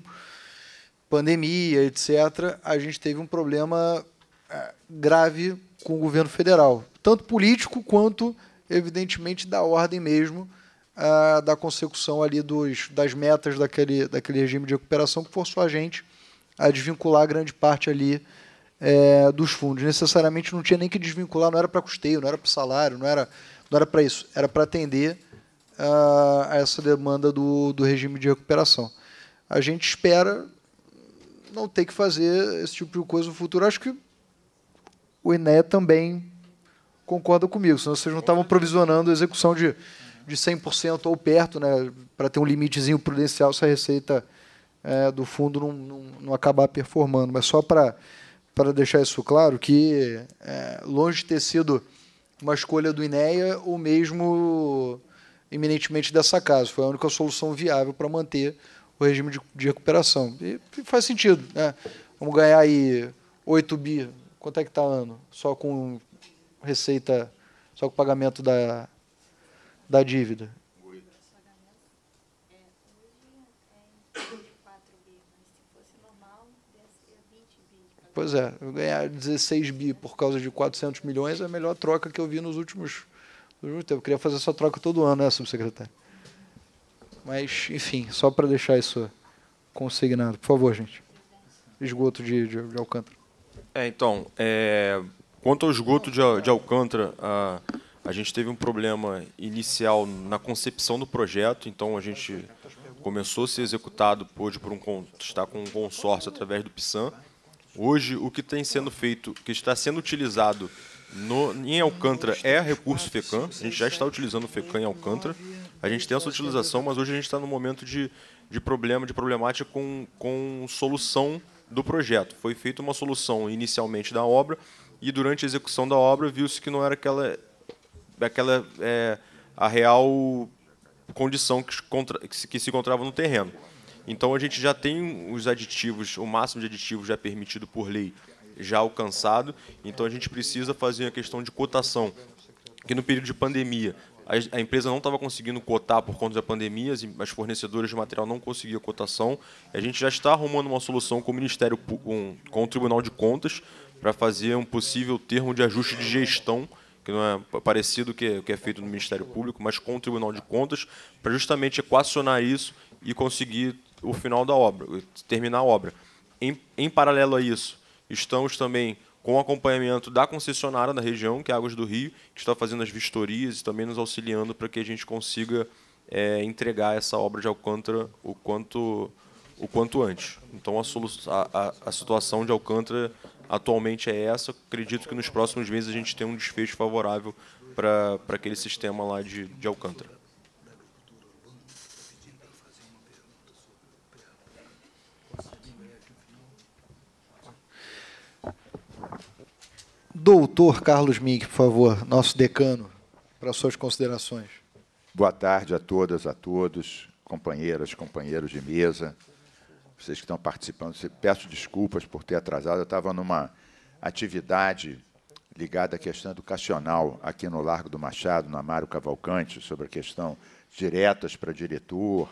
pandemia, etc., a gente teve um problema é, grave com o governo federal, tanto político quanto, evidentemente, da ordem mesmo é, da consecução ali dos, das metas daquele, daquele regime de recuperação que forçou a gente a desvincular grande parte ali é, dos fundos. Necessariamente não tinha nem que desvincular, não era para custeio, não era para salário, não era não era para isso, era para atender uh, a essa demanda do, do regime de recuperação. A gente espera não ter que fazer esse tipo de coisa no futuro. Acho que o INE também concorda comigo, senão vocês não estavam provisionando a execução de, de 100% ou perto, né, para ter um limitezinho prudencial se a receita é, do fundo não, não, não, acabar performando. Mas só para deixar isso claro, que é, longe de ter sido uma escolha do INEA ou mesmo eminentemente dessa casa. Foi a única solução viável para manter o regime de, de recuperação. E, e faz sentido. Né? Vamos ganhar aí 8 bi. Quanto é que está ano? Só com receita, só com pagamento da, da dívida. Pois é, ganhar 16 bi por causa de 400 milhões é a melhor troca que eu vi nos últimos, nos últimos tempos. Eu queria fazer essa troca todo ano, né, subsecretário? Mas, enfim, só para deixar isso consignado. Por favor, gente. Esgoto de, de, de Alcântara. É, então, é, quanto ao esgoto de, de Alcântara, a, a gente teve um problema inicial na concepção do projeto, então a gente começou a ser executado hoje por um, está com um consórcio através do PSAN, Hoje, o que tem sendo feito, que está sendo utilizado no, em Alcântara é recurso FECAM. A gente já está utilizando o FECAM em Alcântara. A gente tem essa utilização, mas hoje a gente está no momento de, de problema, de problemática com, com solução do projeto. Foi feita uma solução inicialmente da obra e durante a execução da obra viu-se que não era aquela, aquela é, a real condição que, que se encontrava no terreno. Então a gente já tem os aditivos, o máximo de aditivos já permitido por lei já alcançado. Então a gente precisa fazer a questão de cotação, que no período de pandemia a empresa não estava conseguindo cotar por conta da pandemia, as fornecedoras de material não conseguiam cotação. A gente já está arrumando uma solução com o Ministério, com o Tribunal de Contas, para fazer um possível termo de ajuste de gestão que não é parecido que o que é feito no Ministério Público, mas com o Tribunal de Contas, para justamente equacionar isso e conseguir o final da obra, terminar a obra. Em, em paralelo a isso, estamos também com acompanhamento da concessionária da região, que é Águas do Rio, que está fazendo as vistorias e também nos auxiliando para que a gente consiga é, entregar essa obra de Alcântara o quanto, o quanto antes. Então, a, a, a situação de Alcântara atualmente é essa. Acredito que nos próximos meses a gente tem um desfecho favorável para aquele sistema lá de, de Alcântara. Doutor Carlos Mink, por favor, nosso decano, para suas considerações. Boa tarde a todas, a todos, companheiras, companheiros de mesa, vocês que estão participando. Peço desculpas por ter atrasado, eu estava numa atividade ligada à questão educacional aqui no Largo do Machado, no Amaro Cavalcante, sobre a questão diretas para diretor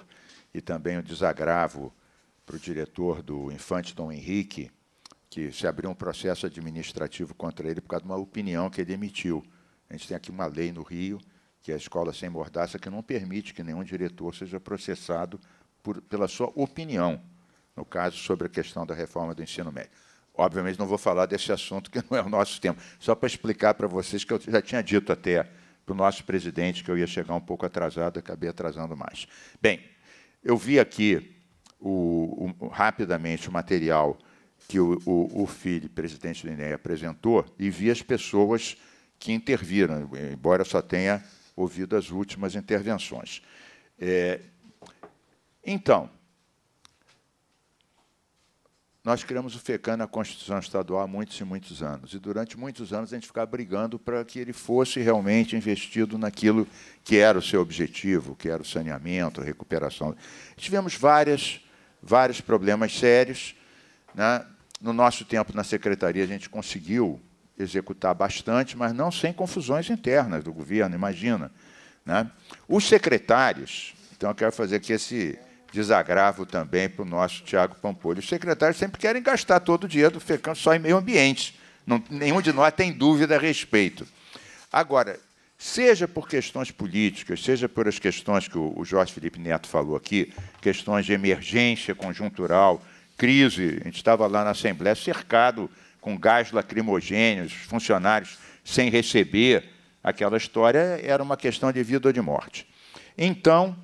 e também o desagravo para o diretor do Infante Dom Henrique, que se abriu um processo administrativo contra ele por causa de uma opinião que ele emitiu. A gente tem aqui uma lei no Rio, que é a escola sem mordaça, que não permite que nenhum diretor seja processado por, pela sua opinião, no caso sobre a questão da reforma do ensino médio. Obviamente não vou falar desse assunto, que não é o nosso tempo. Só para explicar para vocês que eu já tinha dito até para o nosso presidente que eu ia chegar um pouco atrasado, acabei atrasando mais. Bem, eu vi aqui o, o, rapidamente o material que o, o, o filho, presidente do INEA, apresentou e vi as pessoas que interviram, embora só tenha ouvido as últimas intervenções. É, então, nós criamos o FECAN na Constituição Estadual há muitos e muitos anos. E durante muitos anos a gente ficava brigando para que ele fosse realmente investido naquilo que era o seu objetivo, que era o saneamento, a recuperação. Tivemos várias, vários problemas sérios. Né? no nosso tempo na secretaria, a gente conseguiu executar bastante, mas não sem confusões internas do governo, imagina. Né? Os secretários, então eu quero fazer aqui esse desagravo também para o nosso Tiago Pampolho. Os secretários sempre querem gastar todo o dinheiro do FECAM só em meio ambiente. Não, nenhum de nós tem dúvida a respeito. Agora, seja por questões políticas, seja por as questões que o Jorge Felipe Neto falou aqui, questões de emergência conjuntural, crise, a gente estava lá na Assembleia cercado com gás lacrimogêneos, funcionários sem receber, aquela história era uma questão de vida ou de morte. Então,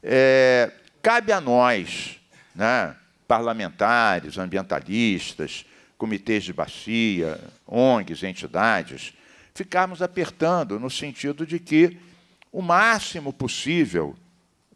é, cabe a nós, né, parlamentares, ambientalistas, comitês de bacia, ONGs, entidades, ficarmos apertando no sentido de que o máximo possível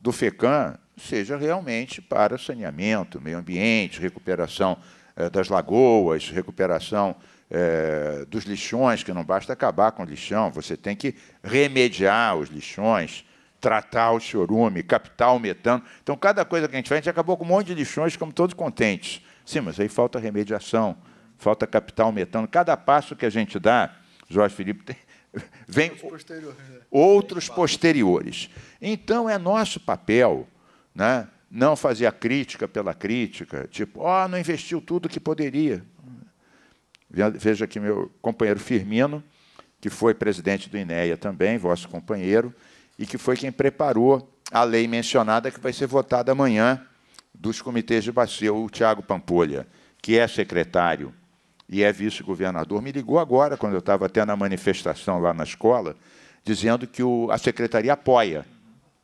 do FECAM seja realmente para saneamento, meio ambiente, recuperação eh, das lagoas, recuperação eh, dos lixões, que não basta acabar com o lixão, você tem que remediar os lixões, tratar o chorume, captar o metano. Então, cada coisa que a gente faz, a gente acabou com um monte de lixões, ficamos todos contentes. Sim, mas aí falta remediação, falta capital metano. Cada passo que a gente dá, Jorge Felipe, tem, vem né? Outros posteriores. Então, é nosso papel né? não fazia crítica pela crítica, tipo, ó, oh, não investiu tudo que poderia. Veja que meu companheiro Firmino, que foi presidente do INEA também, vosso companheiro, e que foi quem preparou a lei mencionada que vai ser votada amanhã dos comitês de bacio, o Tiago Pampolha, que é secretário e é vice-governador, me ligou agora, quando eu estava até na manifestação lá na escola, dizendo que o, a secretaria apoia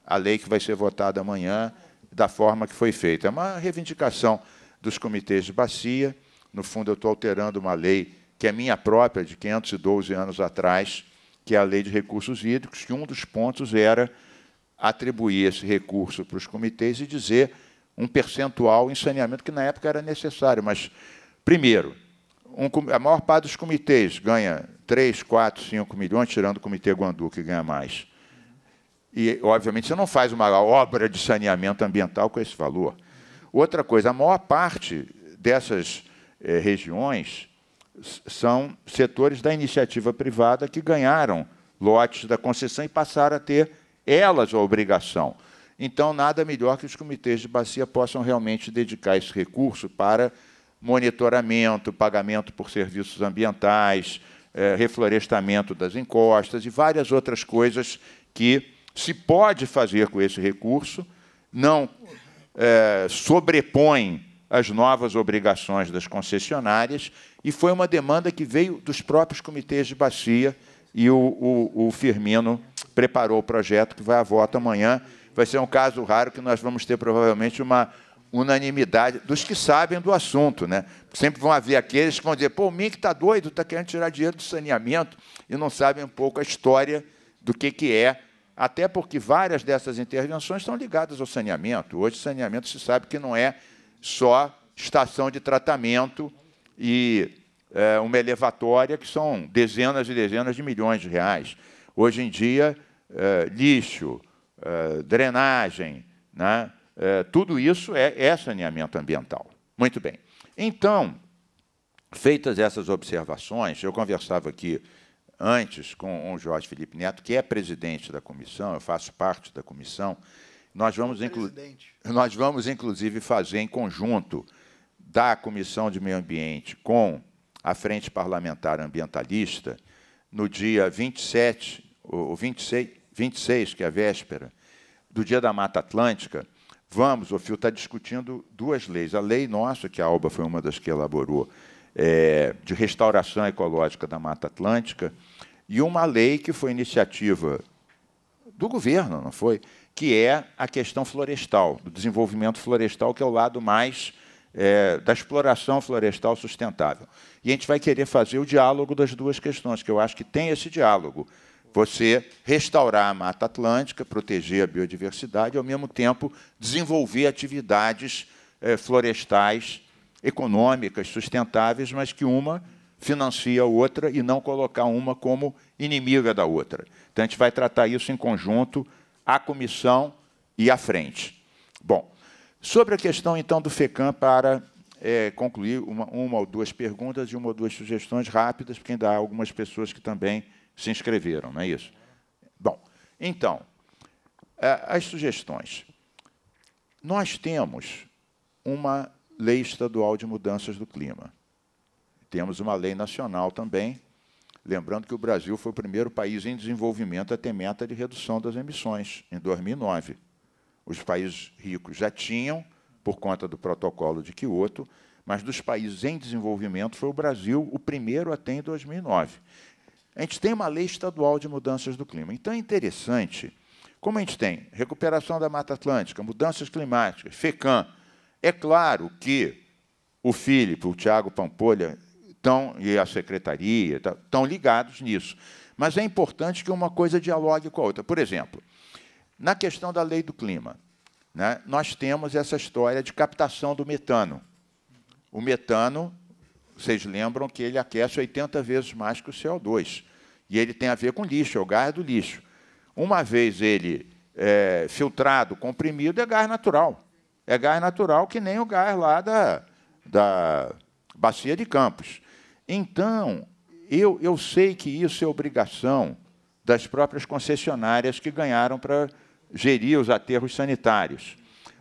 a lei que vai ser votada amanhã da forma que foi feita. É uma reivindicação dos comitês de bacia. No fundo, eu estou alterando uma lei que é minha própria, de 512 anos atrás, que é a Lei de Recursos Hídricos, que um dos pontos era atribuir esse recurso para os comitês e dizer um percentual em saneamento que na época era necessário. Mas, primeiro, um, a maior parte dos comitês ganha 3, 4, 5 milhões, tirando o comitê Guandu, que ganha mais. E, obviamente, você não faz uma obra de saneamento ambiental com esse valor. Outra coisa, a maior parte dessas eh, regiões são setores da iniciativa privada que ganharam lotes da concessão e passaram a ter elas a obrigação. Então, nada melhor que os comitês de bacia possam realmente dedicar esse recurso para monitoramento, pagamento por serviços ambientais, eh, reflorestamento das encostas e várias outras coisas que se pode fazer com esse recurso, não é, sobrepõe as novas obrigações das concessionárias, e foi uma demanda que veio dos próprios comitês de bacia, e o, o, o Firmino preparou o projeto que vai à voto amanhã. Vai ser um caso raro que nós vamos ter provavelmente uma unanimidade dos que sabem do assunto. Né? Sempre vão haver aqueles que vão dizer, pô, o Mink está doido, está querendo tirar dinheiro do saneamento e não sabem um pouco a história do que, que é até porque várias dessas intervenções estão ligadas ao saneamento. Hoje, saneamento se sabe que não é só estação de tratamento e é, uma elevatória, que são dezenas e dezenas de milhões de reais. Hoje em dia, é, lixo, é, drenagem, né? É, tudo isso é, é saneamento ambiental. Muito bem. Então, feitas essas observações, eu conversava aqui antes com o Jorge Felipe Neto, que é presidente da comissão, eu faço parte da comissão. Nós vamos, inclu nós vamos inclusive, fazer em conjunto da Comissão de Meio Ambiente com a Frente Parlamentar Ambientalista, no dia 27, ou 26, 26, que é a véspera, do Dia da Mata Atlântica, vamos, o Fio está discutindo duas leis. A lei nossa, que a Alba foi uma das que elaborou, é, de restauração ecológica da Mata Atlântica e uma lei que foi iniciativa do governo, não foi? Que é a questão florestal, do desenvolvimento florestal, que é o lado mais é, da exploração florestal sustentável. E a gente vai querer fazer o diálogo das duas questões, que eu acho que tem esse diálogo. Você restaurar a Mata Atlântica, proteger a biodiversidade e, ao mesmo tempo, desenvolver atividades é, florestais econômicas sustentáveis, mas que uma financia a outra e não colocar uma como inimiga da outra. Então, a gente vai tratar isso em conjunto, a comissão e à frente. Bom, sobre a questão, então, do FECAM, para é, concluir uma, uma, ou duas perguntas e uma ou duas sugestões rápidas, porque ainda há algumas pessoas que também se inscreveram, não é isso? Bom, então, é, as sugestões. Nós temos uma Lei Estadual de Mudanças do Clima. Temos uma lei nacional também, lembrando que o Brasil foi o primeiro país em desenvolvimento a ter meta de redução das emissões, em 2009. Os países ricos já tinham, por conta do protocolo de Quioto, mas dos países em desenvolvimento foi o Brasil o primeiro a ter em 2009. A gente tem uma lei estadual de mudanças do clima. Então é interessante, como a gente tem recuperação da Mata Atlântica, mudanças climáticas, FECAM, é claro que o Filipe, o Tiago Pampolha tão, e a secretaria estão tá, ligados nisso. Mas é importante que uma coisa dialogue com a outra. Por exemplo, na questão da lei do clima, né, nós temos essa história de captação do metano. O metano, vocês lembram que ele aquece 80 vezes mais que o CO2. E ele tem a ver com lixo, é o gás do lixo. Uma vez ele é, filtrado, comprimido, é gás natural. É gás natural que nem o gás lá da, da bacia de Campos. Então, eu, eu sei que isso é obrigação das próprias concessionárias que ganharam para gerir os aterros sanitários.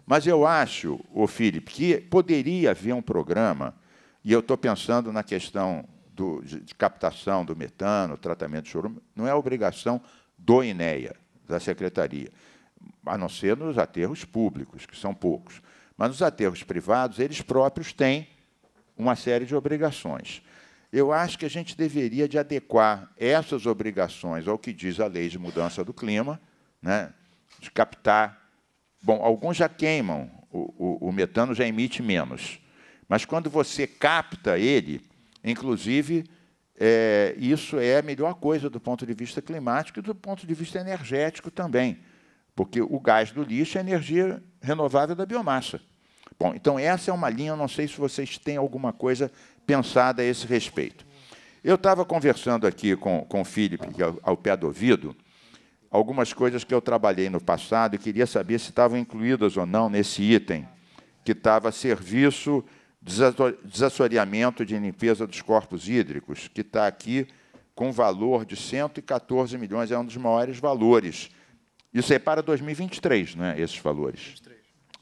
Mas eu acho, o Felipe, que poderia haver um programa, e eu estou pensando na questão do, de captação do metano, tratamento de chorume, não é obrigação do INEA, da secretaria, a não ser nos aterros públicos, que são poucos. Mas nos aterros privados, eles próprios têm uma série de obrigações. Eu acho que a gente deveria de adequar essas obrigações ao que diz a lei de mudança do clima, né? de captar. Bom, alguns já queimam, o, o, o metano já emite menos. Mas quando você capta ele, inclusive, é, isso é a melhor coisa do ponto de vista climático e do ponto de vista energético também porque o gás do lixo é energia renovável da biomassa. Bom, então essa é uma linha, não sei se vocês têm alguma coisa pensada a esse respeito. Eu estava conversando aqui com, com o Felipe, ao, é ao pé do ouvido, algumas coisas que eu trabalhei no passado e queria saber se estavam incluídas ou não nesse item, que estava serviço desassoreamento de limpeza dos corpos hídricos, que está aqui com valor de 114 milhões, é um dos maiores valores isso é para 2023, né, esses valores.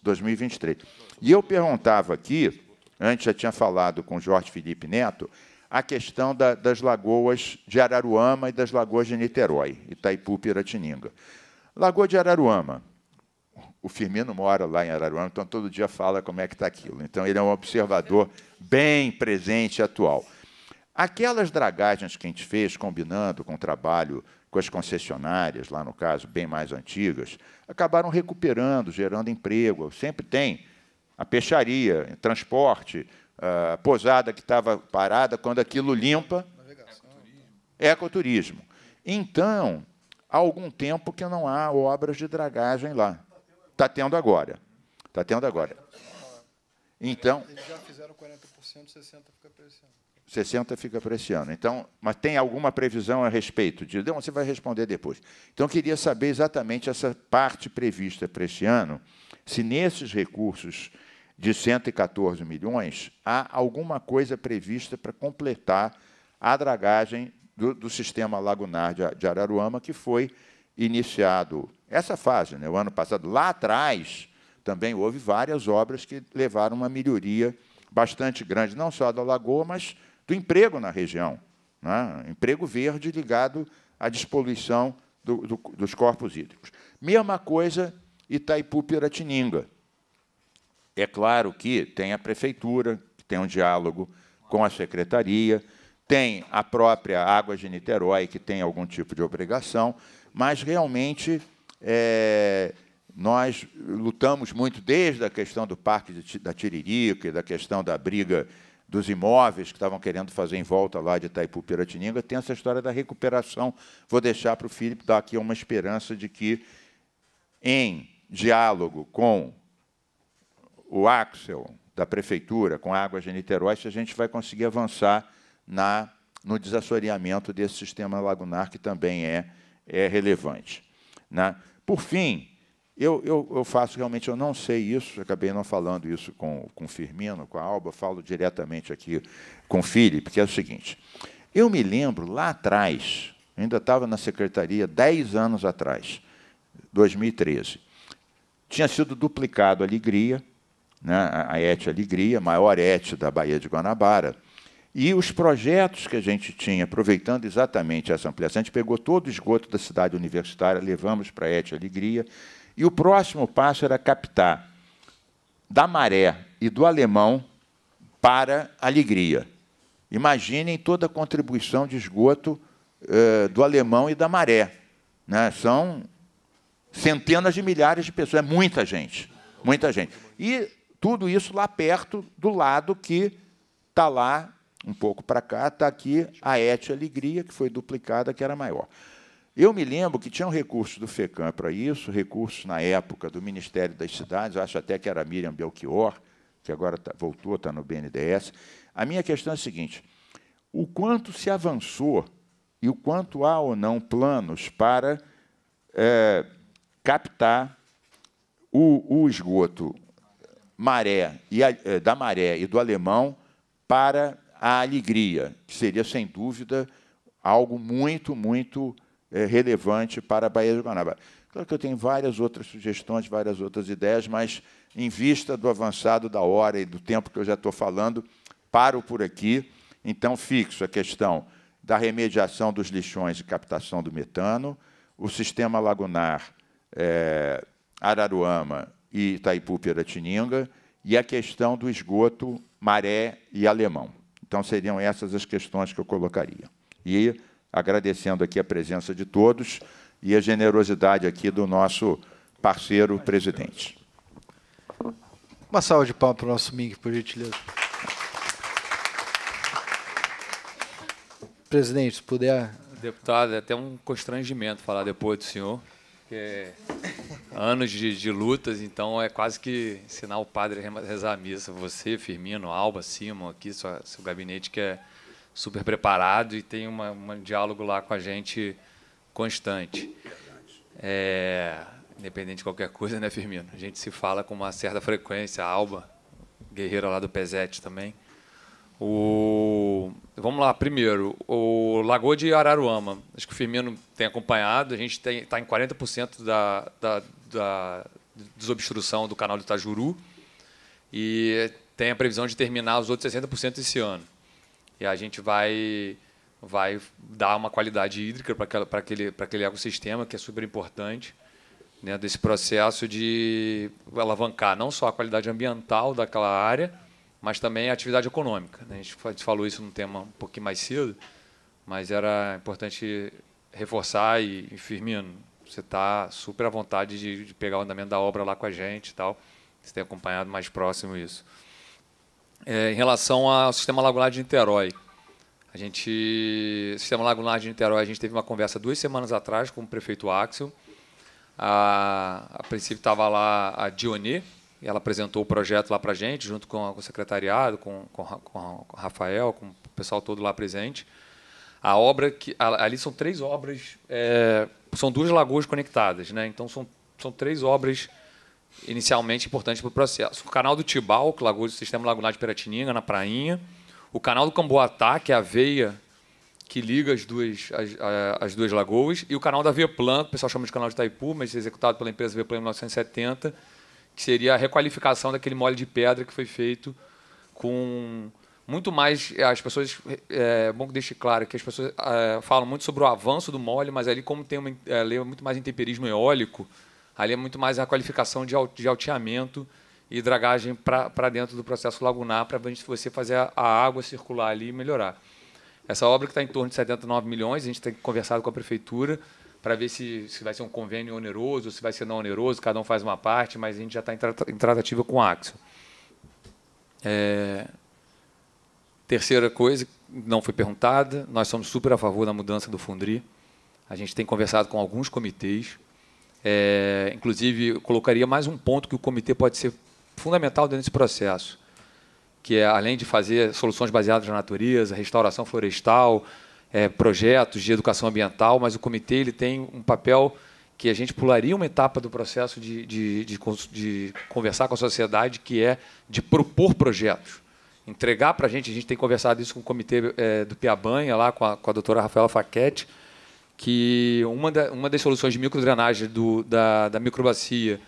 2023. E eu perguntava aqui, antes já tinha falado com Jorge Felipe Neto, a questão da, das lagoas de Araruama e das lagoas de Niterói, Itaipu, Piratininga. Lagoa de Araruama. O Firmino mora lá em Araruama, então todo dia fala como é que está aquilo. Então ele é um observador bem presente e atual. Aquelas dragagens que a gente fez, combinando com o trabalho com as concessionárias, lá no caso, bem mais antigas, acabaram recuperando, gerando emprego. Sempre tem a peixaria, transporte, a posada que estava parada, quando aquilo limpa. É ecoturismo. Então, há algum tempo que não há obras de dragagem lá. Está tendo agora. Está tendo agora. Então. Eles já fizeram 40%, 60% fica aparecendo. 60 fica para esse ano. Então, mas tem alguma previsão a respeito disso? Não, você vai responder depois. Então, eu queria saber exatamente essa parte prevista para este ano, se nesses recursos de 114 milhões há alguma coisa prevista para completar a dragagem do, do sistema lagunar de, de, Araruama, que foi iniciado essa fase, né, o ano passado. Lá atrás, também houve várias obras que levaram uma melhoria bastante grande, não só da lagoa, mas do emprego na região. Né? Emprego verde ligado à despoluição do, do, dos corpos hídricos. Mesma coisa Itaipu-Piratininga. É claro que tem a prefeitura, que tem um diálogo com a secretaria, tem a própria Água de Niterói, que tem algum tipo de obrigação, mas realmente é, nós lutamos muito desde a questão do Parque da Tiririca e da questão da briga dos imóveis que estavam querendo fazer em volta lá de Itaipu Piratininga, tem essa história da recuperação. Vou deixar para o Felipe dar aqui uma esperança de que, em diálogo com o Axel da Prefeitura, com a Águas de Niterói, se a gente vai conseguir avançar na, no desassoreamento desse sistema lagunar, que também é, é relevante. Né? Por fim, eu, eu, eu faço realmente, eu não sei isso, acabei não falando isso com, o Firmino, com a Alba, falo diretamente aqui com o Felipe, porque é o seguinte: eu me lembro lá atrás, ainda estava na secretaria 10 anos atrás, 2013, tinha sido duplicado a Alegria, né, a ET Alegria, maior ET da Baía de Guanabara, e os projetos que a gente tinha, aproveitando exatamente essa ampliação, a gente pegou todo o esgoto da cidade universitária, levamos para a ET Alegria, e o próximo passo era captar da maré e do alemão para alegria. Imaginem toda a contribuição de esgoto eh, do alemão e da maré. Né? São centenas de milhares de pessoas, é muita gente, muita gente. E tudo isso lá perto, do lado que está lá, um pouco para cá, está aqui a Ete Alegria, que foi duplicada, que era maior. Eu me lembro que tinha um recurso do FECAM para isso, recurso na época do Ministério das Cidades, acho até que era Miriam Belchior, que agora tá, voltou, está no BNDES. A minha questão é a seguinte: o quanto se avançou e o quanto há ou não planos para é, captar o, o, esgoto maré e a, é, da maré e do alemão para a alegria, que seria sem dúvida algo muito, muito é, relevante para a Baía de Guanabara. Claro que eu tenho várias outras sugestões, várias outras ideias, mas em vista do avançado da hora e do tempo que eu já estou falando, paro por aqui. Então, fixo a questão da remediação dos lixões e captação do metano, o sistema lagunar é, Araruama e Itaipu-Piratininga, e a questão do esgoto maré e alemão. Então, seriam essas as questões que eu colocaria. E agradecendo aqui a presença de todos e a generosidade aqui do nosso parceiro presidente. Uma salva de palmas para o nosso MIG, por gentileza. Presidente, se puder. Deputado, é até um constrangimento falar depois do senhor, que é anos de, de lutas, então é quase que ensinar o padre a rezar a missa. Você, Firmino, Alba, Simon, aqui, seu gabinete, que é super preparado e tem uma, um diálogo lá com a gente constante. É, independente de qualquer coisa, né, Firmino? A gente se fala com uma certa frequência. A Alba, guerreira lá do Pesete também. O, vamos lá, primeiro, o Lagoa de Araruama. Acho que o Firmino tem acompanhado. A gente está em 40% da, da, da desobstrução do canal do Itajuru. E tem a previsão de terminar os outros 60% esse ano e a gente vai vai dar uma qualidade hídrica para aquele, para aquele ecossistema, que é super importante, né, desse processo de alavancar não só a qualidade ambiental daquela área, mas também a atividade econômica. Né? A gente falou isso num tema um pouquinho mais cedo, mas era importante reforçar e, Firmino, você está super à vontade de, de, pegar o andamento da obra lá com a gente e tal, você tem acompanhado mais próximo isso é, em relação ao sistema lagunar de Niterói. A gente, sistema lagunar de Niterói, a gente teve uma conversa duas semanas atrás com o prefeito Axel. A, a princípio estava lá a Dione, e ela apresentou o projeto lá para a gente, junto com, com o secretariado, com, com, com o Rafael, com o pessoal todo lá presente. A obra que ali são três obras, é, são duas lagoas conectadas, né? Então são, são três obras inicialmente importante para o processo. O canal do Tibal, que lagoa do sistema lagunar de Peratininga, na Prainha. O canal do Camboatá, que é a veia que liga as duas, as, as duas lagoas. E o canal da Veplan, que o pessoal chama de canal de Itaipu, mas executado pela empresa Veplan em 1970, que seria a requalificação daquele mole de pedra que foi feito com muito mais eh, as pessoas é bom que deixe claro que as pessoas é, falam muito sobre o avanço do mole mas ali como tem uma é, leva muito mais intemperismo eólico Ali é muito mais a qualificação de, de alteamento e dragagem para dentro do processo lagunar, para você fazer a, a água circular ali e melhorar. Essa obra que está em torno de 79 milhões, a gente tem conversado com a prefeitura para ver se, se vai ser um convênio oneroso, se vai ser não oneroso, cada um faz uma parte, mas a gente já está em, em, tratativa com a Axel. É... Terceira coisa, não foi perguntada, nós somos super a favor da mudança do Fundri. A gente tem conversado com alguns comitês, é, inclusive, eu colocaria mais um ponto que o comitê pode ser fundamental dentro desse processo, que é, além de fazer soluções baseadas na natureza, restauração florestal, é, projetos de educação ambiental, mas o comitê ele tem um papel que a gente pularia uma etapa do processo de, de, de, de conversar com a sociedade, que é de propor projetos. Entregar para a gente, a gente tem conversado isso com o comitê é, do Piabanha, lá com a, com a doutora Rafaela Faquete, que uma, da, uma das soluções de microdrenagem do, da, da microbacia,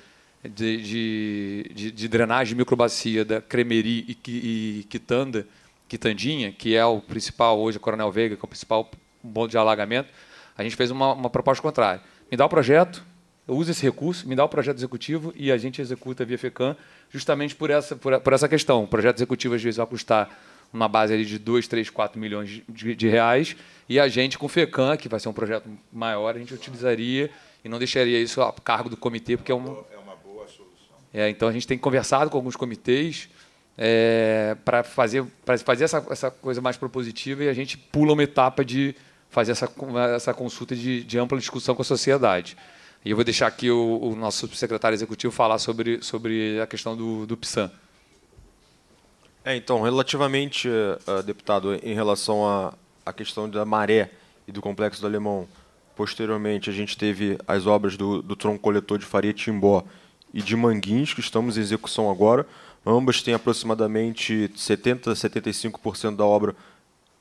de, de, de, de drenagem microbacia da Cremeri e, e Quitanda, Quitandinha, que é o principal hoje, o Coronel Veiga, que é o principal ponto de alagamento, a gente fez uma, uma proposta contrária. Me dá o projeto, usa esse recurso, me dá o projeto executivo e a gente executa via FECAM, justamente por essa, por, por essa questão. O projeto executivo, às vezes, vai custar uma base ali de 2, 3, 4 milhões de, de reais, e a gente com o FECAM, que vai ser um projeto maior, a gente utilizaria e não deixaria isso a cargo do comitê, porque é uma... É uma boa solução. É, então, a gente tem conversado com alguns comitês é, para fazer, pra fazer essa, essa coisa mais propositiva e a gente pula uma etapa de fazer essa, essa consulta de, de ampla discussão com a sociedade. E eu vou deixar aqui o, o nosso secretário executivo falar sobre, sobre a questão do, do PSAN. É, então, relativamente, eh, eh, deputado, em relação à, à questão da maré e do complexo do Alemão, posteriormente a gente teve as obras do, do tronco coletor de Faria Timbó e de Manguins, que estamos em execução agora. Ambas têm aproximadamente 70% a 75% da obra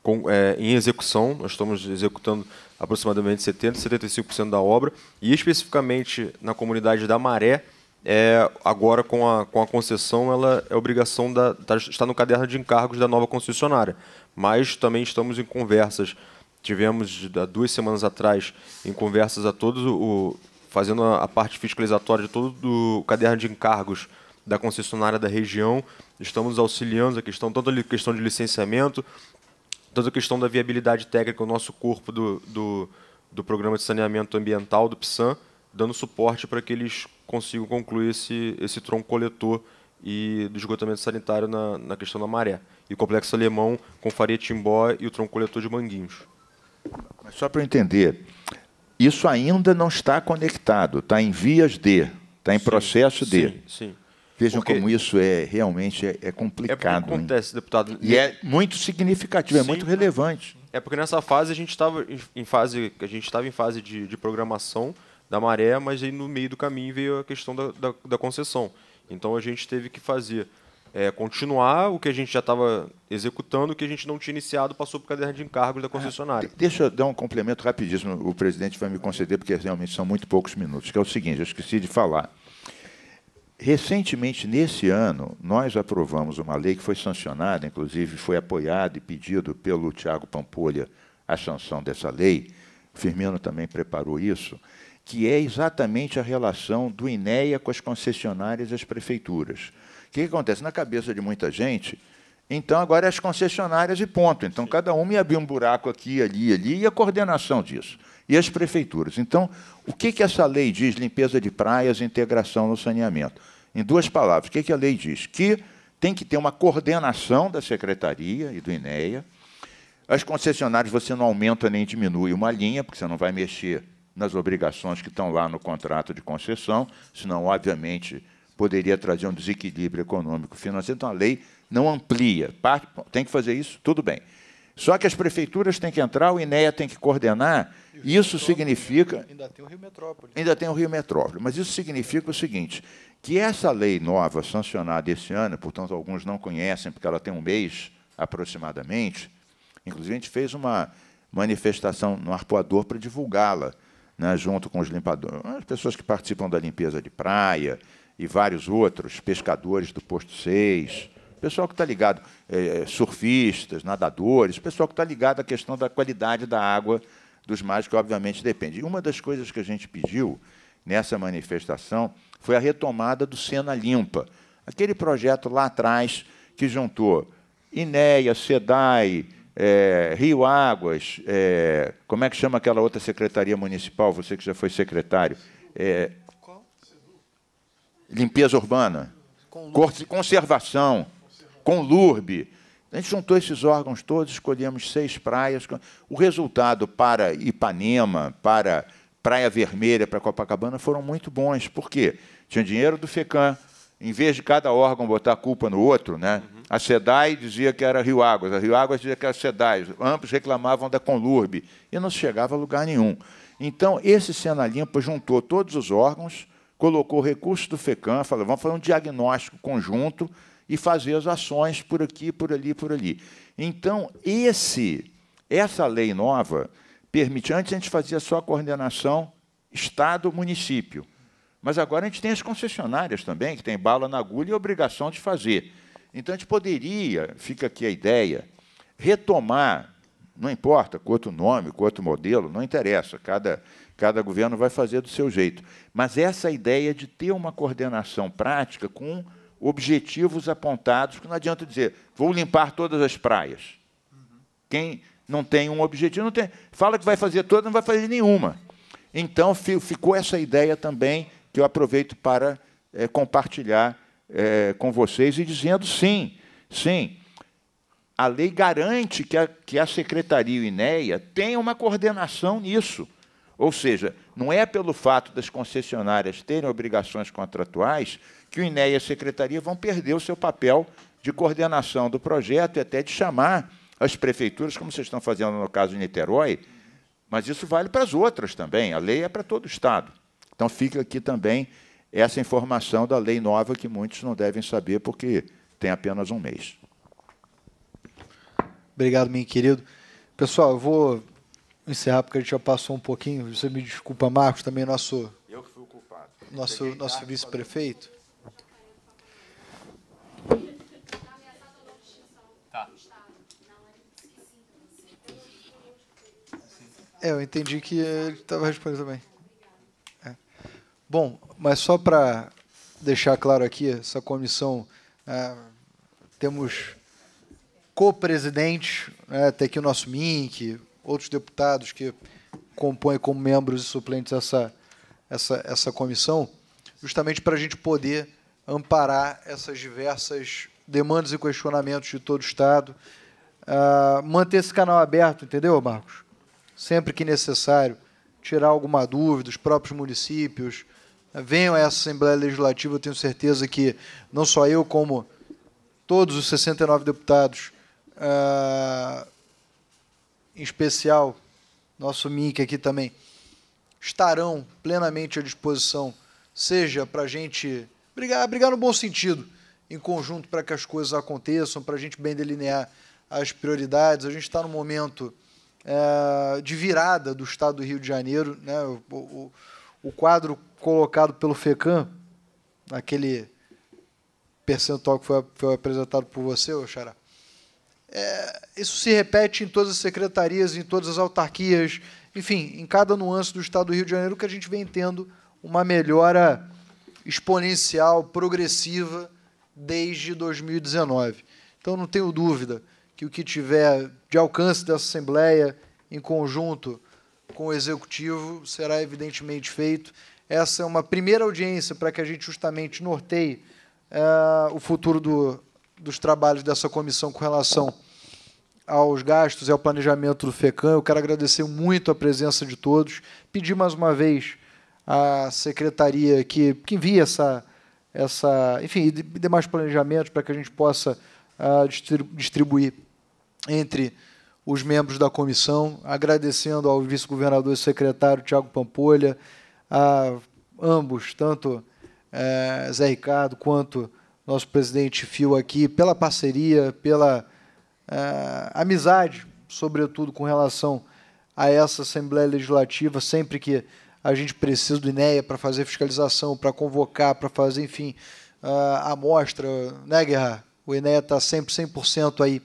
com, é, em execução. Nós estamos executando aproximadamente 70% a 75% da obra. E especificamente na comunidade da Maré, é, agora com a, com a concessão, ela é obrigação da, está no caderno de encargos da nova concessionária. Mas também estamos em conversas. Tivemos há duas semanas atrás em conversas a todos o fazendo a, a parte fiscalizatória de todo o caderno de encargos da concessionária da região. Estamos auxiliando a questão tanto a questão de licenciamento, tanto a questão da viabilidade técnica, o nosso corpo do, do, do programa de saneamento ambiental do PSAN, dando suporte para que eles consigo concluir esse, esse tronco coletor e do esgotamento sanitário na, na questão da maré. E o complexo alemão com Faria Timbó e o tronco coletor de Manguinhos. Mas só para eu entender, isso ainda não está conectado, está em vias de, está em sim, processo de. Sim, sim. Vejam porque como isso é realmente é, é complicado. É acontece, hein? deputado. E é muito significativo, é sim, é muito relevante. É porque nessa fase a gente estava em fase, a gente estava em fase de, de programação da maré, mas aí no meio do caminho veio a questão da, da, da concessão. Então a gente teve que fazer é, continuar o que a gente já estava executando, o que a gente não tinha iniciado, passou para o caderno de encargos da é, concessionária. deixa eu dar um complemento rapidíssimo, o presidente vai me conceder, porque realmente são muito poucos minutos, que é o seguinte, eu esqueci de falar. Recentemente, nesse ano, nós aprovamos uma lei que foi sancionada, inclusive foi apoiada e pedido pelo Tiago Pampolha a sanção dessa lei, o Firmino também preparou isso, que é exatamente a relação do INEA com as concessionárias e as prefeituras. O que, que acontece? Na cabeça de muita gente, então agora é as concessionárias e ponto. Então cada uma ia abrir um buraco aqui, ali, ali, e a coordenação disso. E as prefeituras. Então, o que, que essa lei diz, limpeza de praias integração no saneamento? Em duas palavras, o que, que a lei diz? Que tem que ter uma coordenação da Secretaria e do INEA. As concessionárias você não aumenta nem diminui uma linha, porque você não vai mexer nas obrigações que estão lá no contrato de concessão, senão, obviamente, poderia trazer um desequilíbrio econômico financeiro. Então, a lei não amplia. Tem que fazer isso? Tudo bem. Só que as prefeituras têm que entrar, o INEA tem que coordenar. Isso significa. Ainda tem o Rio Metrópole. Ainda tem o Rio Metrópole. Mas isso significa o seguinte: que essa lei nova, sancionada esse ano, portanto, alguns não conhecem, porque ela tem um mês aproximadamente, inclusive a gente fez uma manifestação no Arpoador para divulgá-la né, junto com os limpadores, as pessoas que participam da limpeza de praia e vários outros, pescadores do posto 6, pessoal que está ligado, é, surfistas, nadadores, pessoal que está ligado à questão da qualidade da água dos mares, que obviamente depende. E uma das coisas que a gente pediu nessa manifestação foi a retomada do Sena Limpa, aquele projeto lá atrás que juntou INEA, SEDAI, é, Rio Águas, é, como é que chama aquela outra secretaria municipal, você que já foi secretário? É, limpeza urbana, conservação, Conlurbe. A gente juntou esses órgãos todos, escolhemos seis praias. O resultado para Ipanema, para Praia Vermelha, para Copacabana foram muito bons. Por quê? Tinha dinheiro do FECAM. Em vez de cada órgão botar a culpa no outro, né? Uhum a SEDAI dizia que era Rio Águas, a Rio Águas dizia que era SEDAI, ambos reclamavam da Conlurbe, e não se chegava a lugar nenhum. Então, esse Sena Limpa juntou todos os órgãos, colocou recursos do FECAM, falou, vamos fazer um diagnóstico conjunto e fazer as ações por aqui, por ali, por ali. Então, esse, essa lei nova permite, antes a gente fazia só a coordenação Estado-município, mas agora a gente tem as concessionárias também, que tem bala na agulha e obrigação de fazer. Então, a gente poderia, fica aqui a ideia, retomar, não importa quanto nome, quanto modelo, não interessa, cada, cada governo vai fazer do seu jeito. Mas essa ideia de ter uma coordenação prática com objetivos apontados, que não adianta dizer, vou limpar todas as praias. Quem não tem um objetivo, não tem, fala que vai fazer todas, não vai fazer nenhuma. Então, ficou essa ideia também que eu aproveito para é, compartilhar é, com vocês e dizendo sim, sim. A lei garante que a, que a Secretaria INEA tenham uma coordenação nisso. Ou seja, não é pelo fato das concessionárias terem obrigações contratuais que o INEA e a Secretaria vão perder o seu papel de coordenação do projeto e até de chamar as prefeituras, como vocês estão fazendo no caso de Niterói, mas isso vale para as outras também, a lei é para todo o Estado. Então fica aqui também essa informação da lei nova que muitos não devem saber porque tem apenas um mês. Obrigado, meu querido. Pessoal, eu vou encerrar porque a gente já passou um pouquinho. Você me desculpa, Marcos, também nosso eu que fui o culpado. nosso nosso vice-prefeito. Tá. É, eu entendi que ele estava respondendo também. Bom, mas só para deixar claro aqui, essa comissão, é, temos co-presidentes, né, tem aqui o nosso MINC, outros deputados que compõem como membros e suplentes essa, essa, essa comissão, justamente para a gente poder amparar essas diversas demandas e questionamentos de todo o Estado. Uh, manter esse canal aberto, entendeu, Marcos? Sempre que necessário, tirar alguma dúvida, os próprios municípios, venham a essa Assembleia Legislativa, eu tenho certeza que não só eu, como todos os 69 deputados, uh, em especial nosso MINC aqui também, estarão plenamente à disposição, seja para a gente brigar, brigar no bom sentido, em conjunto para que as coisas aconteçam, para a gente bem delinear as prioridades. A gente está num momento uh, de virada do Estado do Rio de Janeiro, né? o, o, o quadro colocado pelo FECAM, naquele percentual que foi, foi apresentado por você, Xará, é, isso se repete em todas as secretarias, em todas as autarquias, enfim, em cada nuance do Estado do Rio de Janeiro que a gente vem tendo uma melhora exponencial, progressiva, desde 2019. Então, não tenho dúvida que o que tiver de alcance dessa Assembleia, em conjunto com o Executivo, será evidentemente feito essa é uma primeira audiência para que a gente justamente norteie uh, o futuro do, dos trabalhos dessa comissão com relação aos gastos e ao planejamento do FECAM. Eu quero agradecer muito a presença de todos, pedir mais uma vez à secretaria que, que envie essa, essa, enfim, e demais planejamentos para que a gente possa uh, distribuir entre os membros da comissão, agradecendo ao vice-governador e secretário Tiago Pampolha, a ambos, tanto é, Zé Ricardo quanto nosso presidente Fio aqui, pela parceria, pela é, amizade, sobretudo com relação a essa Assembleia Legislativa, sempre que a gente precisa do INEA para fazer fiscalização, para convocar, para fazer, enfim, a amostra, né, Guerra? O INEA está sempre 100% aí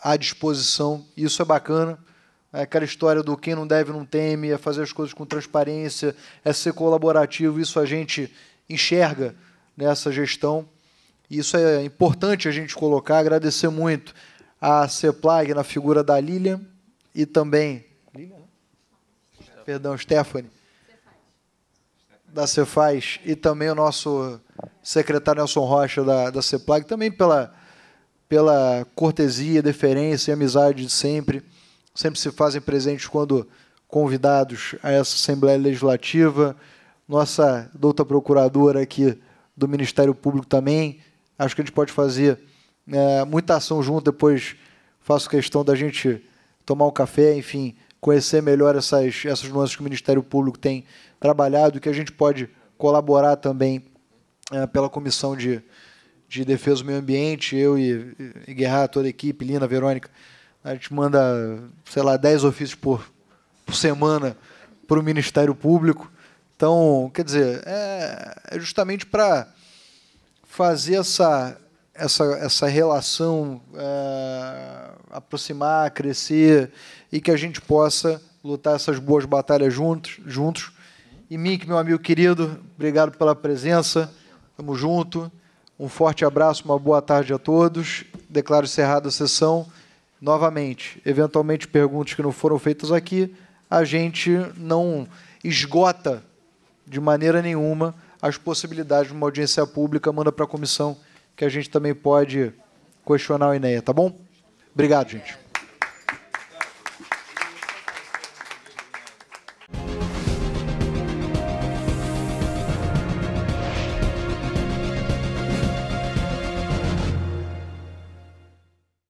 à disposição, isso é bacana. É aquela história do quem não deve não teme, é fazer as coisas com transparência, é ser colaborativo, isso a gente enxerga nessa gestão. E isso é importante a gente colocar, agradecer muito a CEPLAG na figura da Lilian e também. Lilian? Né? Perdão, Stephanie. Da Cefaz e também o nosso secretário Nelson Rocha da, da CEPLAG, também pela, pela cortesia, deferência e amizade de sempre sempre se fazem presentes quando convidados a essa Assembleia Legislativa. Nossa douta procuradora aqui do Ministério Público também. Acho que a gente pode fazer é, muita ação junto. Depois faço questão da gente tomar um café, enfim, conhecer melhor essas, essas nuances que o Ministério Público tem trabalhado, que a gente pode colaborar também é, pela Comissão de, de Defesa do Meio Ambiente, eu e, e Guerra, toda a equipe, Lina, Verônica, a gente manda, sei lá, 10 ofícios por, por semana para o Ministério Público. Então, quer dizer, é, é justamente para fazer essa, essa, essa relação é, aproximar, crescer e que a gente possa lutar essas boas batalhas juntos. juntos. E Mink, meu amigo querido, obrigado pela presença. Tamo junto. Um forte abraço, uma boa tarde a todos. Declaro encerrada a sessão novamente, eventualmente perguntas que não foram feitas aqui, a gente não esgota de maneira nenhuma as possibilidades de uma audiência pública, manda para a comissão que a gente também pode questionar o INEA, tá bom? Obrigado, gente.